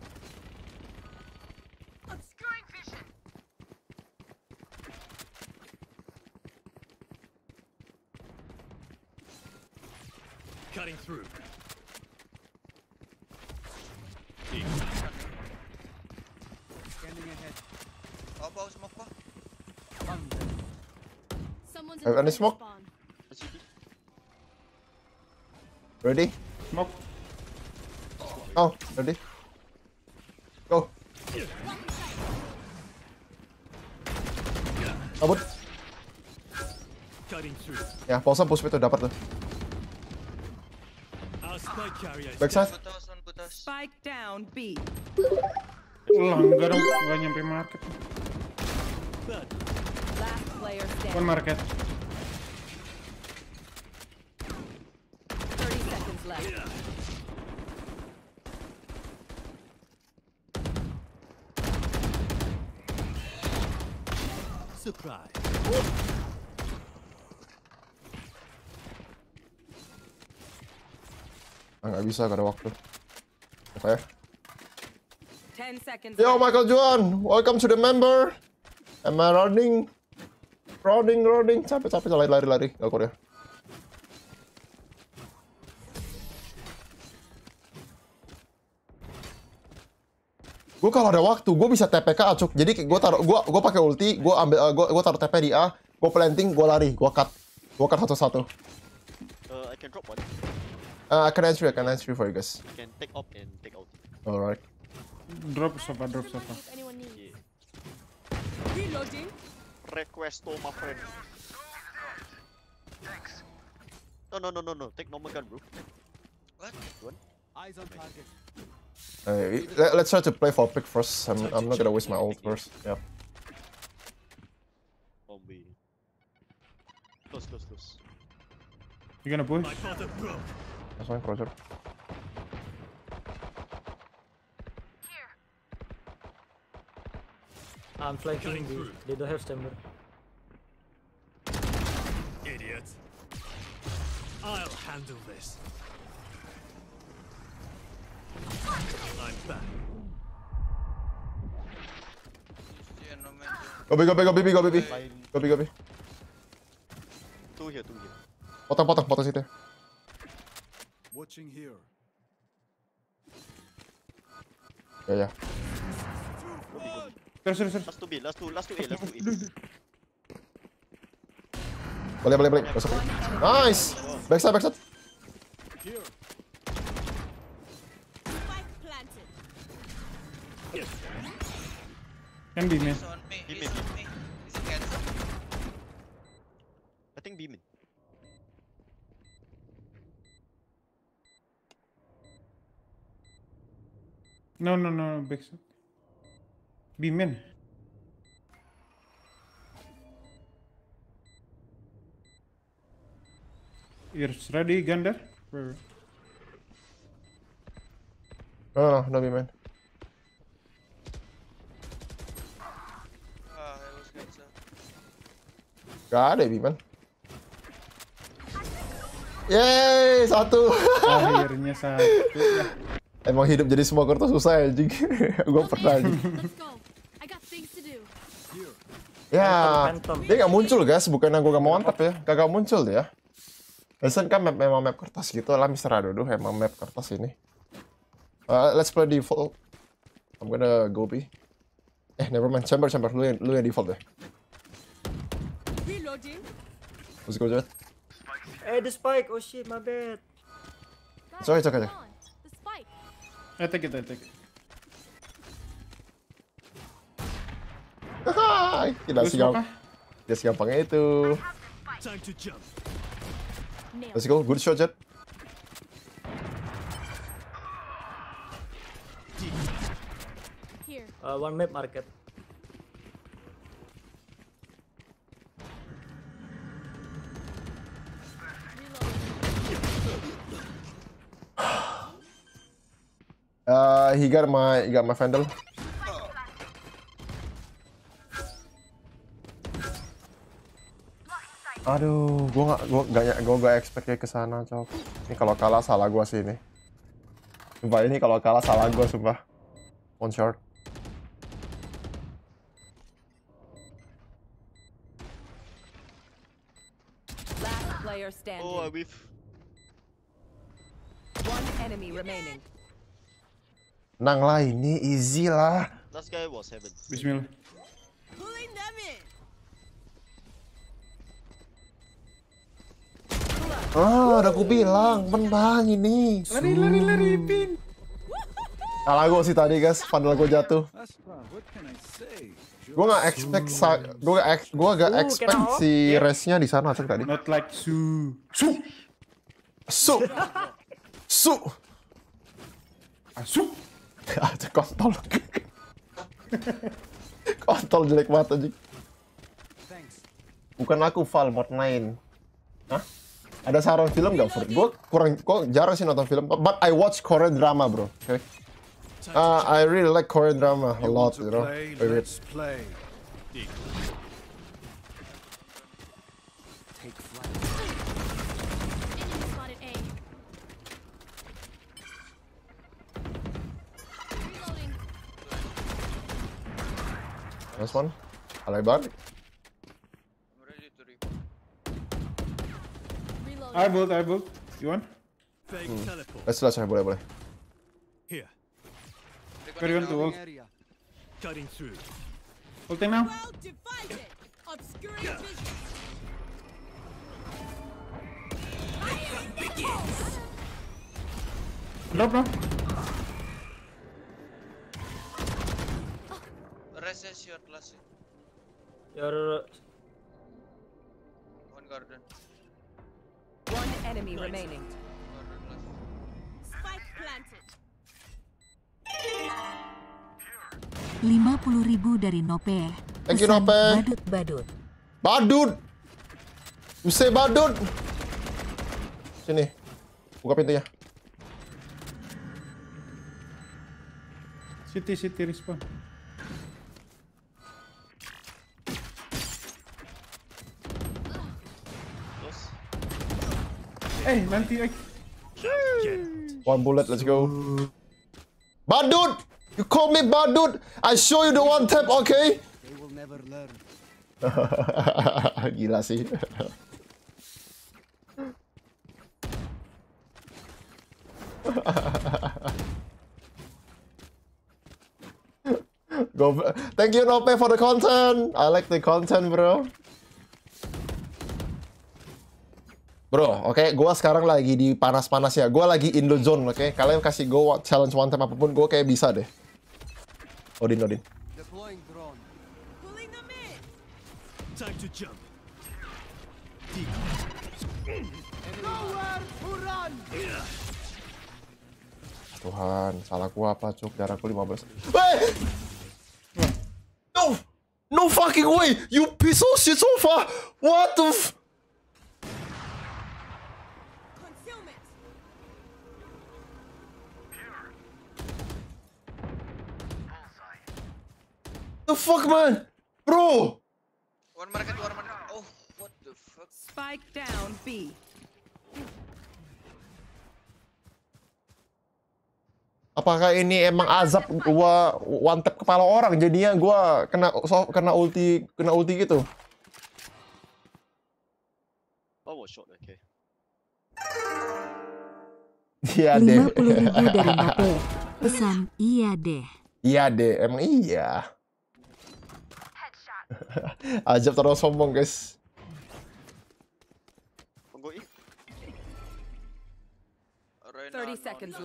Ready? Smoke. Oh, ready? Go. Abut. Ya, Paulson push itu dapat tuh. Backside. Langgar, down dong, enggak nyampe market. One market. Gak bisa, gak ada waktu. Oke. Okay. Yo, Michael Juan, welcome to the member. Am I running? Running, running. Capek, capek, lari, lari, lari. Gak ya. gue kalau ada waktu gue bisa TPK acuk jadi gue taruh gue gue pakai ulti gue ambil uh, eh, gue gue taruh TP di A gue planting gue lari gue cut gue cut satu satu Uh, I can entry, I can entry for you guys. You can take up and take out. Alright. Drop sofa, drop sofa. Yeah. Reloading. Request to my friend. Thanks. No, no, no, no, no. Take normal gun, bro. What? One. Eyes on target. Uh, let, us try to play for pick first. I'm, I'm not gonna waste my ult first. Yeah. Zombie. Close, close, close. you gonna push? That's my project. I'm flanking B. They don't have stamina. Idiot. I'll handle this. I'm back. Copy, go copy, copy, copy. Copy, copy. go here, go here. Potong, potong, potong situ. watching here. Ya ya. Terus terus terus. Last last last last Boleh boleh boleh. Masuk. Nice. Backside backside. Can be No, no, no, no, big You're ready, Gander? Where? No, no, no, beam Gak ada, Biman. Yeay, satu. Akhirnya satu. Emang hidup jadi semua kertas susah ya, Jing. gue pernah anjing. Ya, dia gak muncul guys, bukan gue gak mau mantap ya, kagak muncul ya. Listen kan map, memang map kertas gitu lah Mr. Adodo emang map kertas ini. Uh, let's play default. I'm gonna go be. Eh, never mind. Chamber, chamber. Lu yang, lu yang default deh. Let's go, Eh, the spike. Oh shit, my bad. Sorry, it's aja. I'll take it, I'll take it. Tidak segampang, tidak itu. Let's go, good shot, Jet. Uh, one map market. Uh, he got my he got my Fendel. Aduh, gua nggak gua nggak ya, gua gak expect ke sana, cok. Ini kalau kalah salah gua sih ini. Sumpah ini kalau kalah salah gua sumpah. One shot. Oh, habis. One enemy remaining. Nang lah ini easy lah. Last guy was Bismillah. Ah, udah aku bilang, menang ini. Lari, lari, lari, pin. Kalah gue sih tadi guys, pandal gue jatuh. Gue gak expect, gue gak, ex gue gak uh, expect si resnya di sana sih tadi. Not like su, su, su, su. Ah, su. Aja kontol. kontol jelek banget aja Bukan aku Val mod main Hah? Ada saran film gak, Fur? Gue kurang, kok jarang sih nonton film. But I watch Korean drama, bro. Okay. Uh, I really like Korean drama a lot, you know. Play, let's play. This one. Hello, Akbar. I'm ready to reload. I built, I built. You want? Hmm. Let's let's try, boleh, boleh. Here. Cutting through. Ulting now. Well divided. Obscuring Recess your class. Your one garden. One enemy nice. remaining. Spike planted. 50 ribu dari Nope. Thank you Nope. Badut badut. Badut. You badut. Sini. Buka pintunya. City, city respawn. Hey, 98. One bullet, let's go. Bad dude! You call me bad dude! I show you the one tap, okay? They will never learn. Gila sih. Go, thank you Nope for the content. I like the content, bro. Bro, oke, okay, gue sekarang lagi di panas-panas ya. Gue lagi in the zone, oke. Okay? Kalian kasih gue challenge one time apapun, gue kayak bisa deh. Odin, Odin. Tuhan, salah gua apa cuk? Darahku 15. Hey! No! No fucking way! You piece of shit so far! What the f The fuck, man? Bro! One market, one market. Oh, what the fuck? Spike down, B. Apakah ini emang azab gua one tap kepala orang jadinya gua kena so, kena ulti kena ulti gitu. Oh, was shot, okay. Iya deh. 50 ribu dari Mate. Pesan iya deh. Iya deh, emang iya. Ajab terlalu sombong guys.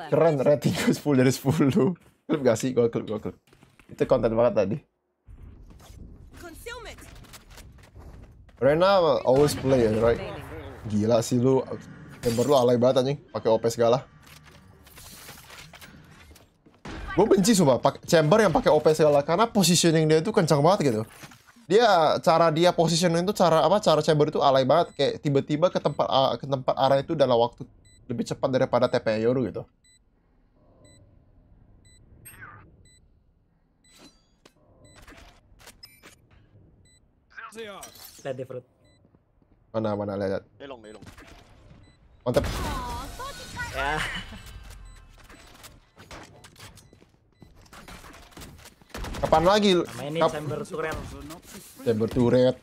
Keren rating gue 10 dari 10 Klip gak sih? gue gokil Itu konten banget tadi Rena always play ya, right? Gila sih lu Member lu alay banget anjing pakai OP segala Gue benci sumpah Pak Chamber yang pakai OP segala Karena positioning dia itu kencang banget gitu dia cara dia positioning itu cara apa cara Chamber itu alay banget kayak tiba-tiba ke tempat uh, ke tempat arah itu dalam waktu lebih cepat daripada TP Yoru gitu. Lihat di fruit. Mana mana lihat. Lelong lelong. Mantep. Ya. Kapan lagi? Mainin Kap chamber surel. Chamber turret.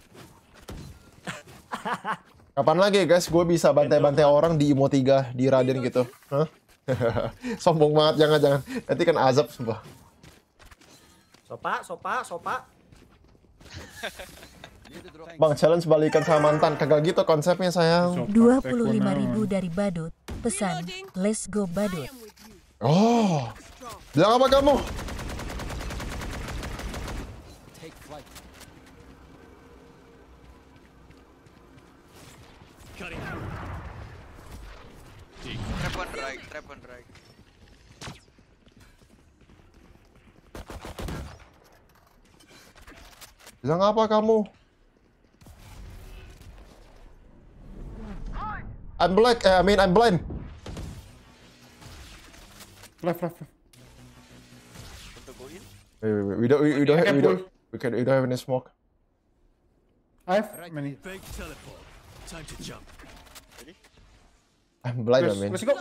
Kapan lagi guys gue bisa bantai-bantai orang di Imo 3 di Raden gitu? Hah? Sombong banget jangan-jangan. Nanti kan azab sumpah. Sopa, sopa, sopa. Bang challenge balikan sama mantan kagak gitu konsepnya sayang. 25.000 dari Badut. Pesan, iya, let's go Badut. Oh. Bilang apa kamu? Try பண்றாங்க Bilang apa kamu? I'm black. Eh, I mean, I'm blind. Left, left, left. Want to go in? Wait, wait, wait. We don't. We, we don't. Have, we don't. We can. We don't have any smoke. I have many. Big teleport. Time to jump. I'm blind, where's, man. Let's go?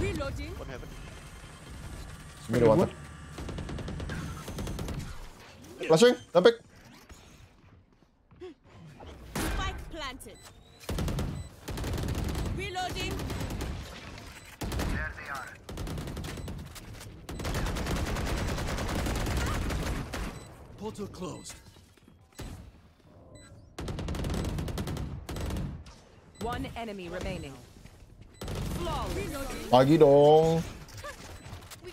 Reloading. What happened? Middle one. Flashing. Down back. Spike planted. Reloading. There they are. Portal closed. Lagi dong. We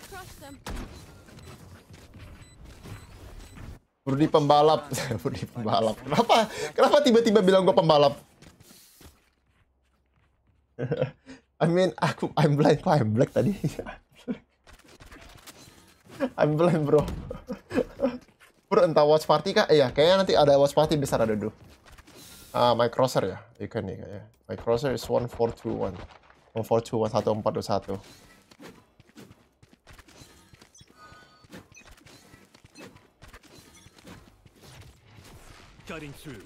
pembalap, Burdi pembalap. Kenapa? Kenapa tiba-tiba bilang gue pembalap? I mean, aku I'm blind kok I'm black tadi. I'm blind bro. bro entah watch party kah? Iya, eh, ya, kayaknya nanti ada watch party besar ada dulu my ah, Microser ya ikan nih kayaknya Microser is 1421 1421 1421 Cutting through.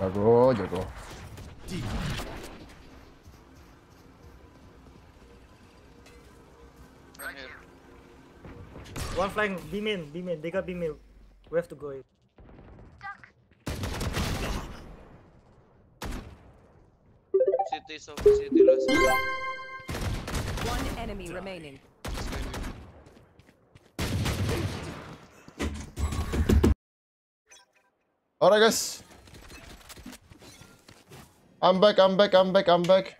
Jago, jago. One flank, B main, B main, they got B main. We have to go in. City lost. One enemy Die. remaining. Alright guys. I'm back, I'm back, I'm back, I'm back.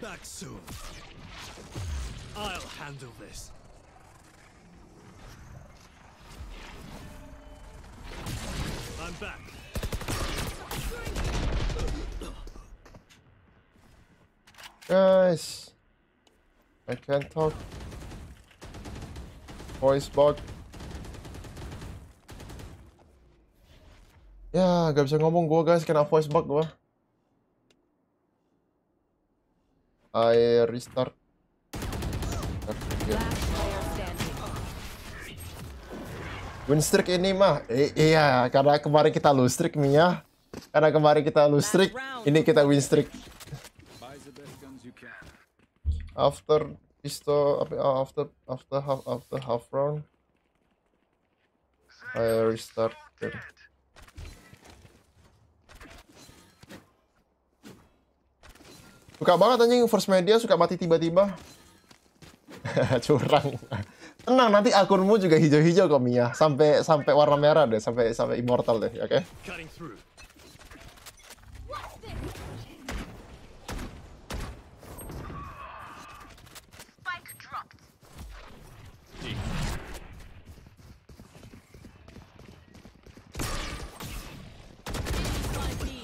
Back soon. I'll handle this. I'm back. Guys, I can't talk. Voice bug. Ya, gak bisa ngomong gue guys, kena voice bug gue. I restart. Win streak ini mah, I iya karena kemarin kita lose streak Mia, ya. karena kemarin kita lose streak, ini kita win streak. After pistol, oh, after after half after half round, I restart. Suka banget anjing first media suka mati tiba-tiba. Curang. Tenang nanti akunmu juga hijau-hijau kok Mia, sampai sampai warna merah deh, sampai sampai immortal deh, oke? Okay?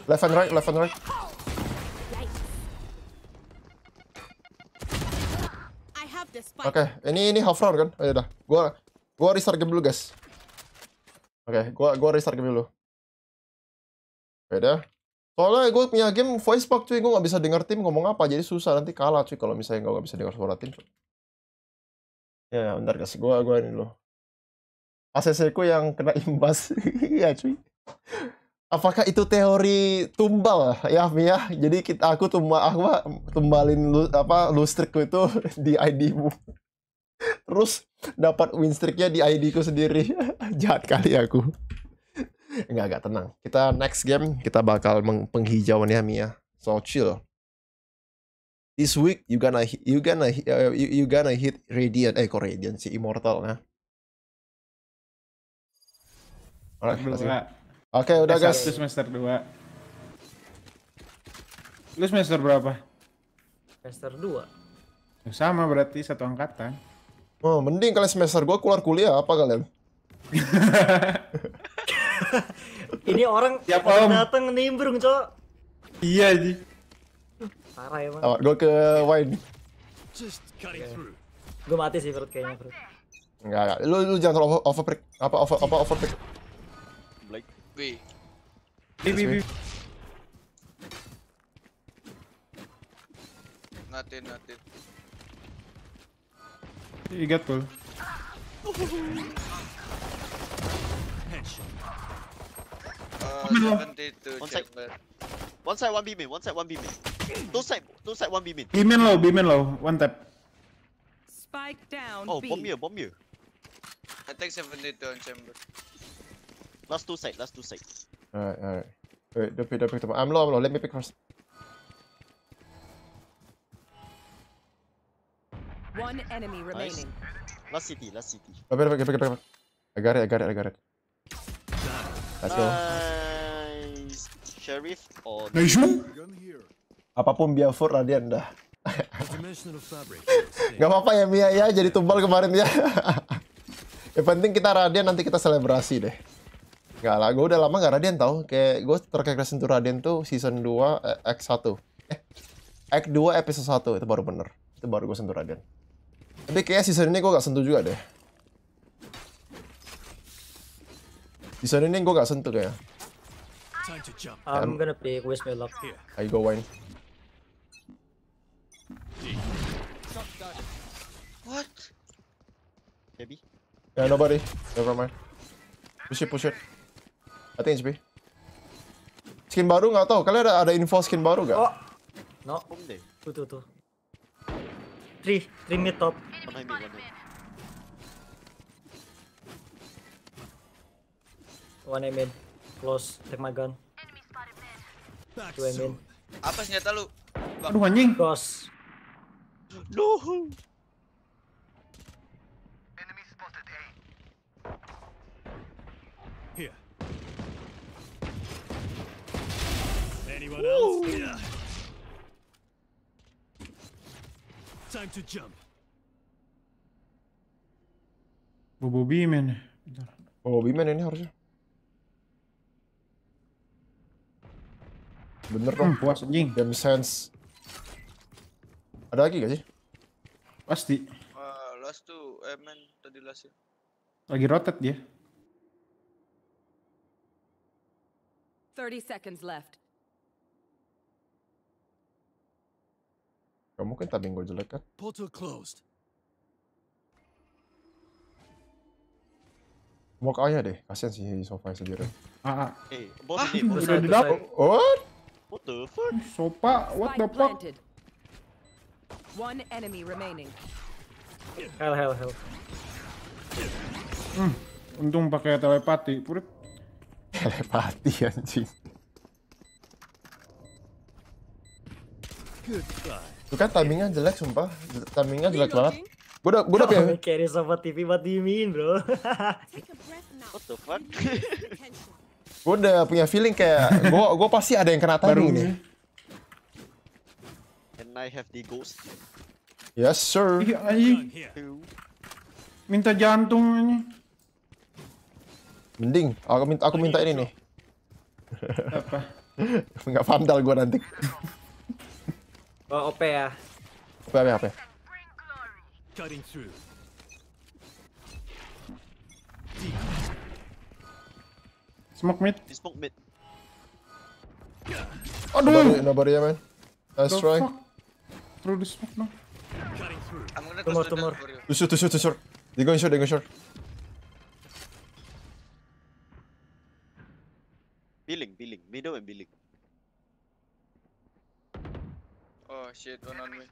Left and right, left and right. Oke, okay. ini ini half round kan? Ayo dah. Gua gua restart game dulu, guys. Oke, okay. gua gua restart game dulu. Beda. Soalnya gue punya game voice pack cuy, gua nggak bisa denger tim ngomong apa, jadi susah nanti kalah cuy kalau misalnya gue nggak bisa denger suara tim. Cuy. Ya, bentar guys, gua gua ini loh. ACC ku yang kena imbas, iya cuy apakah itu teori tumbal ya Mia? Jadi kita aku tumbal aku tumbalin lu, apa lustrikku itu di ID-mu. Terus dapat win streaknya di ID-ku sendiri. Jahat kali aku. Enggak agak tenang. Kita next game kita bakal penghijauan ya Mia. So chill. This week you gonna you gonna uh, you, gonna hit Radiant eh kok Radiant si Immortal nah. Alright, Oke, udah guys. Lu guys. semester 2. Lu semester berapa? Semester 2. Sama berarti satu angkatan. Oh, mending kalian semester gua keluar kuliah apa kalian? Ini orang siapa ya, orang datang nimbrung, Cok. Iya, Ji. Parah emang. Ya, Awak gua ke wine. Just Okay. Gua mati sih perut kayaknya, perut. Enggak, enggak. Lu lu jangan over, over apa over, over, over, over, B. B, B, B. Nothing, nothing. You got pull. Uh, One side. One side, one B mid. One side, one B mid. Two side, two side, one B mid. B mid low, B mid low. One tap. Spike down. Oh, B. bomb here, bomb here. Attack 72 on chamber. Last two side, last two side. Alright, alright. Wait, don't pick, don't pick the I'm low, I'm low. Let me pick first. One enemy remaining. Nice. Last city, last city. Oh, better, better, better, better. I got it, I got it, I got it. Let's go. Nice. Sheriff or... Nice. Apapun for Radian dah. Gak apa-apa ya Mia ya, jadi tumbal kemarin ya. Yang penting kita Radian nanti kita selebrasi deh. Gak lah, gue udah lama gak Raden tau. Kayak gue terkait Crescent sentuh Raden tuh season 2, eh, X1. Eh, X2 episode 1, itu baru bener. Itu baru gue sentuh Raden. Tapi kayak season ini gue gak sentuh juga deh. Season ini gue gak sentuh kayak. I'm gonna play Waste My Luck. Ayo go wine. What? Maybe. Yeah, nobody. Never mind. Push it, push it. I think HP. Skin baru nggak tahu. Kalian ada ada info skin baru nggak? Oh. No. Tuh tuh tuh. Three, three mid top. One mid, Close. Take my gun. Two mid. Apa senjata lu? Aduh anjing. Close. No. Anyone Ooh. else? Yeah. Time to jump. Bobo Beeman. Oh, Bobo Beeman ini harusnya. Bener dong, puas anjing. Game sense. Ada lagi gak sih? Pasti. Wah, last tuh, eh man, tadi last ya. Lagi rotet dia. 30 seconds left. Gak mungkin tabing gue jelek kan? Portal closed. mau kaya deh, kasihan sih sofa sendiri. Eh, ah, ah. Eh, bos ah, ini udah di What? What the fuck? Sofa, what the fuck? One enemy remaining. Hell, hell, hell. Hmm, untung pakai telepati, purip. Telepati anjing. Goodbye. Itu kan timingnya jelek sumpah. Timingnya jelek banget. Gue udah gue udah pengen carry sama TV buat diemin, Bro. What the fuck? gue udah punya feeling kayak gue gue pasti ada yang kena timing nih. Can I have the ghost? Yes, sir. Iya, Minta jantung ini. Mending aku minta aku minta ini nih. Apa? Enggak vandal gue nanti. Oh, OP ya. OP, OP, OP. Smoke mid. smoke mid. Aduh. Nobody, nobody ya, man. Nice try. Through the smoke now. Tumor, tumor. Tusuk, tusuk, tusuk. They going short, they going short. Billing, billing. Middle and billing. Oh shit, one Enemy on me.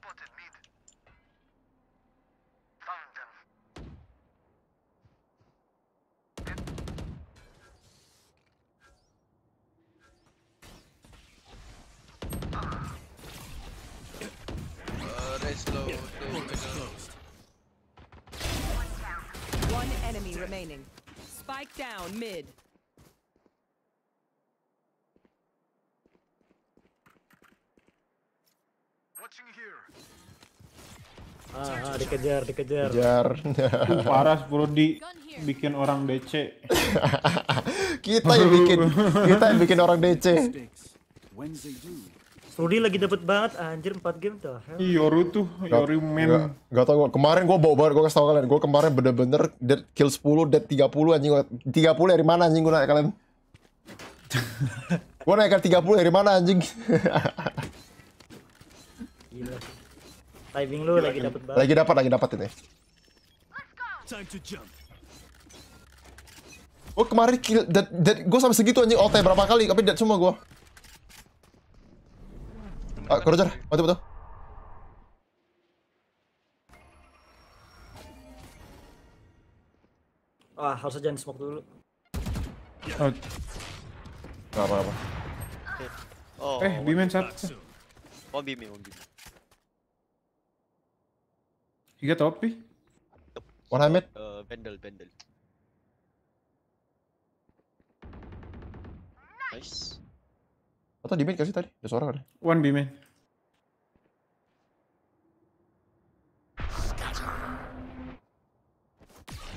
Oh, remaining. Spike down mid. Ah, ah dikejar, dikejar. Kejar. Uh, parah sepuluh di bikin orang DC. kita yang bikin, kita yang bikin orang DC. Rudy lagi dapet banget anjir 4 game dah. Yoru tuh, Yoru men. Gak, gak tau Kemarin gue bawa banget, gue kasih tau kalian. Gue kemarin bener-bener dead kill 10, dead 30 anjing. Tiga 30 dari mana anjing gue naik kalian? gua tiga 30 dari mana anjing? Gila. Timing lu Gila, lagi dapat banget. Lagi dapat, lagi dapat ini. Ya. Oh kemarin kill, dead, dead, gue sampai segitu anjing ulti berapa kali, tapi dead semua gue. Ah, Roger, mati betul. Wah, harus jangan smoke dulu. Oh. Gak apa-apa. Oh, eh, Bimen satu. Oh, Bimen, oh, Bimen. You got the OP? Nope. What I Uh, Vendel, eh, Nice. Atau di mid kasih tadi? Ada suara kan? One B mid.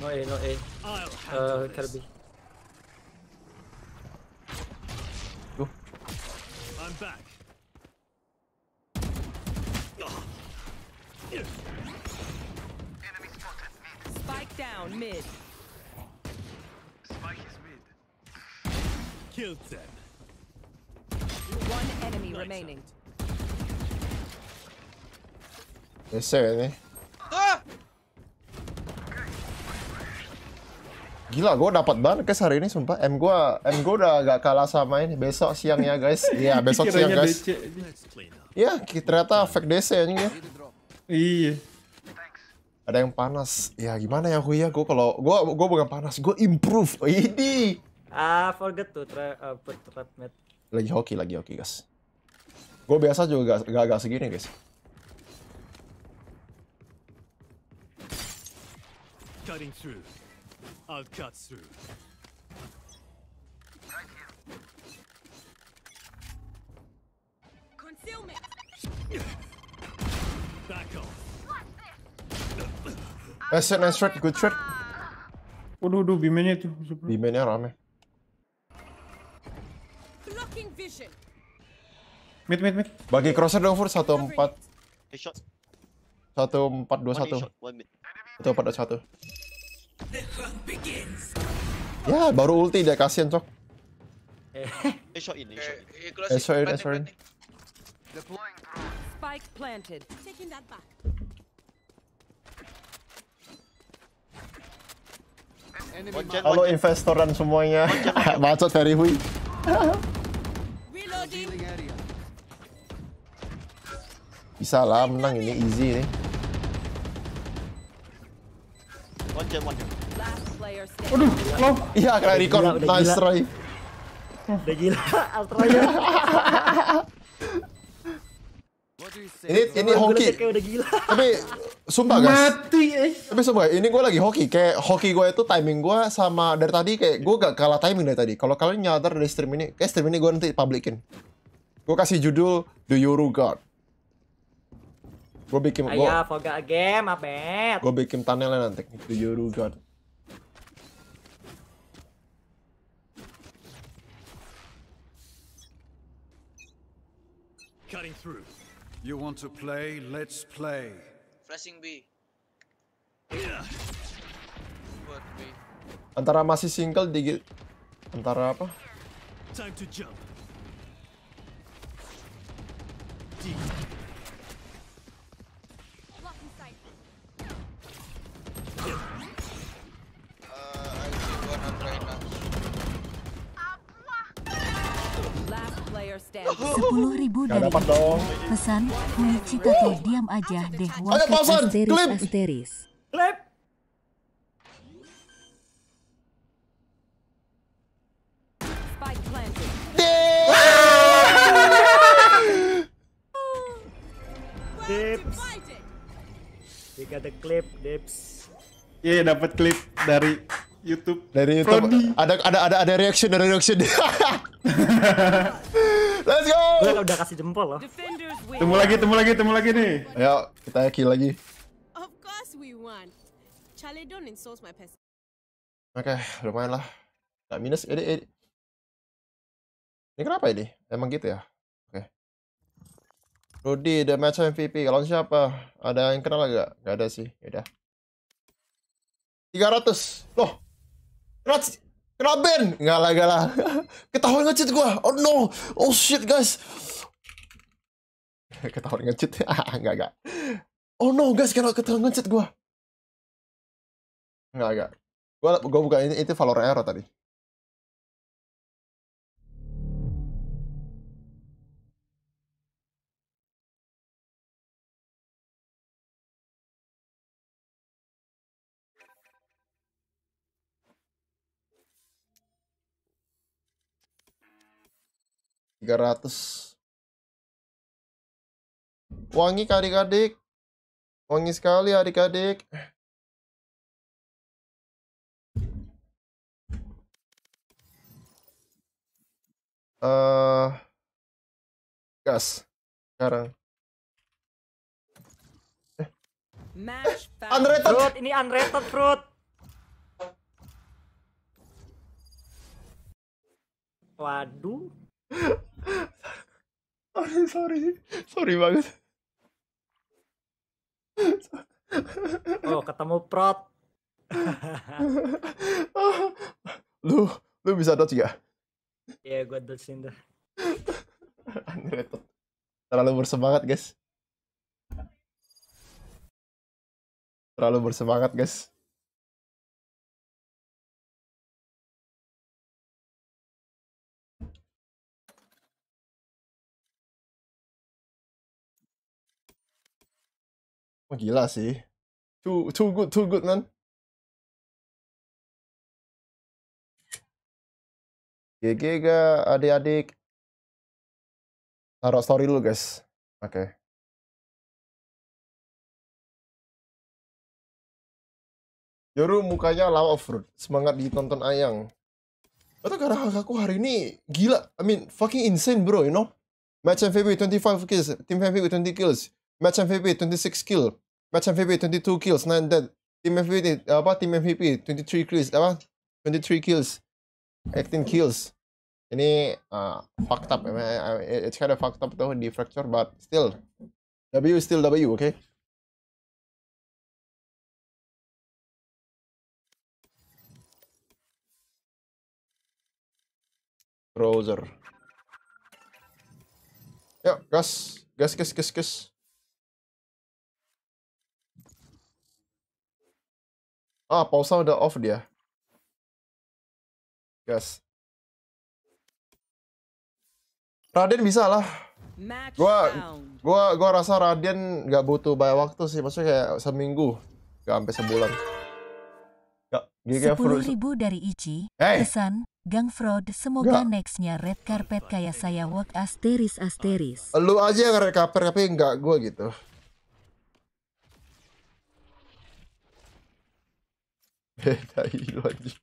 No A, no A. Uh, Kirby. Go. I'm back. Spike down mid. Spike is mid. Killed them. One enemy nice remaining. Yes, sir. They. Eh? Ah! Gila, gue dapat banget guys hari ini sumpah. M gue, M gue udah gak kalah sama ini. Besok siang ya guys. Iya, yeah, besok siang guys. Iya, yeah, ternyata fake DC anjing ya. Iya ada yang panas ya gimana ya Huy ya gue kalau gue gue bukan panas gue improve oh, ini ah forget to try uh, put trap mat lagi hoki lagi hoki guys gue biasa juga gak, gak, gak segini guys cutting through I'll cut through Concealment. Back off. Nice shot, nice shot, good shot. Waduh, waduh, bimennya itu. Bimennya rame. Mid, mid, mid. Bagi crosser dong, Fur. Satu empat. Satu empat dua satu. Satu empat dua satu. Ya, baru ulti dia kasian cok. Eh, shot ini, shot in. Eh, shot ini, shot ini. Spike planted. Taking that back. Halo investor investoran semuanya. Bacot dari Hui. Bisa lah menang ini easy nih. Waduh, lo. Iya, kena record. Udah nice try. Udah gila, ya. ini ini hoki. Tapi Sumpah guys. Mati. Eh. Tapi sumpah ini gue lagi hoki. Kayak hoki gue itu timing gue sama dari tadi kayak gue gak kalah timing dari tadi. Kalau kalian nyadar dari stream ini, kayak stream ini gue nanti publikin. Gue kasih judul The Yoru God. Gue bikin gue. Ayo, foga game, abet. Gue bikin tunnelnya nanti. The Yoru God. Cutting through. You want to play? Let's play. Flashing B. Buat B. Antara masih single di antara apa? Time to jump. D. Sepuluh ribu dari dapat dong. Pesan, Michita tuh diam aja deh. Ayo pausan, klip. Asteris. Klip. Dips. We the clip, Dips. Iya, yeah, dapat clip dari YouTube. Dari YouTube. Ada ada ada ada reaction, ada reaction. Let's go. Gue udah kasih jempol loh. Temu lagi, temu lagi, temu lagi nih. Ayo, kita kill lagi. Of course we won. Charlie don't insult my person. Oke, okay, lumayan lah. Tak nah, minus ini, ini. Ini kenapa ini? Emang gitu ya? Oke. Okay. Rudy, the match MVP. Kalau siapa? Ada yang kenal gak? Gak ada sih. Ya udah. 300. Loh. 300. Kena ban. Enggak lah, enggak lah. Ketahuan nge-cheat gue. Oh no. Oh shit, guys. Ketahuan nge Ah, enggak, enggak. Oh no, guys, kena ketahuan ngecit gua. Enggak, enggak. Gua gua buka ini itu valor error tadi. 300 wangi adik-adik wangi sekali adik-adik uh, gas sekarang eh, unrated. Fruit, ini unrated fruit. Waduh sorry sorry sorry banget oh ketemu prot lu lu bisa dodge gak? Iya yeah, gue dodgein dah Underrated Terlalu bersemangat guys Terlalu bersemangat guys oh, gila sih too too good too good man GG ga adik-adik taruh story dulu guys oke okay. Yoru mukanya lawa of road semangat ditonton ayang atau karena aku hari ini gila I mean fucking insane bro you know match MVP 25 kills team MVP 20 kills match MVP 26 kill match MVP 22 kills nah dead. tim MVP apa tim MVP 23 kills apa 23 kills 18 kills ini uh, fucked up I eh, mean, eh, it's kind of fucked up though di fracture but still W still W okay browser. Yuk, gas, gas, gas, gas, gas. Ah, pausa udah off dia. Gas. Raden bisa lah. Gua, gua, gua rasa Raden nggak butuh banyak waktu sih. Maksudnya kayak seminggu, gak sampai sebulan. Ya. Sepuluh ribu dari Ichi. Hey. Kesan, Gang Fraud. Semoga nextnya red carpet kayak saya work asteris asteris. Lu aja yang red carpet tapi nggak gue gitu. beda hilo aja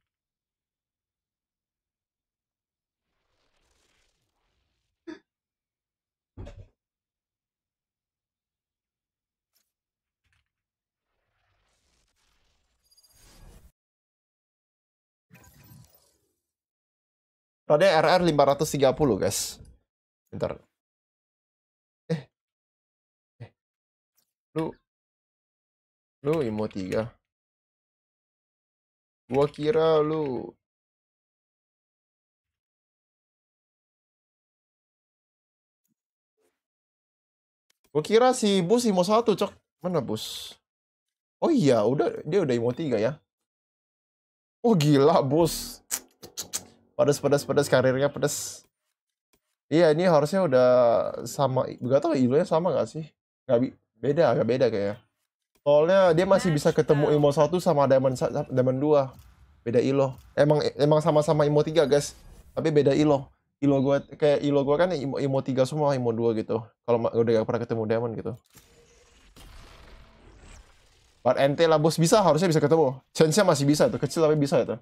Tadi RR 530 guys. Bentar. Eh. eh. Lu. Lu emo 3. Gua kira lu gua kira si bus Imo satu cok. Mana bus? Oh iya, udah dia udah Imo tiga ya. Oh gila bus. Pedes pedes pedes karirnya pedes. Iya ini harusnya udah sama. Gak tau ilunya sama gak sih? Gak beda, agak beda kayaknya. Soalnya dia masih bisa ketemu emo satu sama Diamond Diamond dua Beda ILO. Emang emang sama-sama emo tiga guys. Tapi beda ILO. ILO gua kayak ILO gua kan emo IMO 3 semua, emo dua gitu. Kalau udah gak pernah ketemu Diamond gitu. Bar ente lah bos bisa harusnya bisa ketemu. Chance-nya masih bisa tuh, kecil tapi bisa itu.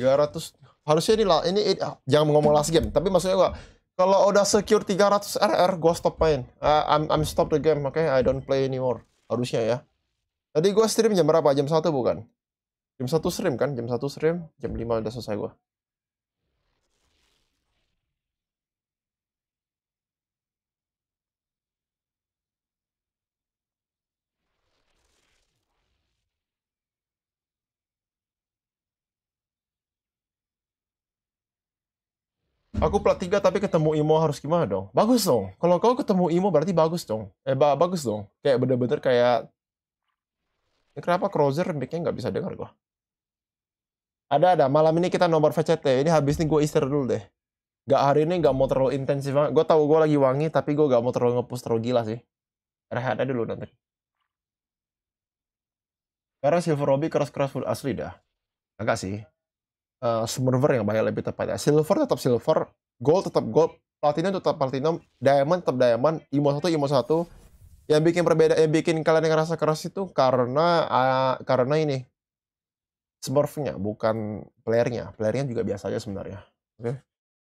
300 harusnya ini ini, ini ah, jangan ngomong last game, tapi maksudnya gua kalau udah secure 300 RR gua stop main. Uh, I'm I'm stop the game, makanya I don't play anymore. Harusnya ya. Tadi gua stream jam berapa? Jam satu bukan? Jam satu stream kan? Jam satu stream, jam lima udah selesai gua. Aku plat 3 tapi ketemu Imo harus gimana dong? Bagus dong. Kalau kau ketemu Imo berarti bagus dong. Eh ba bagus dong. Kayak bener-bener kayak ini kenapa Crozer mic-nya nggak bisa dengar gua? Ada ada. Malam ini kita nomor VCT. Ini habis nih gue istirahat dulu deh. Gak hari ini gak mau terlalu intensif banget. Gue tau gue lagi wangi tapi gue gak mau terlalu ngepus terlalu gila sih. Rehat aja dulu nanti. Karena Silver Robby keras-keras full asli dah. Agak sih uh, eh, silver yang banyak lebih tepatnya. Silver tetap silver, gold tetap gold, platinum tetap platinum, diamond tetap diamond, IMO 1 IMO 1. Yang bikin perbeda yang bikin kalian ngerasa keras itu karena uh, karena ini smurfnya bukan playernya. Playernya juga biasa aja sebenarnya. Oke. Okay?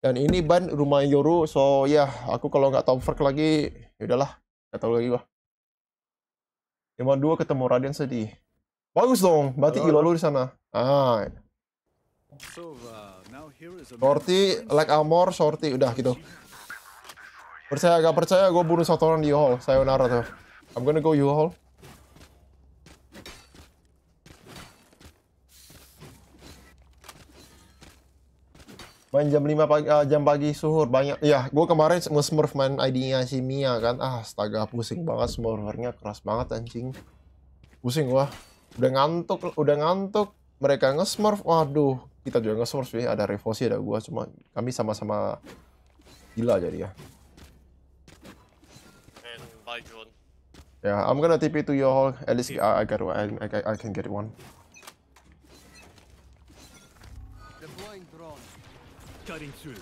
Dan ini ban rumah Yoru, so ya yeah, aku kalau nggak top fork lagi, yaudahlah, nggak tahu lagi gua. Imon dua ketemu Raden sedih. Bagus dong, berarti ilo lu di sana. Ah, Uh, shorty, like armor, shorty, udah gitu. Percaya gak percaya gue bunuh satu orang di U-Haul, sayonara tuh. I'm gonna go U-Haul. Main jam 5 pagi, uh, jam pagi suhur banyak. Ya, gue kemarin nge-smurf main ID-nya si Mia kan. Ah, astaga pusing banget smurfernya keras banget anjing. Pusing gua. Udah ngantuk, udah ngantuk. Mereka nge-smurf. Waduh, kita juga nggak source ya ada revosi ada gua cuma kami sama-sama gila jadi ya Yeah, ya, I'm gonna TP to your hall. At least I, I got one. I, I, I can get one. Deploying drone. Cutting through.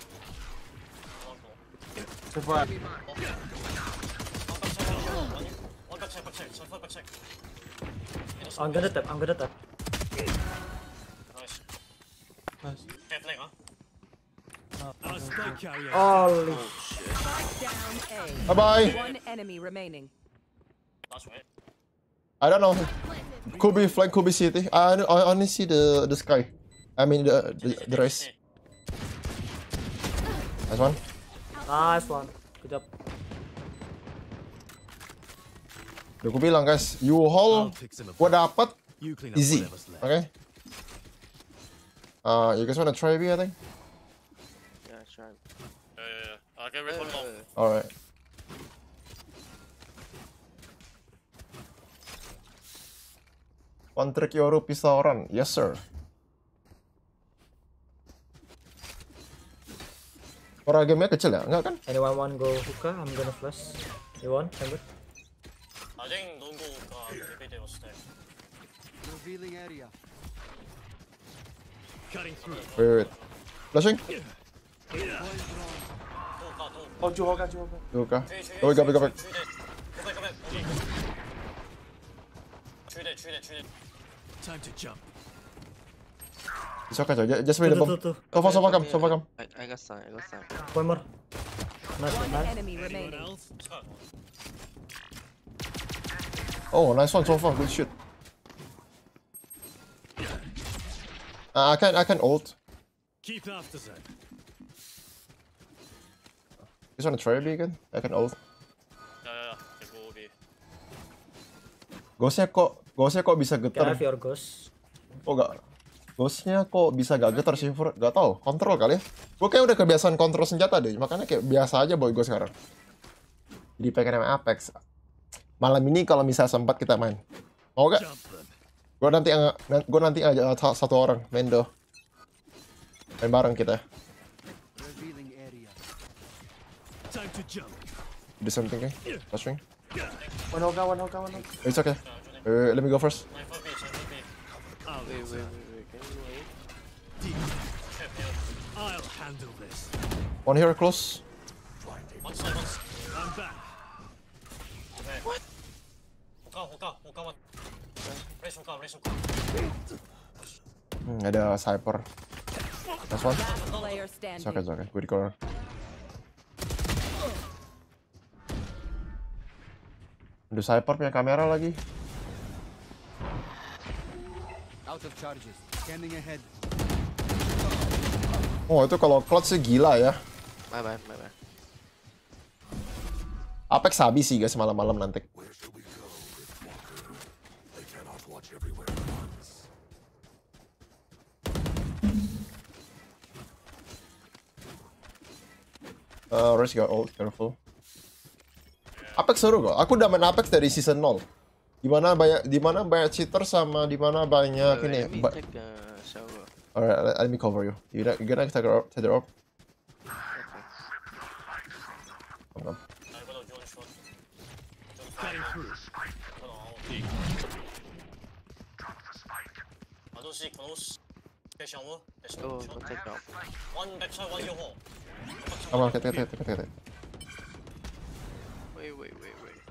I'm gonna tap. I'm gonna tap. Holy shit. Bye bye. One enemy remaining. Eh? I don't know. Could be flag, could be city. I, I only see the the sky. I mean the the, the race. Nice one. Nice one. Good job. Udah gue bilang guys, you haul gue dapet, easy, oke? Okay? Uh, you guys want to try B, I think? Yeah, try. Yeah, yeah, yeah. I'll get rid of them. Alright. One trick rupee saw run. Yes, sir. Orang gamenya kecil ya? Enggak kan? Anyone want go hookah? I'm gonna flush. You want? I'm good. I think don't go hookah. Maybe they will stay. Revealing area. Wait, wait, wait. Flashing? Oh, Juhoka, Juhoka. hog. Go back, go back, go back. Time to jump. It's okay, just, just wait a bomb. Two, two, two. So far, so far, come, so far, come. I, I got some, I got some. One more. Nice, nice. Oh, nice one so far, good shit. Uh, I can I can ult. Keep after that. Is on a try B again? I can ult. Ghostnya kok Ghostnya kok bisa getar? Can I ghost? Oh gak, Ghostnya kok bisa gak getar sih? Gak tau. Kontrol kali ya. Gue kayak udah kebiasaan kontrol senjata deh. Makanya kayak biasa aja boy gue sekarang. Di pengen main Apex. Malam ini kalau misal sempat kita main. Mau gak? Gue nanti gue nanti ajak satu orang Mendo. Main bareng kita. Do something, eh? ring. One hoga, one hoga, one hoga. It's okay. wait, uh, let me go first. Ah, wait, wait, wait, wait. I'll handle this. One here, close. One side, one side. I'm back. What? Hoka, Hoka, Hoka, one. Hmm, ada sniper. Last one. It's okay, it's okay. Good corner. Ada sniper punya kamera lagi. Out of charges. ahead. Oh, itu kalau clutch sih gila ya. Bye bye, bye bye. Apex habis sih guys malam-malam nanti. Uh, risk your ult, careful. Apex seru kok. Aku udah main Apex dari season 0. Dimana banyak dimana banyak cheater sama dimana banyak ini. Ba uh, Alright, let, let, me cover you. You gonna, you gonna take her up, take her up. Okay. Oh, take Wait, wait, wait, wait.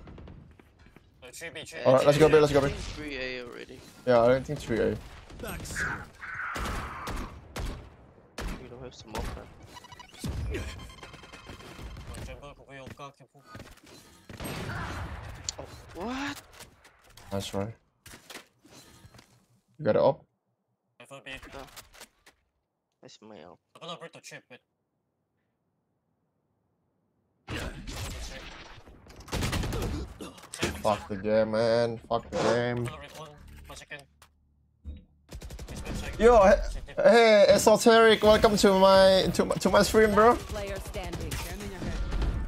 Alright, let's go B, let's go B. 3A already. Yeah, I don't think 3A. We don't have some Oh, what? That's right. You got it up? I thought That's my up. I'm gonna break the chip, but. Fuck the game, man. Fuck the game. Yo, hey, esoteric, welcome to my to my, to my stream, bro.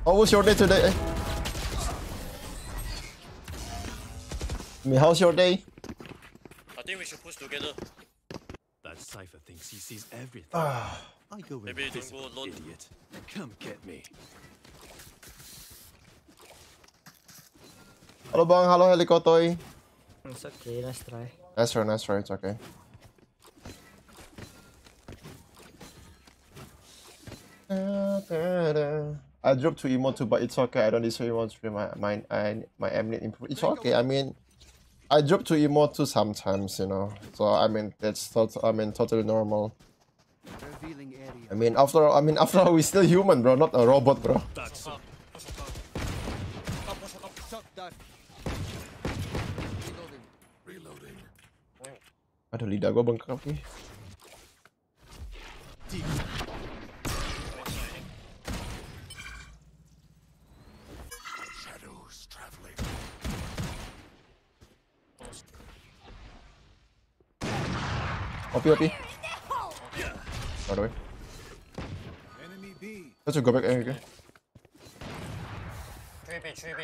How was your day today? Me, how's your day? I think we should push together. That cipher thinks he sees everything. Ah. I go with Maybe don't go alone. Idiot. Come get me. Hello bang, hello Helicotoy. It's okay, Let's try. That's try, That's try, it's okay. I dropped two emote too, but it's okay. I don't need to stream. My my my Mnet improve. It's okay. I mean, I drop two emote too sometimes, you know. So I mean, that's tot I mean totally normal. I mean, after all, I mean after all, we're still human, bro, not a robot, bro. Ada lidah gua bengkak nih. Opi opi. By the way. Let's go back. Eh, okay. 3B, 3B.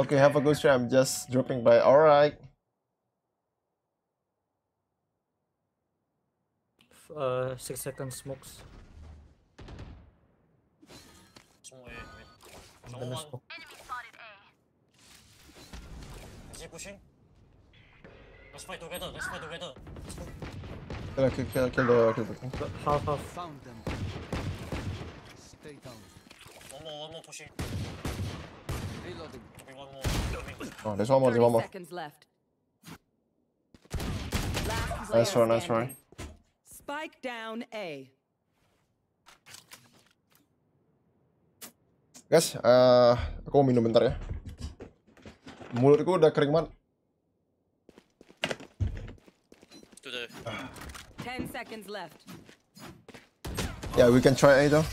Okay, have a good stream. I'm just dropping by. Alright. uh, 6 second smokes. Enemy spotted A. Is he pushing? Let's fight together, let's fight together. Let's go. kill, kill the kill the thing? Half half. Found them. Stay down. One more, one more pushing. Reloading. Be one more. Oh, there's one more, there's one more. left. Last nice one, nice one. Spike down A. Guys, uh, aku mau minum bentar ya. Mulutku udah kering banget. Ten seconds left. Yeah, we can try A though.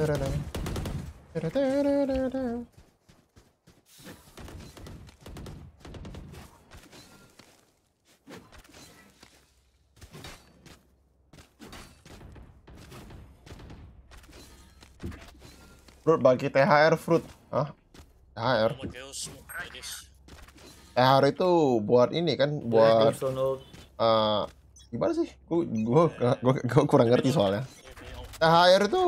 Da, da, da, Bro, bagi THR fruit. Hah? THR. THR itu buat ini kan, nah, buat uh, gimana sih? Gue gua, eh, gua, gua kurang ngerti soalnya. THR itu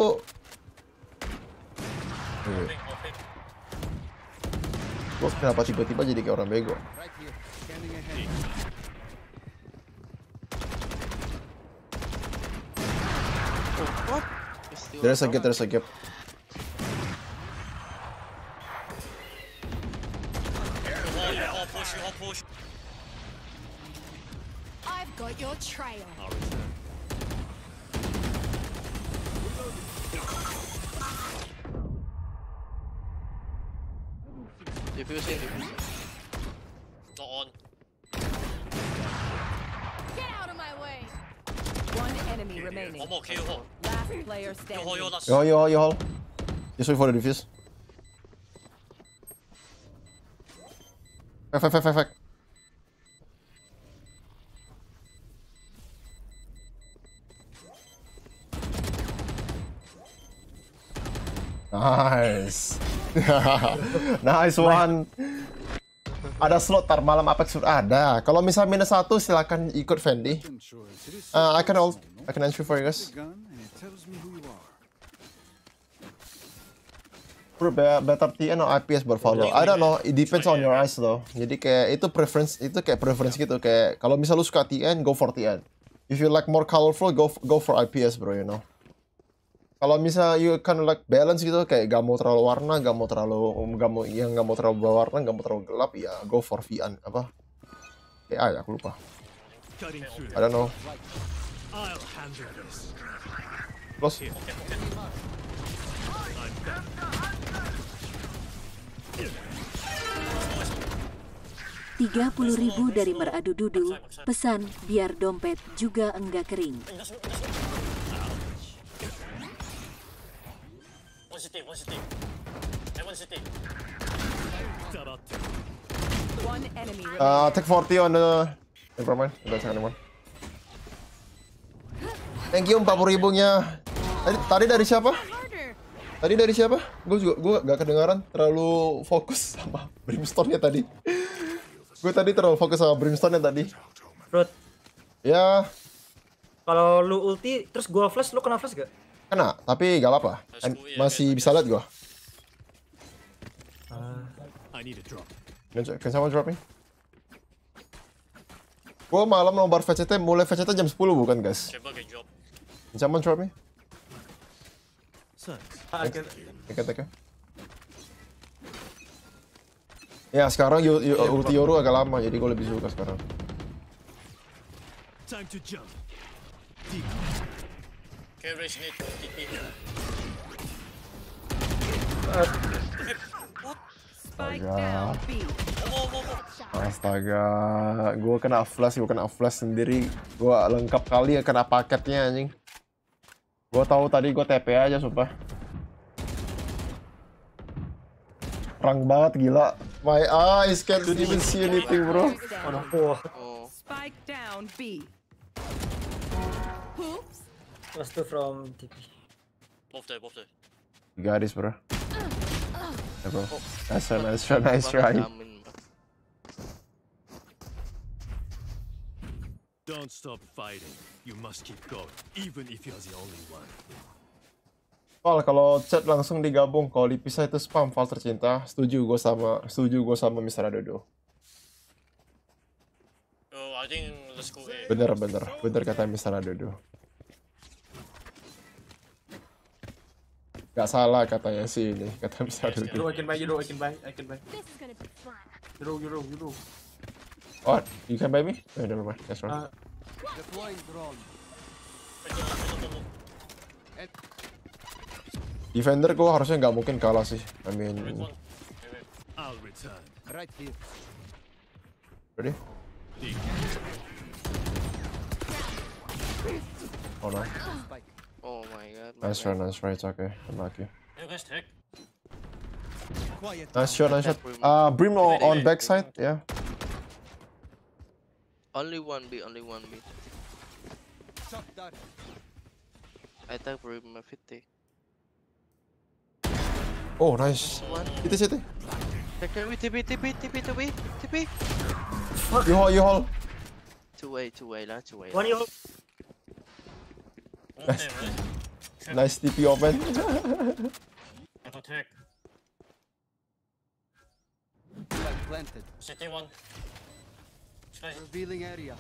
Gue iya. kenapa tiba-tiba jadi kayak orang bego? Oh, there's a gap, there's a gap. your trail. I'll return. Not on. Get out of my way. One enemy remaining. One more kill. Last player standing. You hold, you hold. You hold, you hold. Just wait for the defuse. Fuck, fuck, fuck, fuck, fuck. Nice. nice one. Ada slot tar malam apa sur ada. Kalau misal minus satu silakan ikut Fendi. Uh, I can all I can answer for you guys. Bro, better TN or IPS buat follow. I don't know, it depends on your eyes though. Jadi kayak itu preference, itu kayak preference gitu. Kayak kalau misal lu suka TN, go for TN. If you like more colorful, go go for IPS bro, you know kalau misal you kind of like balance gitu kayak gak mau terlalu warna gak mau terlalu gak mau yang gak mau terlalu berwarna gak mau terlalu gelap ya go for Vian apa Eh, ya aku lupa I don't know Lost Tiga puluh ribu dari meradu dudu, pesan biar dompet juga enggak kering. Eh, uh, take 40 on the. Never mind. That's anyone. Thank you 40 ribunya. Tadi, tadi dari siapa? Tadi dari siapa? Gue juga gue gak kedengaran terlalu fokus sama brimstone nya tadi. gue tadi terlalu fokus sama brimstone nya tadi. Rut. Ya. Kalau lu ulti terus gue flash lu kena flash gak? kena, tapi gak apa-apa. Masih yeah, ya, ya, bisa ya. lihat gua. Uh, can, can someone drop me? Gua malam lombar VCT, mulai VCT jam 10 bukan guys? Can someone drop me? Teka, teka. Ya sekarang yu, yu, iya, ulti Yoru agak lama, jadi gue lebih suka sekarang. Time to jump. Deep. Astaga. Astaga, gue kena flash, gue kena flash sendiri. Gue lengkap kali ya kena paketnya anjing. Gue tahu tadi gue TP aja sumpah. Perang banget gila. My eyes can't even see anything, bro. Oh, no. oh. Spike down B. Oops. Plus two from TP. Both there, both there. You got this, bro. Yeah, bro. Oh. Nice try, nice try, nice try. Don't stop fighting. You must keep going, even if you're the only one. Val, kalau chat langsung digabung, kalau dipisah itu spam, Val tercinta. Setuju gue sama, setuju gue sama Mister Dodo. Oh, I think let's go Bener, bener, bener kata Mister Dodo. Gak salah katanya sih ini, kata bisa yes, Euro, I can buy, Euro, I can buy, I can buy. Euro, Euro, Euro. Oh, you can buy me? Oh, never mind, that's wrong. Uh, Defender gua harusnya nggak mungkin kalah sih. I mean. I'll return. Right here. Ready? Oh no. Oh my god. My nice bad. run, nice right, okay. I'm lucky. Nice shot, nice shot. Uh, Brimo on backside, yeah. Only one B, only one B. I attack Brimo 50. Oh, nice. One. City, city. Can we TP, TP, TP, TP, TP? You hold, you hold. Two way, two way, lah, two way. One you haul. Nice, nice TP open. attack. planted. CT one. Straight. Revealing area.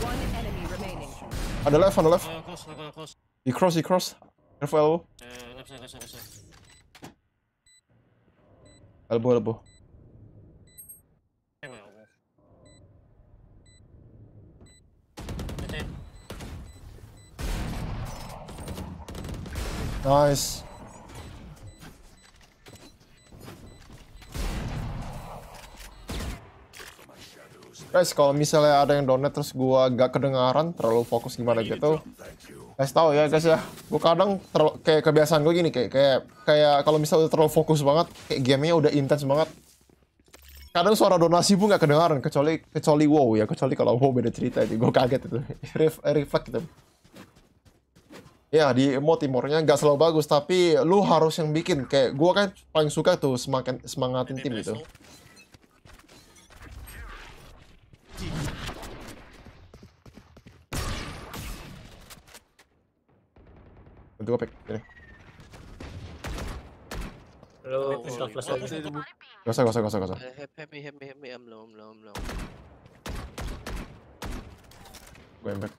One enemy remaining. On the left, on the left. Uh, close, close. He cross, he cross. Careful elbow. Uh, left side, left side, left side. Elbow, elbow. Nice. Guys, kalau misalnya ada yang donate terus gua gak kedengaran, terlalu fokus gimana gitu. Guys tahu ya guys ya, gua kadang terlalu, kayak kebiasaan gue gini kayak kayak kayak kalau misalnya udah terlalu fokus banget, kayak gamenya udah intens banget. Kadang suara donasi pun gak kedengaran kecuali kecuali wow ya, kecuali kalau wow beda cerita itu gua kaget itu. Reflect itu. Ya di mau timornya nggak selalu bagus tapi lu harus yang bikin kayak gua kan paling suka tuh semakin semangatin tim itu. Nanti gue pick ini. Lu Gak usah, gak usah, gak usah, gak usah. Eh, happy, happy, happy, I'm low, I'm low, I'm low. Gue impact.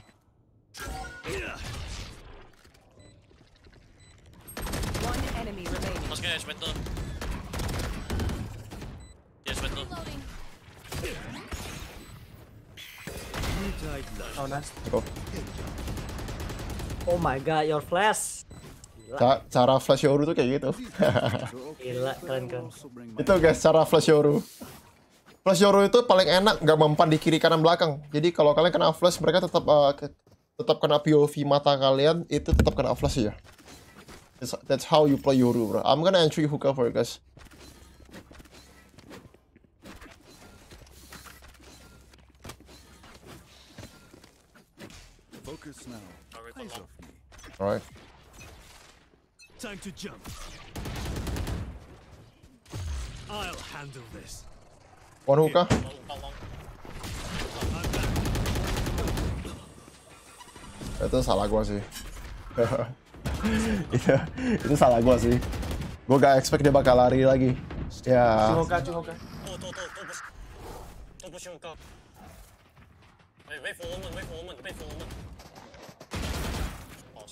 One enemy remaining. Let's er er Oh, nice. Go. Oh my god, your flash. Ca cara flash Yoru tuh kayak gitu. Gila, keren kan. Itu guys, cara flash Yoru. Flash Yoru itu paling enak nggak mempan di kiri kanan belakang. Jadi kalau kalian kena flash mereka tetap uh, tetap kena POV mata kalian itu tetap kena flash ya that's, that's how you play Yoru bro I'm gonna entry hookah for you guys Focus now. Eyes off me. Alright. Time to jump. I'll handle this. One hookah. itu salah gua sih itu, iya, itu salah gua sih gua gak expect dia bakal lari lagi ya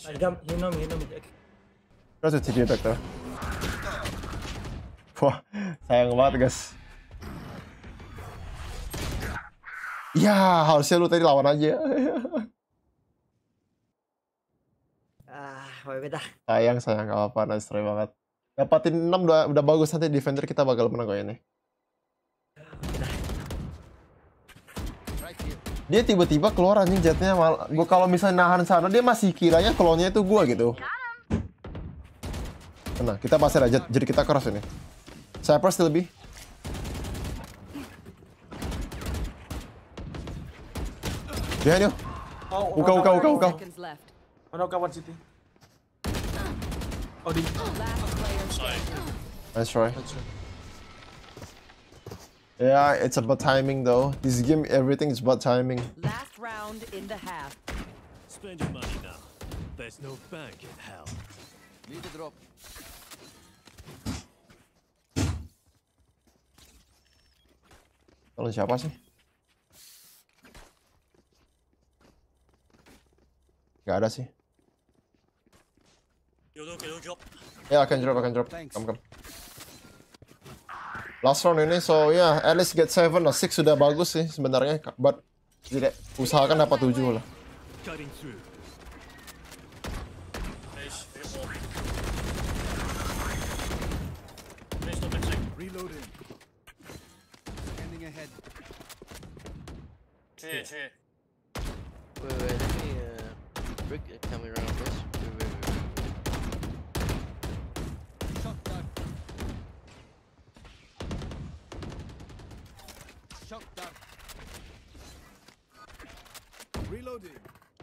I jump, you know me, you know me. TP Wah, sayang banget guys. Ya, harusnya lu tadi lawan aja. Ah, WP Sayang, sayang. Gak apa-apa, nice banget. Dapatin 6 udah, udah bagus, nanti defender kita bakal menang kok ini. Dia tiba-tiba keluar aja jetnya mal kalau misalnya nahan sana dia masih kiranya klonnya itu gue gitu. Nah, kita pasir aja jadi kita keras ini. saya still lebih. Behind you. Uka, uka, uka, uka. uka, one city. Oh, did try. Nice try. Yeah, it's about timing though. This game, everything is about timing. Last round in the half. Spend your money now. There's no bank in hell. Need a drop. Kalau siapa sih? Gak ada sih. ya okay, don't drop. Yeah, I can drop, I can drop. Thanks. Come, come. Last round ini, so ya, yeah, at least get 7 lah. six sudah bagus sih sebenarnya, but tidak usahakan dapat tujuh lah. Hey, hey. Wait, wait, let me uh, break, uh, around, bro.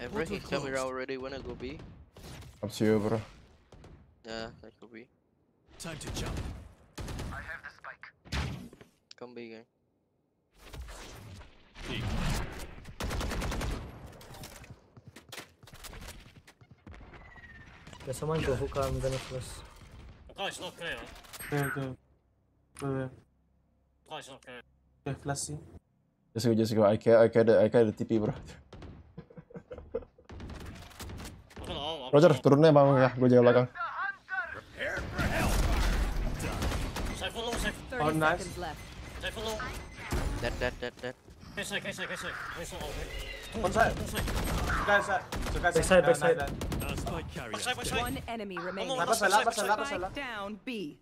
Ever coming cover already, wanna go be? Up to you, bro. Yeah, I go B. Time to jump. I have the spike. Come B, gang. B. There's someone to hook I'm going Guys, not clear. There, there. There. Guys, not clear. Okay, flashy. Just go, just go. I care, I care, the, I care the TP, bro. Oh, Roger, turunnya emang ya, gue jaga belakang. Oh, nice. Dead, dead, dead, dead. Backside, backside, backside. One side. Backside, backside. Backside, One enemy remaining. side, side, side. Down, B.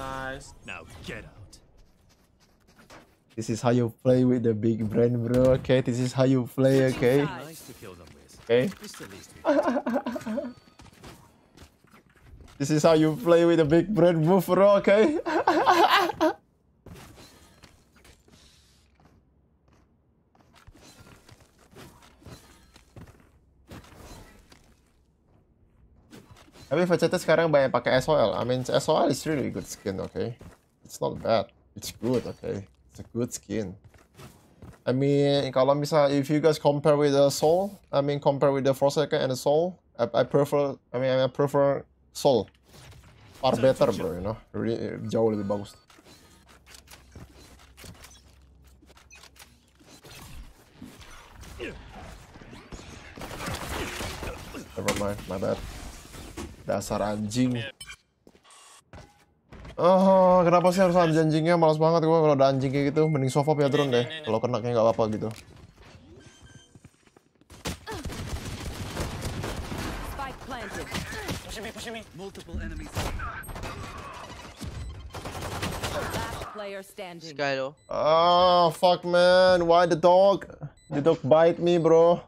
Nice. Now get out. This is how you play with the big brain, bro. Okay, this is how you play. Okay. Nice to kill them. Okay. this is how you play with a big bread move, bro. Okay. Tapi Vegeta sekarang banyak pakai SOL. I mean, SOL is really good skin, okay? It's not bad. It's good, okay? It's a good skin. I mean, kalau misal if you guys compare with the Soul, I mean compare with the Forsaken and the Soul, I, I prefer, I mean I prefer Soul. Far better bro, you know, really, jauh lebih bagus. Never mind, my bad. Dasar anjing. Oh, kenapa sih harus ada anjingnya? Malas banget gua kalau ada anjing kayak gitu. Mending sofa ya turun deh. Kalau kena kayak gak apa-apa gitu. Sky Oh, fuck man. Why the dog? The dog bite me, bro.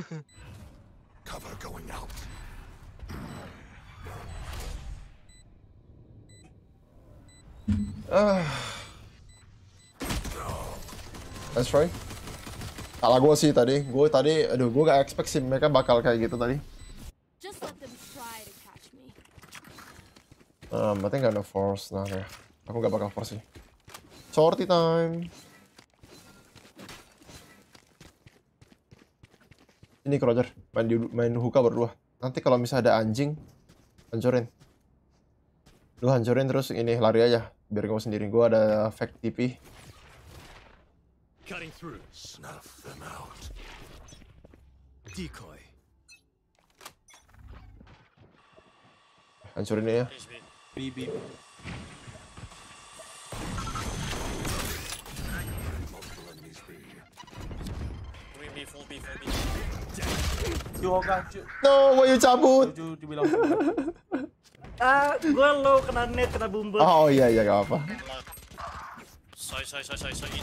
Ah. That's right. try. gue sih tadi. Gue tadi, aduh gue gak expect sih mereka bakal kayak gitu tadi. Um, I think gak ada force. Nah, ya. Aku gak bakal force sih. Sortie time. Ini Roger. Main, di, main hookah berdua. Nanti kalau misalnya ada anjing, hancurin. Lu hancurin terus ini lari aja biar kamu sendiri gue ada fake TP cutting through ya Yo, No, cabut. Ah, gua low kena net kena bumbu. Oh iya iya gak apa. Soi soi soi soi soi.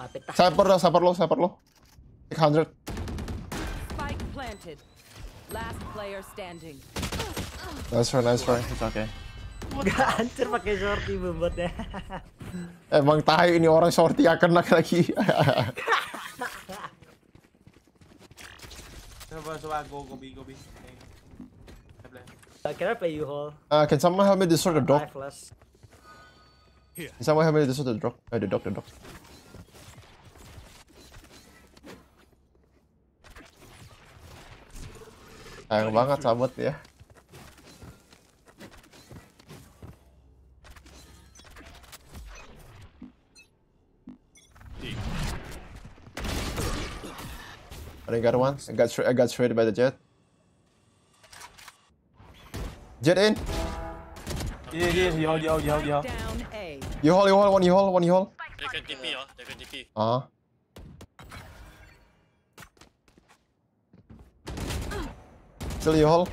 Mati tah. Saper lo, saper lo, saper lo. 600. Spike planted. Last player standing. Nice try, nice try. It's okay. Gak hancur pakai shorty bobotnya. Emang tahu ini orang shorty akan nak lagi. Coba coba go go go gobi. Uh, can I play you haul? Uh, can someone help me destroy the dog? Lifeless. Can someone help me destroy the dog? Uh, the dog, the dog. Sayang banget sabot ya. I got one. I got I got straight by the jet. Jet in. Yeah, yeah, he hold, he hold, he hold, he hold. You hold, you hold, one, you hold, one, you hold. They can TP, oh. They can TP. Uh huh. Still you hold.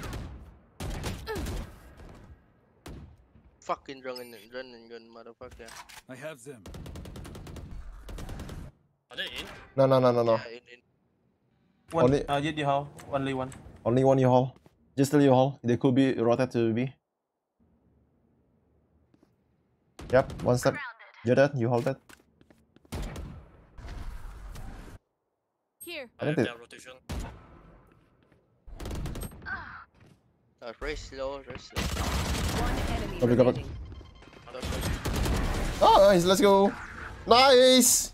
Fucking running, running run gun, motherfucker. I have them. Are they in? No, no, no, no, no. Yeah, in, in. One, Only... uh, yeah, you hold. Only one. Only one you hold. Just little all. They could be rotated to B. Yep, one step. You're dead, you hold that. Here. I, think have that rotation. Ah. Uh, race slow, race One enemy oh, we got Oh, nice, let's go. Nice!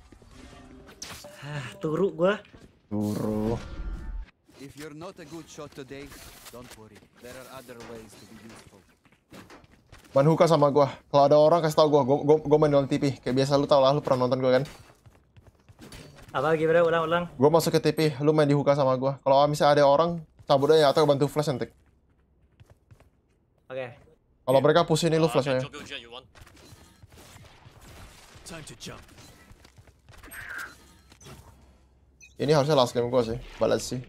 Ah, Turu gua. Turu. If you're not a good shot today, don't worry. There are other ways to be useful. Manhuka sama gua. Kalau ada orang kasih tau gua, gua, gua, gua main di TV. Kayak biasa lu tau lah, lu pernah nonton gua kan? Apa gimana? Ulang, ulang. Gua masuk ke TV, lu main di Huka sama gua. Kalau ah, misalnya ada orang, cabut aja atau bantu flash nanti. Oke. Okay. Kalau yeah. mereka push ini lu flash aja. Ini harusnya last game gua sih, balas sih.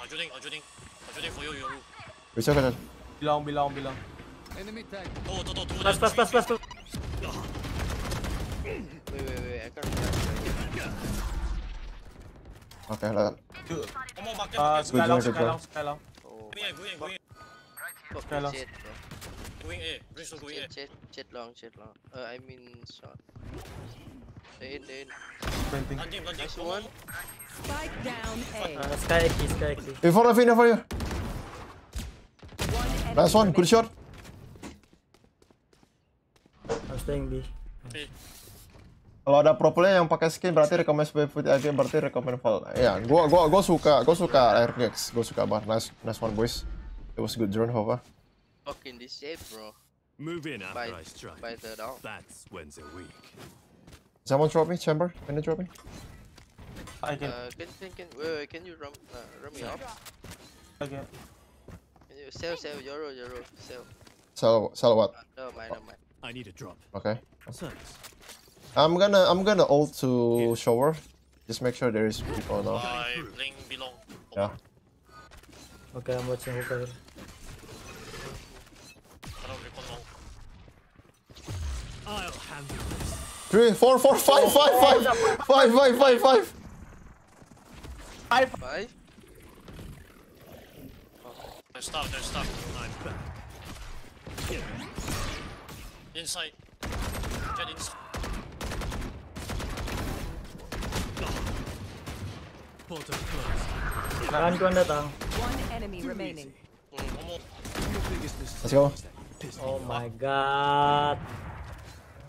Ajuding, ajuding, ajuding, for you, Bisa kan? Bilang, bilang, bilang. Enemy tank. Oh, tuh, tuh, tuh. Plus, plus, plus, plus, I Oke, okay, lawan. Uh, skylang, skylang, A, going A, going A. Going A, going A. long, long. Uh, I mean shot. Nice one. Spike down A. Uh, sky sky Before you. One nice one, good shot. I'm staying B. Kalau ada propelnya yang pakai skin berarti rekomend Putih aja berarti rekomend Val. Ya, yeah, gua gua gua suka, gua suka RGX, gua suka banget. Nice nice one boys. It was good drone, hover. Fucking this shape, bro. Move in after by, I strike. By the dog. That's when a weak. Someone drop me, Chamber. Can you drop me? I can. Uh, can, can, can, wait, can you run, uh, run me up? Okay. Can you sell, sell, Yoro, sell. Sell, sell what? Uh, no, mine, no, mine. I need a drop. Okay. I'm gonna, I'm gonna ult to yeah. shower. Just make sure there is people now. Yeah. Okay, I'm watching hooker. I'll handle three, four, four, oh, oh, oh. five, five, five, five, five, five, five. Five. Five. They're stuck, they're stuck. Inside. Get inside. Portal closed. I'm going down. One enemy remaining. Let's go. Oh my god.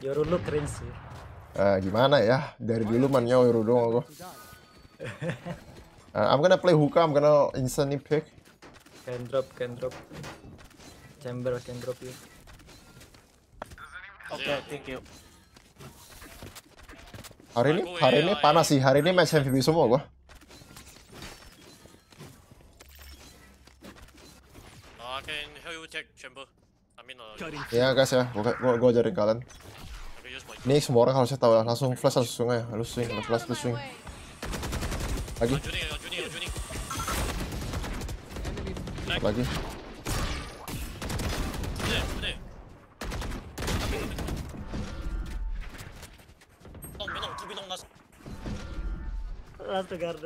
Your look rinse here. uh, gimana ya dari dulu man nyawiru dong aku uh, I'm gonna play hookah I'm gonna instantly pick can drop can drop chamber can drop you oke okay, thank you hari ini hari ini panas sih hari ini match MVP semua gua Ya guys ya, gua, gua, gua kalian ini semua orang harusnya tahu langsung flash langsung ya, harus swing, harus flash, harus swing. Lagi. Lagi. Last guard.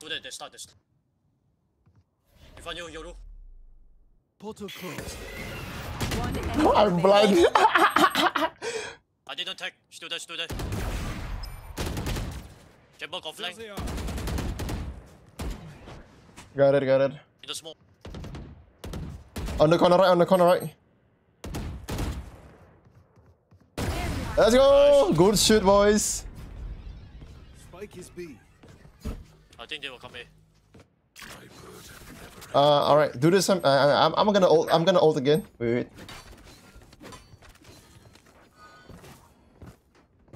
Udah, udah, start, deh. Ivan, yo, yo, Portal closed. I'm blind. I didn't attack. Still dead, still dead. Jetbug offline. Got it, got it. In the smoke. On the corner right, on the corner right. Let's go! Good shoot, boys. Spike is B. I think they will come here. Uh, all right, do this. I'm. Um, uh, I'm, I'm gonna ult, I'm gonna ult again. Wait, wait.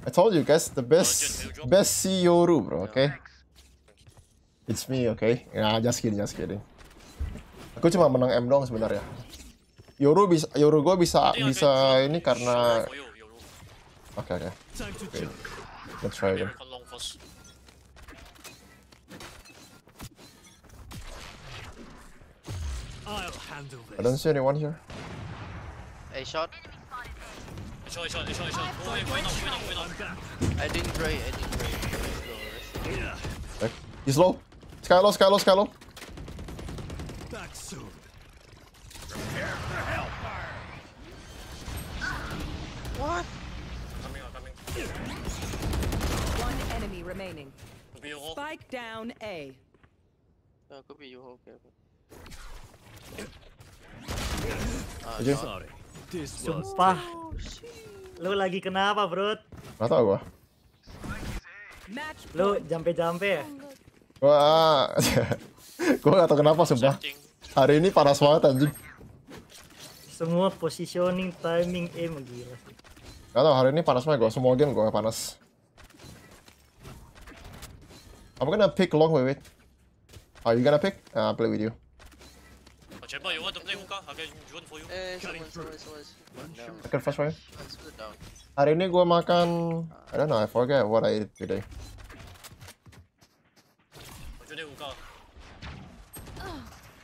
I told you guys the best, best CEO room, bro. Okay. It's me, okay? Nah, just kidding, just kidding. Aku cuma menang M dong sebenarnya. Yoru bisa, Yoru gue bisa, bisa ini karena. Oke, okay, oke. Okay. Okay. Let's try again. I don't see anyone here. A shot. A shot, a shot, a shot, I didn't pray, I didn't pray. Yeah. He's low. Sky low, sky low, sky low. Back soon. Prepare for hellfire. What? Coming, One enemy remaining. Spike down A. Uh, could be you, okay. Uji. Sumpah. Lu lagi kenapa, Bro? Gak tau gua. Lu jampe-jampe ya? Wah. gua gak tau kenapa sumpah. Hari ini panas banget anjing. Semua positioning, timing, aim gila. Gak tau hari ini panas banget gua, semua game gua panas. I'm gonna pick long, wait, wait. Are oh, you gonna pick? Uh, nah, I'll play with you. Oh, you want to play hookah? I'll you one for you. I can Hari ini gue makan... I don't know, I forget what I ate today.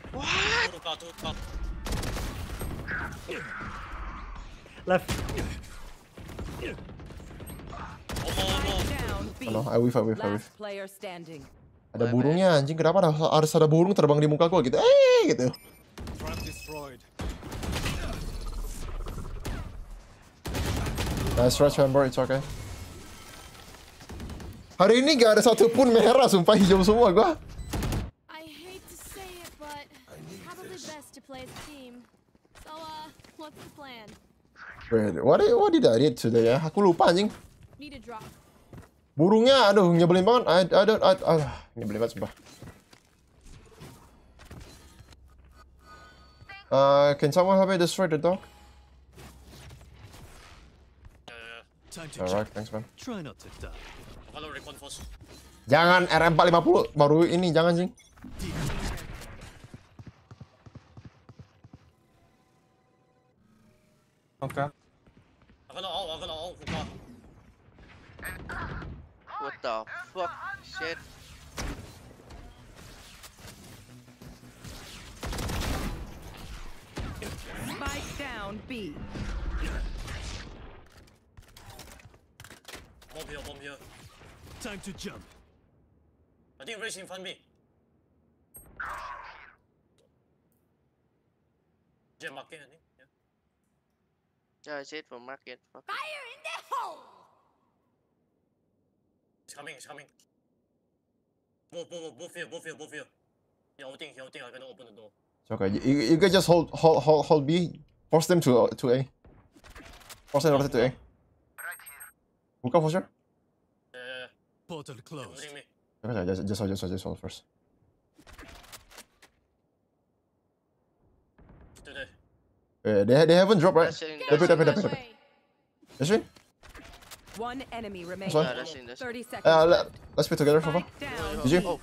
What? Hookah, hookah. Oh, no, I whiff, I whiff, I whiff. Ada burungnya anjing, kenapa harus ada burung terbang di muka gua gitu? Eh gitu. Nice rush, Hammer. It's okay. Hari ini gak ada satupun merah, sumpah hijau semua gua. I hate to say it, but probably best to play as a team. So, uh, what's the plan? what did, what did I read today ya? Aku lupa anjing. Burungnya, aduh, nyebelin banget. I, I don't, I, I, ah, nyebelin banget sumpah. Uh, can someone help me destroy the dog? Uh, Alright, thanks man. Try not to die. Jangan RM 450 baru ini jangan sih. Oke. What the fuck shit? Spike down B. Bomb here, bomb here. Time to jump. I think Rich in me. Yeah, market, I think. Yeah. Yeah, I said for market. Fire in the hole! It's coming, it's coming. Both, both, both here, both here, both here. Yeah, I think, yeah, I think I gotta open the door. It's okay. You, you, can just hold, hold, hold, hold B. Force them to, uh, to A. Force them to A. Right Hook up for sure. Uh, portal closed. Okay, just, just, just, just, just hold first. Uh, they, they haven't dropped, right? Depot, depot, depot, depot. That's right. One enemy remains. 30 uh, seconds. Uh, let, let's play together for fun. Did you? Oh,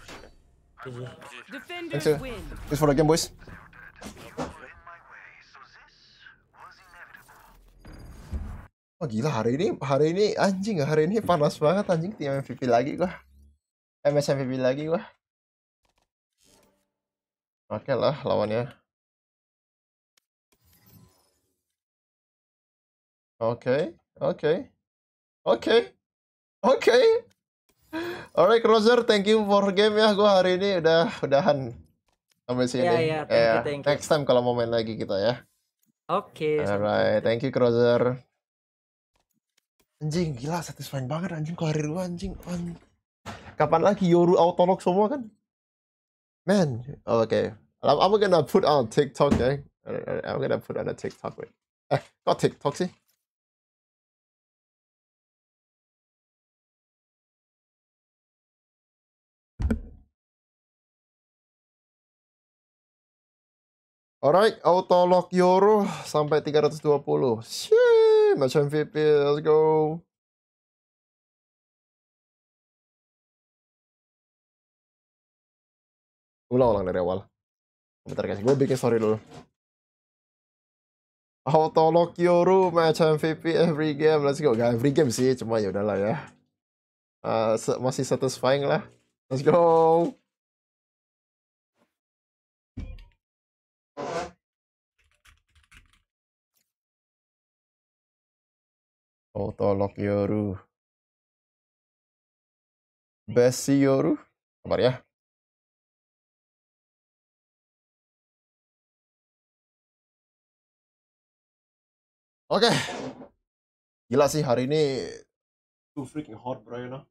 Thanks, sir. Thanks for the game, boys. Wah oh, gila hari ini hari ini anjing hari ini panas banget anjing tim MVP lagi gua. MS MVP lagi gua. Oke okay lah lawannya. Oke, okay, oke. Okay. Oke. Oke. Alright, Roger, thank you for game ya. Gue hari ini udah udahan sampai sini. Yeah, yeah, thank yeah. You, Next time kalau mau main lagi kita ya. Oke. Okay, Alright, thank you, Roger. Anjing, gila, satisfying banget anjing karir dulu anjing. anjing. Kapan lagi Yoru autolog semua kan? Man, oh, oke. Okay. I'm, I'm gonna put on TikTok ya. I'm gonna put on a TikTok. Wait. Eh, kok TikTok sih? Alright, auto lock Euro sampai 320. Sih, match MVP, let's go. Ulang-ulang dari awal. Bentar guys, gue bikin story dulu. Auto lock Euro, match MVP every game. Let's go. Gak every game sih, cuma ya udahlah ya. Uh, masih satisfying lah. Let's go. Oh, yoru, hmm. Besi yoru, Sabar ya. Oke. Okay. Gila sih hari ini too freaking hot bro you know.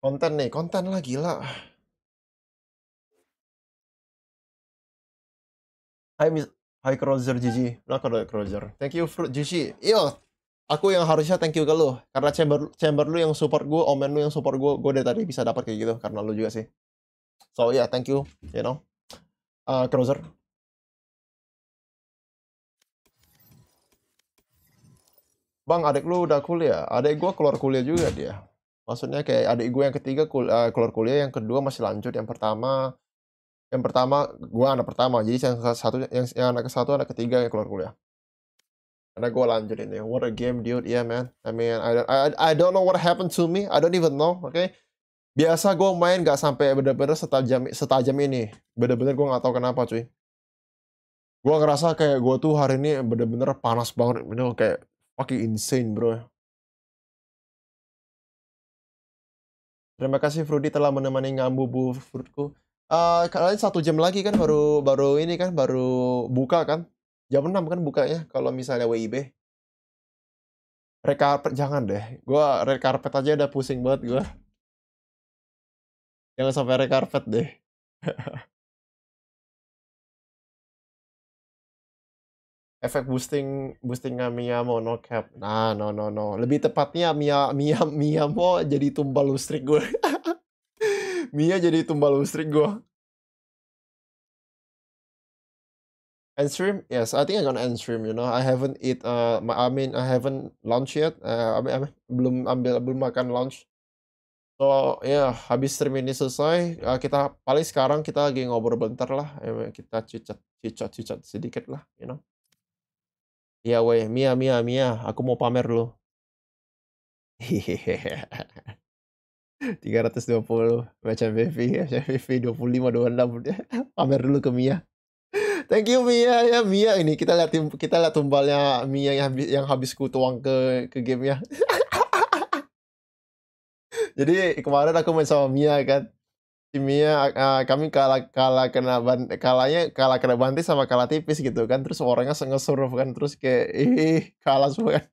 Konten nih, konten lah gila. Hai Miss Crozer Cruiser GG, kalau Crozer. Thank you Fruit GG. Yo, iya, aku yang harusnya thank you ke lu karena chamber chamber lu yang support gue omen lu yang support gue gue dari tadi bisa dapat kayak gitu karena lu juga sih so yeah thank you you know uh, Crozer. bang adik lu udah kuliah adik gue keluar kuliah juga dia maksudnya kayak adik gue yang ketiga kul uh, keluar kuliah yang kedua masih lanjut yang pertama yang pertama gue anak pertama jadi yang satu yang, yang anak ke satu anak ketiga yang keluar kuliah karena gue lanjutin ya. what a game dude yeah man I mean I don't, I, I don't know what happened to me I don't even know oke okay? biasa gue main gak sampai bener-bener setajam setajam ini bener-bener gue gak tahu kenapa cuy gue ngerasa kayak gue tuh hari ini bener-bener panas banget bener kayak fucking insane bro Terima kasih Frudi telah menemani ngambu bu Fruitku. Uh, kalian satu jam lagi kan baru baru ini kan baru buka kan jam 6 kan bukanya kalau misalnya WIB red carpet jangan deh gue red carpet aja udah pusing banget gue jangan sampai red carpet deh efek boosting boosting Miyamo no cap nah no no no lebih tepatnya Mia Mia Miyamo jadi tumbal listrik gue Mia jadi tumbal listrik gue. End stream? Yes, I think I'm gonna end stream. You know, I haven't eat. Uh, I mean, I haven't lunch yet. Uh, I, mean, I mean, belum ambil belum makan lunch. So ya yeah, habis stream ini selesai, uh, kita paling sekarang kita lagi ngobrol bentar lah. Ya, kita cicat cicat cicat sedikit lah, you know. Ya yeah, weh, Mia Mia Mia, aku mau pamer dulu. Hehehe. 320 macam Bevi macam Bevi 25 26 pamer dulu ke Mia thank you Mia ya Mia ini kita lihat tim kita lihat tumbalnya Mia yang habis yang habis ku tuang ke ke game ya jadi kemarin aku main sama Mia kan si Mia uh, kami kalah kalah kena ban kalahnya kalah kena banti sama kalah tipis gitu kan terus orangnya suruh kan terus kayak ih kalah semua kan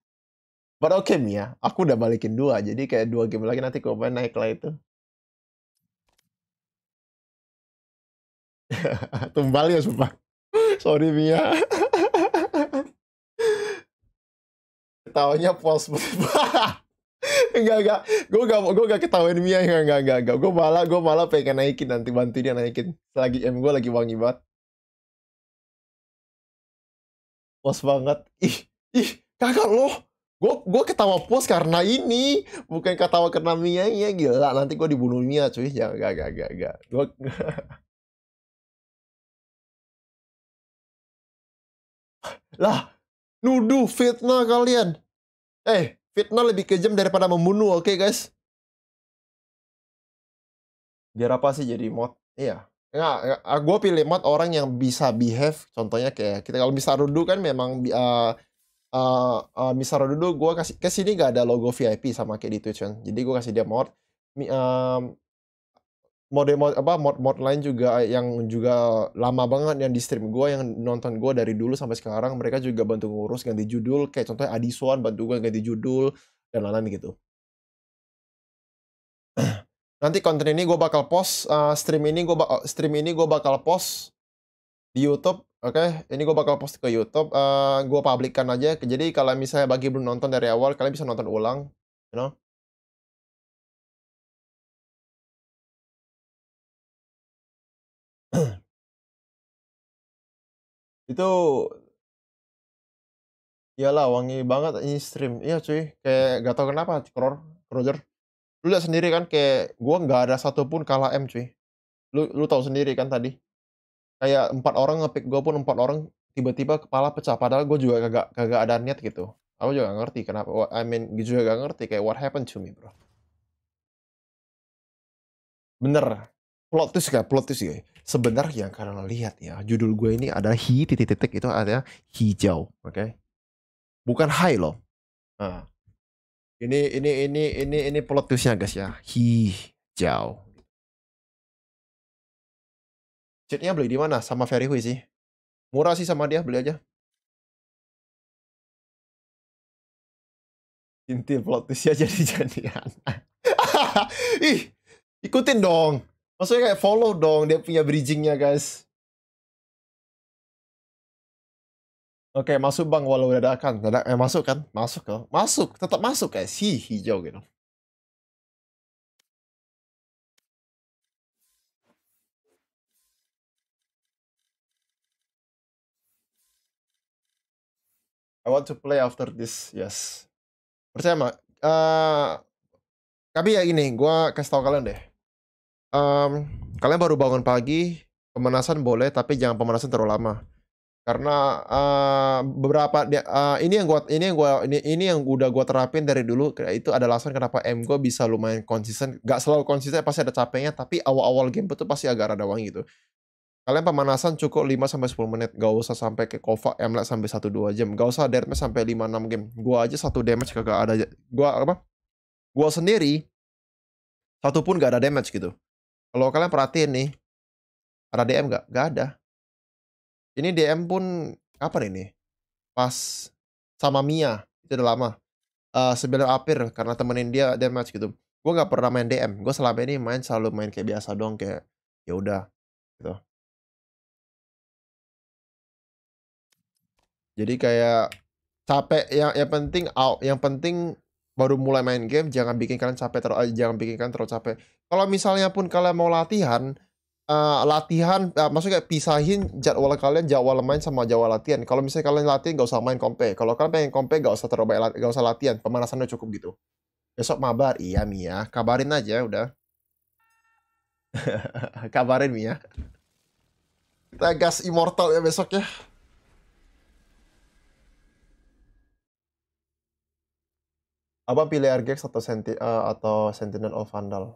But okay Mia, aku udah balikin dua, jadi kayak dua game lagi nanti main naik lah itu. Tumbal ya sumpah. Sorry Mia. Ketawanya pos enggak enggak gue gak gue gak ketawain Mia enggak enggak enggak enggak gue malah gue malah pengen naikin nanti bantu dia naikin lagi em gue lagi wangi banget Pos banget ih ih kakak loh. Gue gue ketawa puas karena ini, bukan ketawa karena Mia ya gila. Nanti gue dibunuh Mia cuy. Ya gak gak gak gak. Gue lah nuduh fitnah kalian. Eh, fitnah lebih kejam daripada membunuh, oke okay, guys? Biar apa sih jadi mod? Iya. Enggak, ah, gue pilih mod orang yang bisa behave. Contohnya kayak kita kalau bisa rudu kan memang uh, uh, uh, misalnya dulu gue kasih ke sini gak ada logo VIP sama kayak di Twitch kan jadi gue kasih dia mod um, mode mod apa mod mod lain juga eh, yang juga lama banget yang di stream gue yang nonton gue dari dulu sampai sekarang mereka juga bantu ngurus ganti judul kayak contohnya Adiswan bantu gue ganti judul dan lain-lain gitu nanti konten ini gue bakal post uh, stream ini gue stream ini gue bakal post di YouTube Oke, okay, ini gue bakal post ke YouTube. Uh, eh, gue publikkan aja. Jadi kalau misalnya bagi belum nonton dari awal, kalian bisa nonton ulang, you know. itu iyalah wangi banget ini stream iya cuy kayak gak tau kenapa Kror Roger lu liat sendiri kan kayak gua gak ada satupun kalah M cuy lu lu tau sendiri kan tadi kayak empat orang ngepick gue pun empat orang tiba-tiba kepala pecah padahal gue juga kagak kagak ada niat gitu aku juga gak ngerti kenapa I mean gue juga gak ngerti kayak what happened to me bro bener plot twist gak plot twist ya sebenarnya karena lihat ya judul gue ini adalah hi titik titik itu ada hijau oke okay? bukan high loh nah. ini ini ini ini ini plot twistnya guys ya hijau Seatnya beli di mana? Sama Ferry Hui sih. Murah sih sama dia, beli aja. Inti plot aja jadi jadian. Ih, ikutin dong. Maksudnya kayak follow dong dia punya bridgingnya guys. Oke, okay, masuk bang walau dadakan. Dadak, eh, masuk kan? Masuk kan? Masuk, tetap masuk guys. Hi, hijau gitu. I want to play after this. Yes. Percaya mak. Uh, eh, tapi ya ini, gue kasih tau kalian deh. Um, kalian baru bangun pagi, pemanasan boleh, tapi jangan pemanasan terlalu lama. Karena uh, beberapa uh, ini yang gua ini yang gua ini ini yang udah gua terapin dari dulu itu ada alasan kenapa M gua bisa lumayan konsisten, gak selalu konsisten pasti ada capeknya, tapi awal-awal game tuh pasti agak ada wangi gitu. Kalian pemanasan cukup 5 sampai 10 menit, gak usah sampai ke Kovac Emlet sampai 1 2 jam. Gak usah damage sampai 5 6 game. Gua aja satu damage kagak ada gua apa? Gua sendiri satu pun gak ada damage gitu. Kalau kalian perhatiin nih, ada DM gak? Gak ada. Ini DM pun nih ini? Pas sama Mia, itu udah lama. Uh, eh, sebelum Apir, karena temenin dia damage gitu. Gua gak pernah main DM, Gua selama ini main selalu main kayak biasa dong, kayak ya udah gitu. Jadi kayak capek yang yang penting out, yang penting baru mulai main game jangan bikin kalian capek terlalu eh, jangan bikin kalian terlalu capek. Kalau misalnya pun kalian mau latihan Uh, latihan, uh, maksudnya pisahin jadwal kalian jadwal main sama jadwal latihan. Kalau misalnya kalian latihan gak usah main kompe. Kalau kalian pengen kompe gak usah terlalu banyak, gak usah latihan. Pemanasannya cukup gitu. Besok mabar, iya Mia. Kabarin aja udah. Kabarin Mia. Kita gas immortal ya besok ya. apa pilih RGX atau senti uh, atau Sentinel of Vandal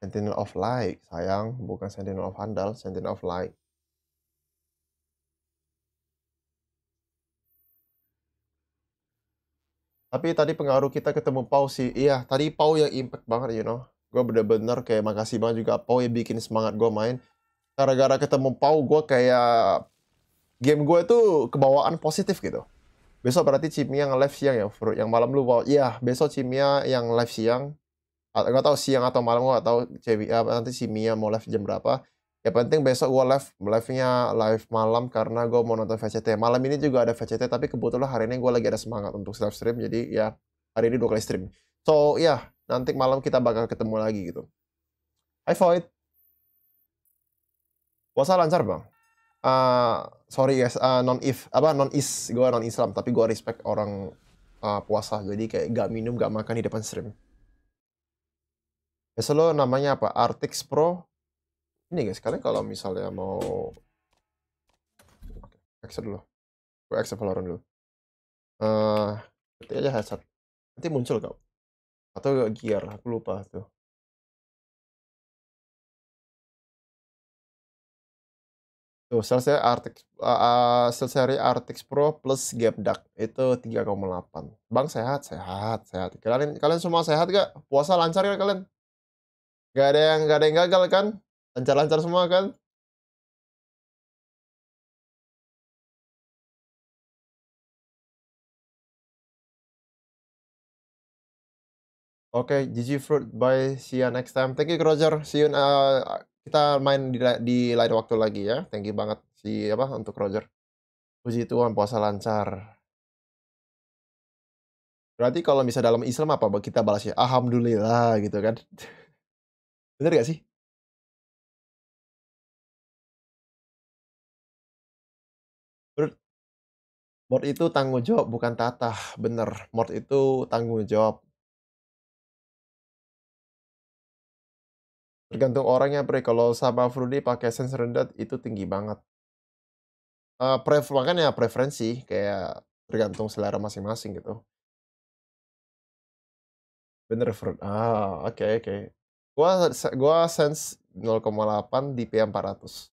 Sentinel of Light sayang bukan Sentinel of Vandal Sentinel of Light tapi tadi pengaruh kita ketemu Pau sih iya tadi Pau yang impact banget you know gue bener-bener kayak makasih banget juga Pau yang bikin semangat gue main gara-gara ketemu Pau gue kayak game gue tuh kebawaan positif gitu Besok berarti Cimia yang live siang ya, Bro. Yang malam lu bawa. Iya, besok Cimia yang live siang. nggak tahu siang atau malam gua atau CWA ya, nanti Cimia mau live jam berapa. Ya penting besok gue live, live-nya live malam karena gue mau nonton VCT. Malam ini juga ada VCT tapi kebetulan hari ini gue lagi ada semangat untuk live stream jadi ya hari ini dua kali stream. So, ya, yeah, nanti malam kita bakal ketemu lagi gitu. Hai Void. Puasa lancar, Bang? uh, sorry guys uh, eh, non if apa non is gue non Islam tapi gue respect orang uh, puasa jadi kayak gak minum gak makan di depan stream biasa lo namanya apa Artix Pro ini guys kalian kalau misalnya mau exit dulu gue exit Valorant dulu eh uh, aja headset nanti muncul kau atau gear aku lupa tuh Tuh, selesai RTX uh, seri RTX Pro plus Gapdak itu 3,8. Bang sehat, sehat, sehat. Kalian kalian semua sehat gak? Puasa lancar ya kalian? Gak ada yang gak ada yang gagal kan? Lancar-lancar semua kan? Oke, okay, GG Fruit. Bye. See you ya next time. Thank you, Roger. See you. Uh, kita main di, di lain waktu lagi ya. Thank you banget si apa untuk Roger. Puji Tuhan puasa lancar. Berarti kalau misalnya dalam Islam apa kita balas balasnya? Alhamdulillah gitu kan. Bener gak sih? Mort itu tanggung jawab bukan tatah, bener. Mort itu tanggung jawab Tergantung orangnya pre. Kalau sama Frudi pakai sense rendah itu tinggi banget. Uh, eh, pref makanya preferensi kayak tergantung selera masing-masing gitu. Bener frud? Ah, oke okay, oke. Okay. Gua gua sense 0,8 di PM 400.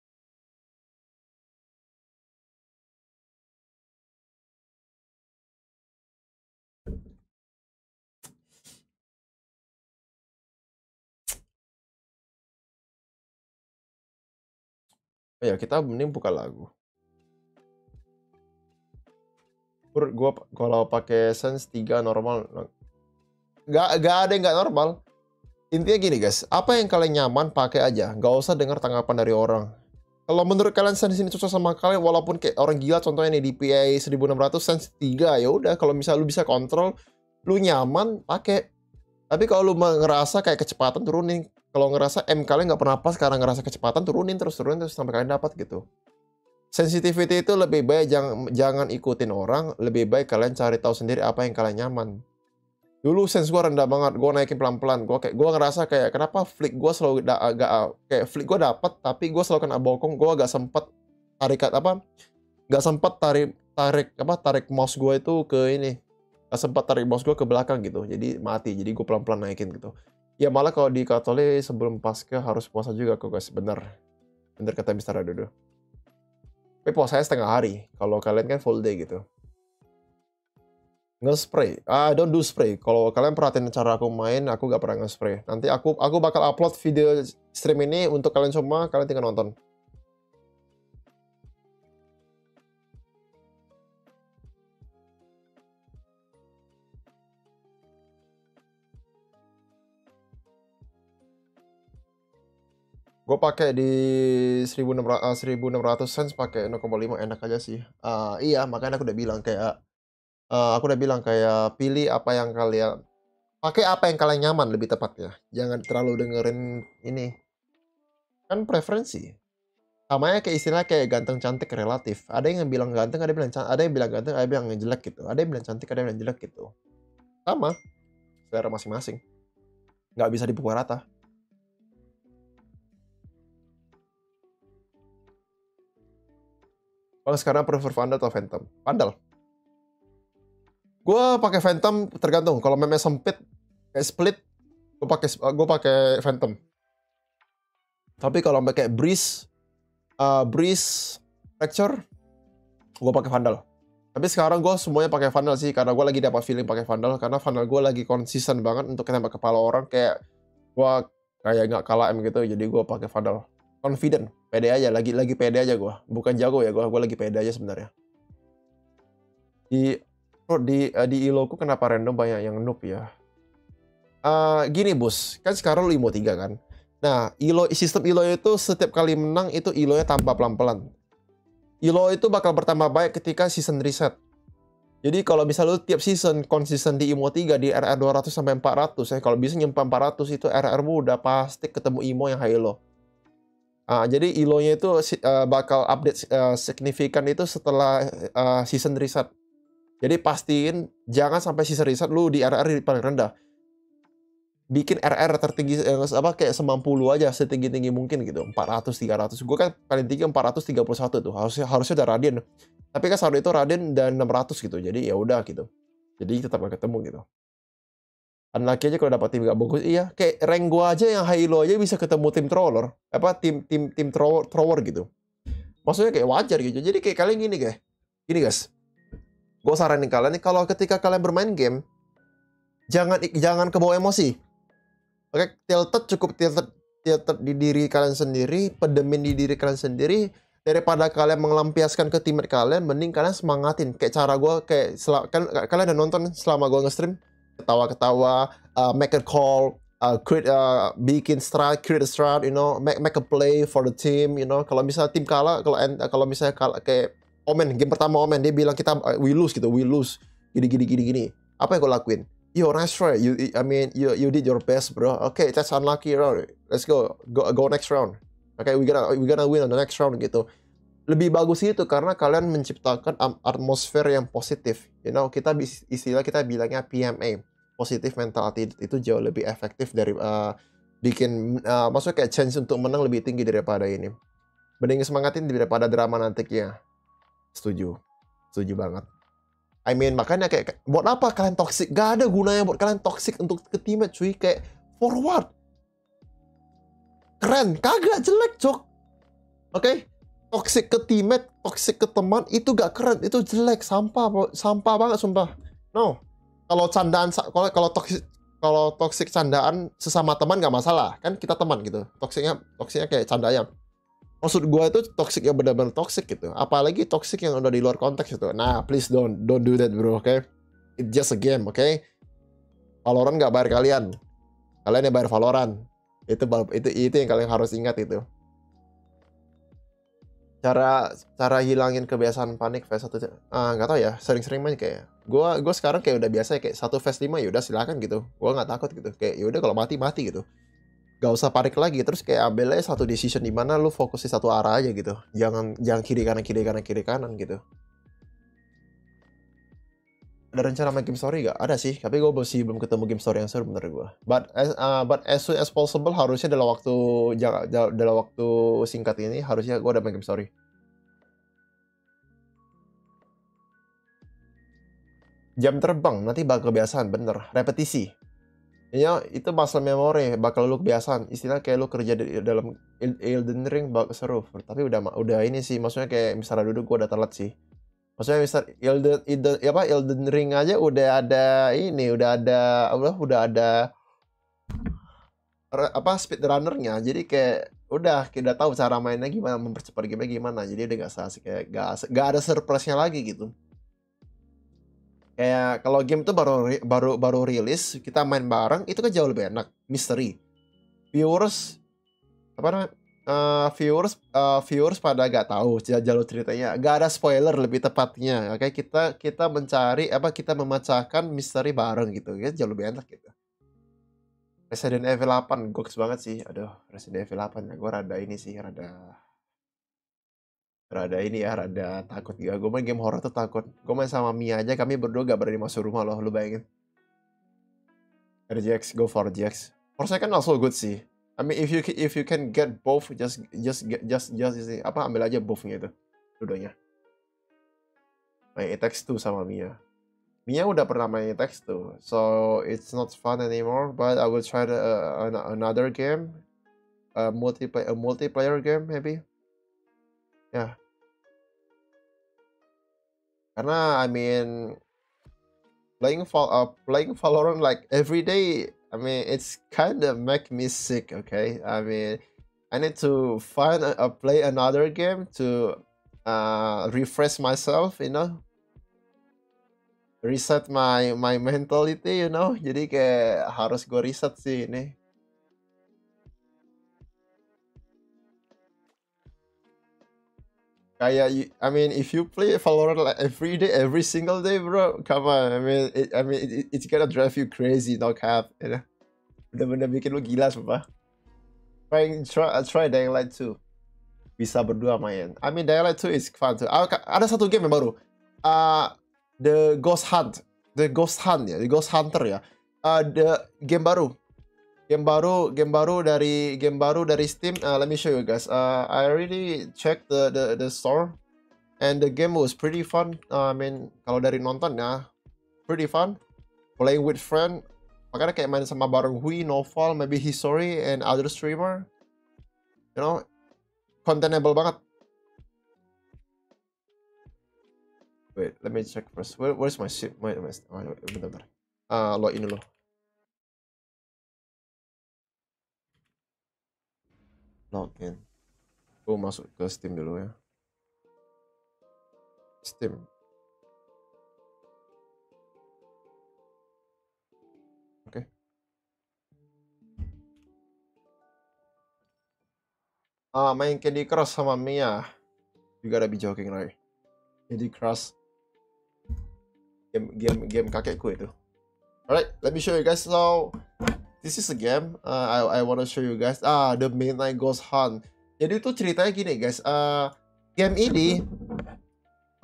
ya kita mending buka lagu Pur, gua kalau pakai sense 3 normal nggak nggak ada yang nggak normal intinya gini guys apa yang kalian nyaman pakai aja nggak usah dengar tanggapan dari orang kalau menurut kalian sense ini cocok sama kalian walaupun kayak orang gila contohnya nih DPI 1600 sense 3 ya udah kalau misal lu bisa kontrol lu nyaman pakai tapi kalau lu ngerasa kayak kecepatan turunin kalau ngerasa M kalian nggak pernah pas karena ngerasa kecepatan turunin terus turunin terus sampai kalian dapat gitu sensitivity itu lebih baik jangan jangan ikutin orang lebih baik kalian cari tahu sendiri apa yang kalian nyaman dulu sense gue rendah banget gue naikin pelan pelan gue kayak gue ngerasa kayak kenapa flick gue selalu da, agak kayak flick gue dapat tapi gue selalu kena bokong gue agak sempet tarik apa nggak sempat tarik tarik apa tarik mouse gue itu ke ini gak sempat tarik mouse gue ke belakang gitu jadi mati jadi gue pelan pelan naikin gitu Ya malah kalau di Katolik sebelum pasca harus puasa juga kok guys, bener. Bener kata Mister Radodo. Tapi puasanya setengah hari, kalau kalian kan full day gitu. Nge-spray, ah don't do spray. Kalau kalian perhatiin cara aku main, aku gak pernah nge-spray. Nanti aku aku bakal upload video stream ini untuk kalian semua, kalian tinggal nonton. gue pakai di 1600 eh, cents pakai 0,5 enak aja sih uh, iya makanya aku udah bilang kayak uh, aku udah bilang kayak pilih apa yang kalian pakai apa yang kalian nyaman lebih tepatnya jangan terlalu dengerin ini kan preferensi samanya kayak istilah kayak ganteng cantik relatif ada yang bilang ganteng ada yang bilang ada yang bilang ganteng ada yang bilang jelek gitu ada yang bilang cantik ada yang bilang jelek gitu sama selera masing-masing nggak bisa dipukul rata kalau sekarang prefer Vandal atau Phantom? Vandal. Gue pakai Phantom tergantung. Kalau memang sempit kayak split, gue pakai gue pakai Phantom. Tapi kalau pakai Breeze, uh, Breeze Fracture, gue pakai Vandal. Tapi sekarang gue semuanya pakai Vandal sih karena gue lagi dapat feeling pakai Vandal karena Vandal gue lagi konsisten banget untuk ketembak kepala orang kayak gue kayak nggak kalah M gitu jadi gue pakai Vandal confident, pede aja, lagi lagi pede aja gue, bukan jago ya gue, gue lagi pede aja sebenarnya. Di di eh, di ilo ku kenapa random banyak yang noob ya? Uh, gini bos, kan sekarang lu IMO 3 kan? Nah, ILO, sistem ILO itu setiap kali menang itu ILO-nya tambah pelan-pelan. ILO itu bakal bertambah baik ketika season reset. Jadi kalau misalnya lu tiap season konsisten di IMO 3 di RR 200 sampai 400 ya, eh, kalau bisa nyempa 400 itu RR udah pasti ketemu IMO yang high low. Uh, jadi ilonya itu uh, bakal update uh, signifikan itu setelah uh, season reset. Jadi pastiin jangan sampai season reset lu di RR paling rendah. Bikin RR tertinggi eh, apa kayak semampu lu aja setinggi-tinggi mungkin gitu. 400 300. Gue kan paling tinggi 431 tuh. Harusnya harusnya udah Raden. Tapi kan saat itu Raden dan 600 gitu. Jadi ya udah gitu. Jadi tetap gak ketemu gitu. Unlucky aja kalau dapat tim gak bagus. Iya, kayak rank gua aja yang high low aja bisa ketemu tim troller. Apa tim tim tim thrower, thrower gitu. Maksudnya kayak wajar gitu. Jadi kayak kalian gini, guys. Gini, guys. Gue saranin kalian nih kalau ketika kalian bermain game jangan jangan kebawa emosi. Oke, tilted cukup tilted tilted di diri kalian sendiri, pedemin di diri kalian sendiri daripada kalian mengelampiaskan ke timet kalian mending kalian semangatin kayak cara gue kayak kan, kalian udah nonton selama gue nge-stream ketawa-ketawa, uh, make a call, uh, create, uh, bikin strat, create a strat, you know, make make a play for the team, you know. Kalau misalnya tim kalah, kalau kalau misalnya kalah kayak Omen, game pertama Omen dia bilang kita uh, we lose gitu, we lose, gini gini gini gini. Apa yang kau lakuin? Yo, nice try. You, I mean, you you did your best, bro. Okay, that's unlucky round. Let's go, go go next round. Okay, we gonna we gonna win on the next round gitu lebih bagus itu karena kalian menciptakan atmosfer yang positif. You know, kita istilah kita bilangnya PMA, positif mental attitude itu jauh lebih efektif dari uh, bikin uh, maksudnya kayak chance untuk menang lebih tinggi daripada ini. Mending semangatin daripada drama nantinya. Setuju. Setuju banget. I mean makanya kayak buat apa kalian toxic? Gak ada gunanya buat kalian toxic untuk ke teammate cuy kayak forward. Keren, kagak jelek, cok. Oke? Okay? toxic ke teammate, toxic ke teman itu gak keren, itu jelek, sampah, sampah banget sumpah. No. Kalau candaan kalau kalau toxic kalau toxic candaan sesama teman gak masalah, kan kita teman gitu. Toxicnya, toxicnya kayak canda ayam. Maksud gue itu toxic yang benar-benar toxic gitu. Apalagi toxic yang udah di luar konteks itu. Nah, please don't don't do that bro, oke? Okay? It's just a game, oke? Okay? Valorant gak bayar kalian. Kalian yang bayar Valorant. Itu itu itu yang kalian harus ingat itu cara cara hilangin kebiasaan panik fase satu ah nggak tahu ya sering-sering main kayak gua gue sekarang kayak udah biasa ya, kayak satu fase lima ya udah silakan gitu gua nggak takut gitu kayak ya udah kalau mati mati gitu gak usah panik lagi terus kayak ambilnya satu decision di mana lu fokus di satu arah aja gitu jangan jangan kiri kanan kiri kanan kiri kanan gitu ada rencana main game story gak? Ada sih, tapi gue masih belum ketemu game story yang seru bener gue. But as, uh, but as soon as possible harusnya dalam waktu dalam waktu singkat ini harusnya gue ada main game story. Jam terbang nanti bakal kebiasaan, bener. Repetisi. Ya, itu masalah memori, bakal lu kebiasaan. Istilah kayak lu kerja di, dalam Elden Ring bakal seru, tapi udah udah ini sih, maksudnya kayak misalnya duduk gue udah telat sih maksudnya Mister Elden, Elden apa Elden Ring aja udah ada ini udah ada udah udah ada apa speed runnernya jadi kayak udah kita tahu cara mainnya gimana mempercepat game gimana jadi udah gak asik kayak gak, gak ada surprise-nya lagi gitu kayak kalau game tuh baru baru baru rilis kita main bareng itu kan jauh lebih enak misteri viewers apa namanya uh, viewers uh, viewers pada gak tahu jalur ceritanya gak ada spoiler lebih tepatnya oke okay? kita kita mencari apa kita memecahkan misteri bareng gitu ya jauh lebih enak gitu Resident Evil 8 goks banget sih aduh Resident Evil 8 ya gue rada ini sih rada rada ini ya rada takut juga. Ya, gue main game horror tuh takut gue main sama Mia aja kami berdua gak berani masuk rumah loh lu bayangin RGX go for RGX Forsaken also good sih I mean if you if you can get both just just get just just, just apa ambil aja bothnya itu dudanya. Main It tuh sama Mia. Mia udah pernah main It tuh so it's not fun anymore. But I will try the, uh, another game, a multiplayer a multiplayer game maybe. Ya. Yeah. Karena I mean playing for uh, playing Valorant like every day I mean, it's kind of make me sick, okay? I mean, I need to find a, a play another game to uh, refresh myself, you know? Reset my my mentality, you know? Jadi kayak harus gue reset sih ini. Uh, yeah, you, I mean, if you play Valorant like every day, every single day, bro, come on. I mean, it, I mean, it, it's gonna drive you crazy, dog cap. You know, bener-bener bikin lu gila sumpah. Try, try, try Dying Light 2. Bisa berdua main. I mean, Dying Light 2 is fun too. Ada satu game yang baru. Uh, The Ghost Hunt. The Ghost Hunt ya, The Ghost Hunter ya. Ada uh, game baru. game baru game baru dari game baru dari Steam. Uh, let me show you guys. Uh, I already checked the the the store and the game was pretty fun. Uh, I mean kalau dari nonton ya pretty fun. Playing with friend makanya kayak main sama bareng Hui, Noval, maybe History and other streamer. You know, contentable banget. Wait, let me check first. Where, where's my ship? My, my, my, bentar, bentar. Uh, login dulu. login aku masuk ke Steam dulu ya Steam oke ah main Candy Crush sama Mia you gotta be joking right Candy Crush game game game kakekku itu alright let me show you guys so this is a game uh, I I wanna show you guys ah the midnight ghost hunt jadi itu ceritanya gini guys uh, game ini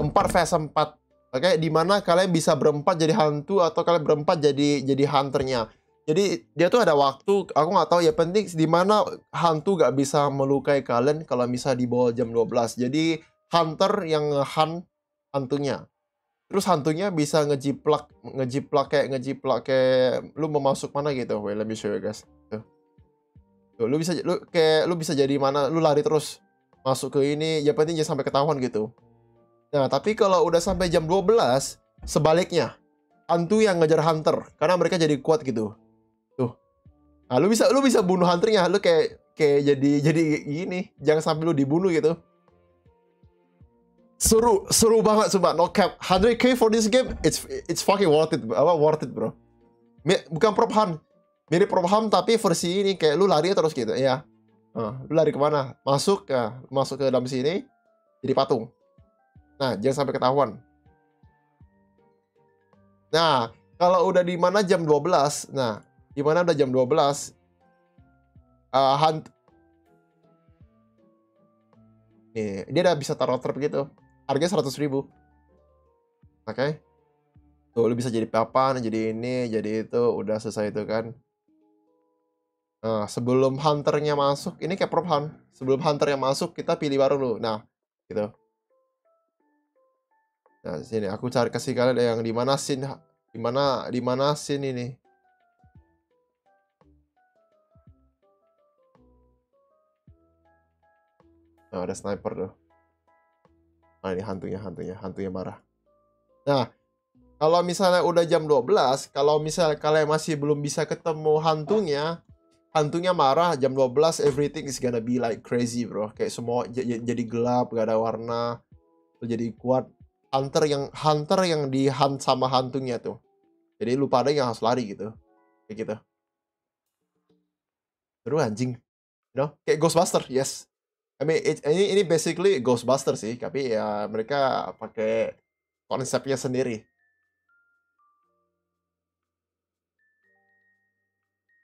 4 vs 4 oke okay? dimana kalian bisa berempat jadi hantu atau kalian berempat jadi jadi hunternya jadi dia tuh ada waktu aku nggak tahu ya penting dimana hantu gak bisa melukai kalian kalau bisa di bawah jam 12 jadi hunter yang hunt hantunya terus hantunya bisa ngejiplak ngejiplak kayak ngejiplak kayak lu mau masuk mana gitu wait let me show you guys tuh, tuh lu bisa lu kayak lu bisa jadi mana lu lari terus masuk ke ini ya penting jangan sampai ketahuan gitu nah tapi kalau udah sampai jam 12 sebaliknya hantu yang ngejar hunter karena mereka jadi kuat gitu tuh nah lu bisa lu bisa bunuh hunternya lu kayak kayak jadi jadi gini jangan sampai lu dibunuh gitu seru seru banget sumpah no cap 100k for this game it's it's fucking worth it apa worth it bro Mi, bukan prop ham mirip prop ham tapi versi ini kayak lu lari terus gitu ya uh, lu lari kemana masuk ya masuk ke dalam sini jadi patung nah jangan sampai ketahuan nah kalau udah di mana jam 12 nah di mana udah jam 12 uh, eh, hunt Nih, dia udah bisa taruh trap gitu harganya seratus ribu oke okay? tuh lu bisa jadi papan jadi ini jadi itu udah selesai itu kan nah sebelum hunternya masuk ini kayak prop hunt sebelum hunternya masuk kita pilih baru lu. nah gitu nah sini aku cari kasih kalian yang di mana sin di mana di mana sin ini nah ada sniper tuh Nah ini hantunya, hantunya, hantunya marah. Nah, kalau misalnya udah jam 12, kalau misalnya kalian masih belum bisa ketemu hantunya, hantunya marah jam 12 everything is gonna be like crazy bro. Kayak semua jadi gelap, gak ada warna, jadi kuat. Hunter yang hunter yang dihunt sama hantunya tuh. Jadi lu pada yang harus lari gitu. Kayak gitu. Terus anjing. You know? Kayak Ghostbuster, yes. I mean, it, ini ini basically Ghostbuster sih, tapi ya mereka pakai konsepnya sendiri.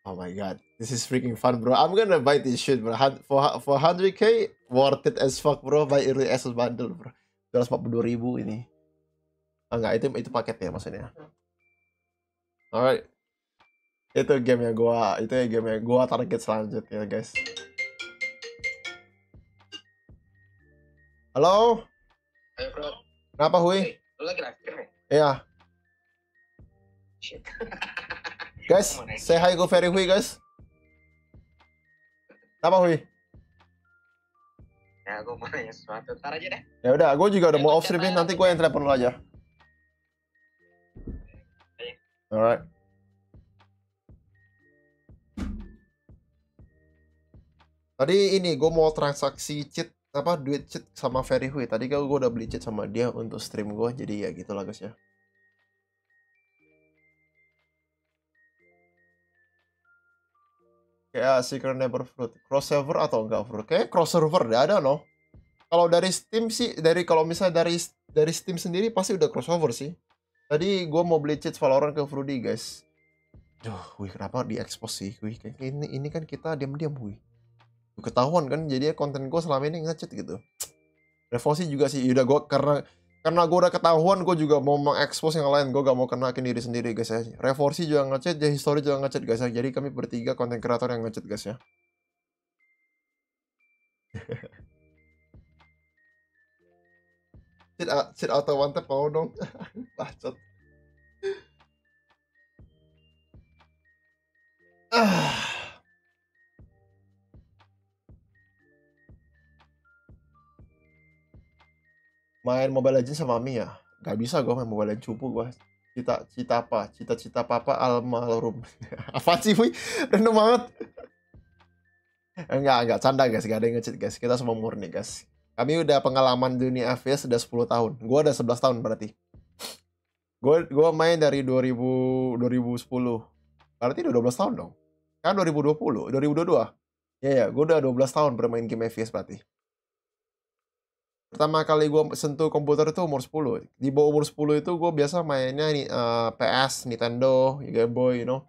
Oh my god, this is freaking fun, bro. I'm gonna buy this shit, bro. For for 100k, worth it as fuck, bro. Buy early access bundle, bro. 242 ribu ini. Oh, enggak, itu itu paketnya maksudnya. Alright, itu game yang gua, itu game yang gua target selanjutnya, guys. Halo? Ayo, bro. Kenapa, Hui? Lu lagi nakir ya? Iya. guys, say hi go Ferry Hui, guys. Kenapa, Hui? Ya, gue mau nanya sesuatu. Ntar aja deh. Ya udah, gue juga udah ya, mau off nih. Nanti gue yang telepon lu aja. Alright. Tadi ini gue mau transaksi cheat apa duit cheat sama Ferry Hui tadi kan gue udah beli cheat sama dia untuk stream gue jadi ya gitulah guys ya kayak Secret Never Fruit crossover atau enggak fruit kayak crossover deh ada no kalau dari Steam sih dari kalau misalnya dari dari Steam sendiri pasti udah crossover sih tadi gue mau beli cheat Valorant ke Fruity guys Duh, wih kenapa di expose sih? Wih, kayak ini, ini kan kita diam-diam, wih ketahuan kan jadi konten gue selama ini ngecet gitu revolusi juga sih udah gue karena karena gue udah ketahuan gue juga mau mengekspos yang lain gue gak mau kenakin diri sendiri guys ya revolusi juga ngechat jadi ya, history juga ngechat guys ya jadi kami bertiga konten kreator yang ngechat guys ya cheat, out sit out one tap mau dong bacot ah main Mobile Legends sama Mami ya nggak bisa gue main Mobile Legends cupu gue cita cita apa cita cita papa almarhum apa sih wih random banget enggak eh, enggak canda guys gak ada yang ngecit guys kita semua murni guys kami udah pengalaman dunia FPS udah 10 tahun gue udah 11 tahun berarti gue gue main dari 2000 2010 berarti udah 12 tahun dong kan 2020 2022 ya yeah, ya gue udah 12 tahun bermain game FPS berarti pertama kali gue sentuh komputer itu umur 10 di bawah umur 10 itu gue biasa mainnya nih uh, eh, PS Nintendo Game Boy you know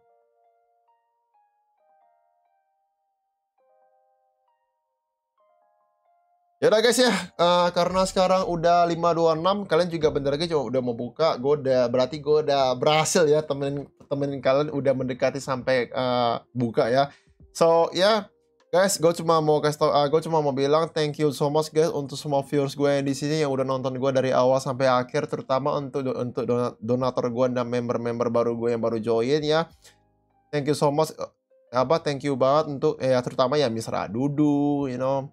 Yaudah guys ya, uh, karena sekarang udah 526, kalian juga bentar lagi coba udah mau buka, gue udah berarti gue udah berhasil ya temen temen kalian udah mendekati sampai uh, buka ya. So ya, yeah, Guys, gue cuma mau kasih tau, uh, ah, gue cuma mau bilang thank you so much guys untuk semua viewers gue yang di sini yang udah nonton gue dari awal sampai akhir, terutama untuk untuk donatur gue dan member-member baru gue yang baru join ya. Thank you so much, eh, apa thank you banget untuk eh, ya terutama ya misalnya Adudu, you know,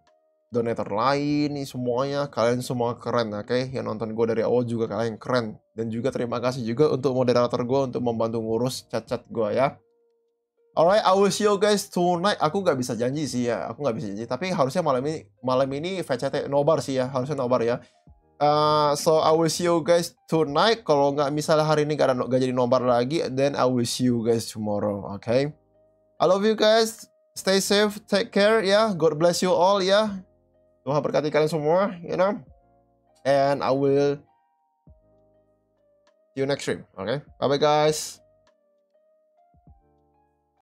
donator lain nih semuanya kalian semua keren oke okay? yang nonton gue dari awal juga kalian keren dan juga terima kasih juga untuk moderator gue untuk membantu ngurus chat-chat gue ya Alright, I will see you guys tonight. Aku nggak bisa janji sih ya, aku nggak bisa janji. Tapi harusnya malam ini malam ini VCT nobar sih ya, harusnya nobar ya. Uh, so I will see you guys tonight. Kalau nggak misalnya hari ini karena nggak jadi nobar lagi, then I will see you guys tomorrow. Oke? Okay? I love you guys. Stay safe, take care ya. Yeah? God bless you all ya. Yeah? Tuhan berkati kalian semua, you know. And I will see you next stream. Oke? Okay? Bye bye guys.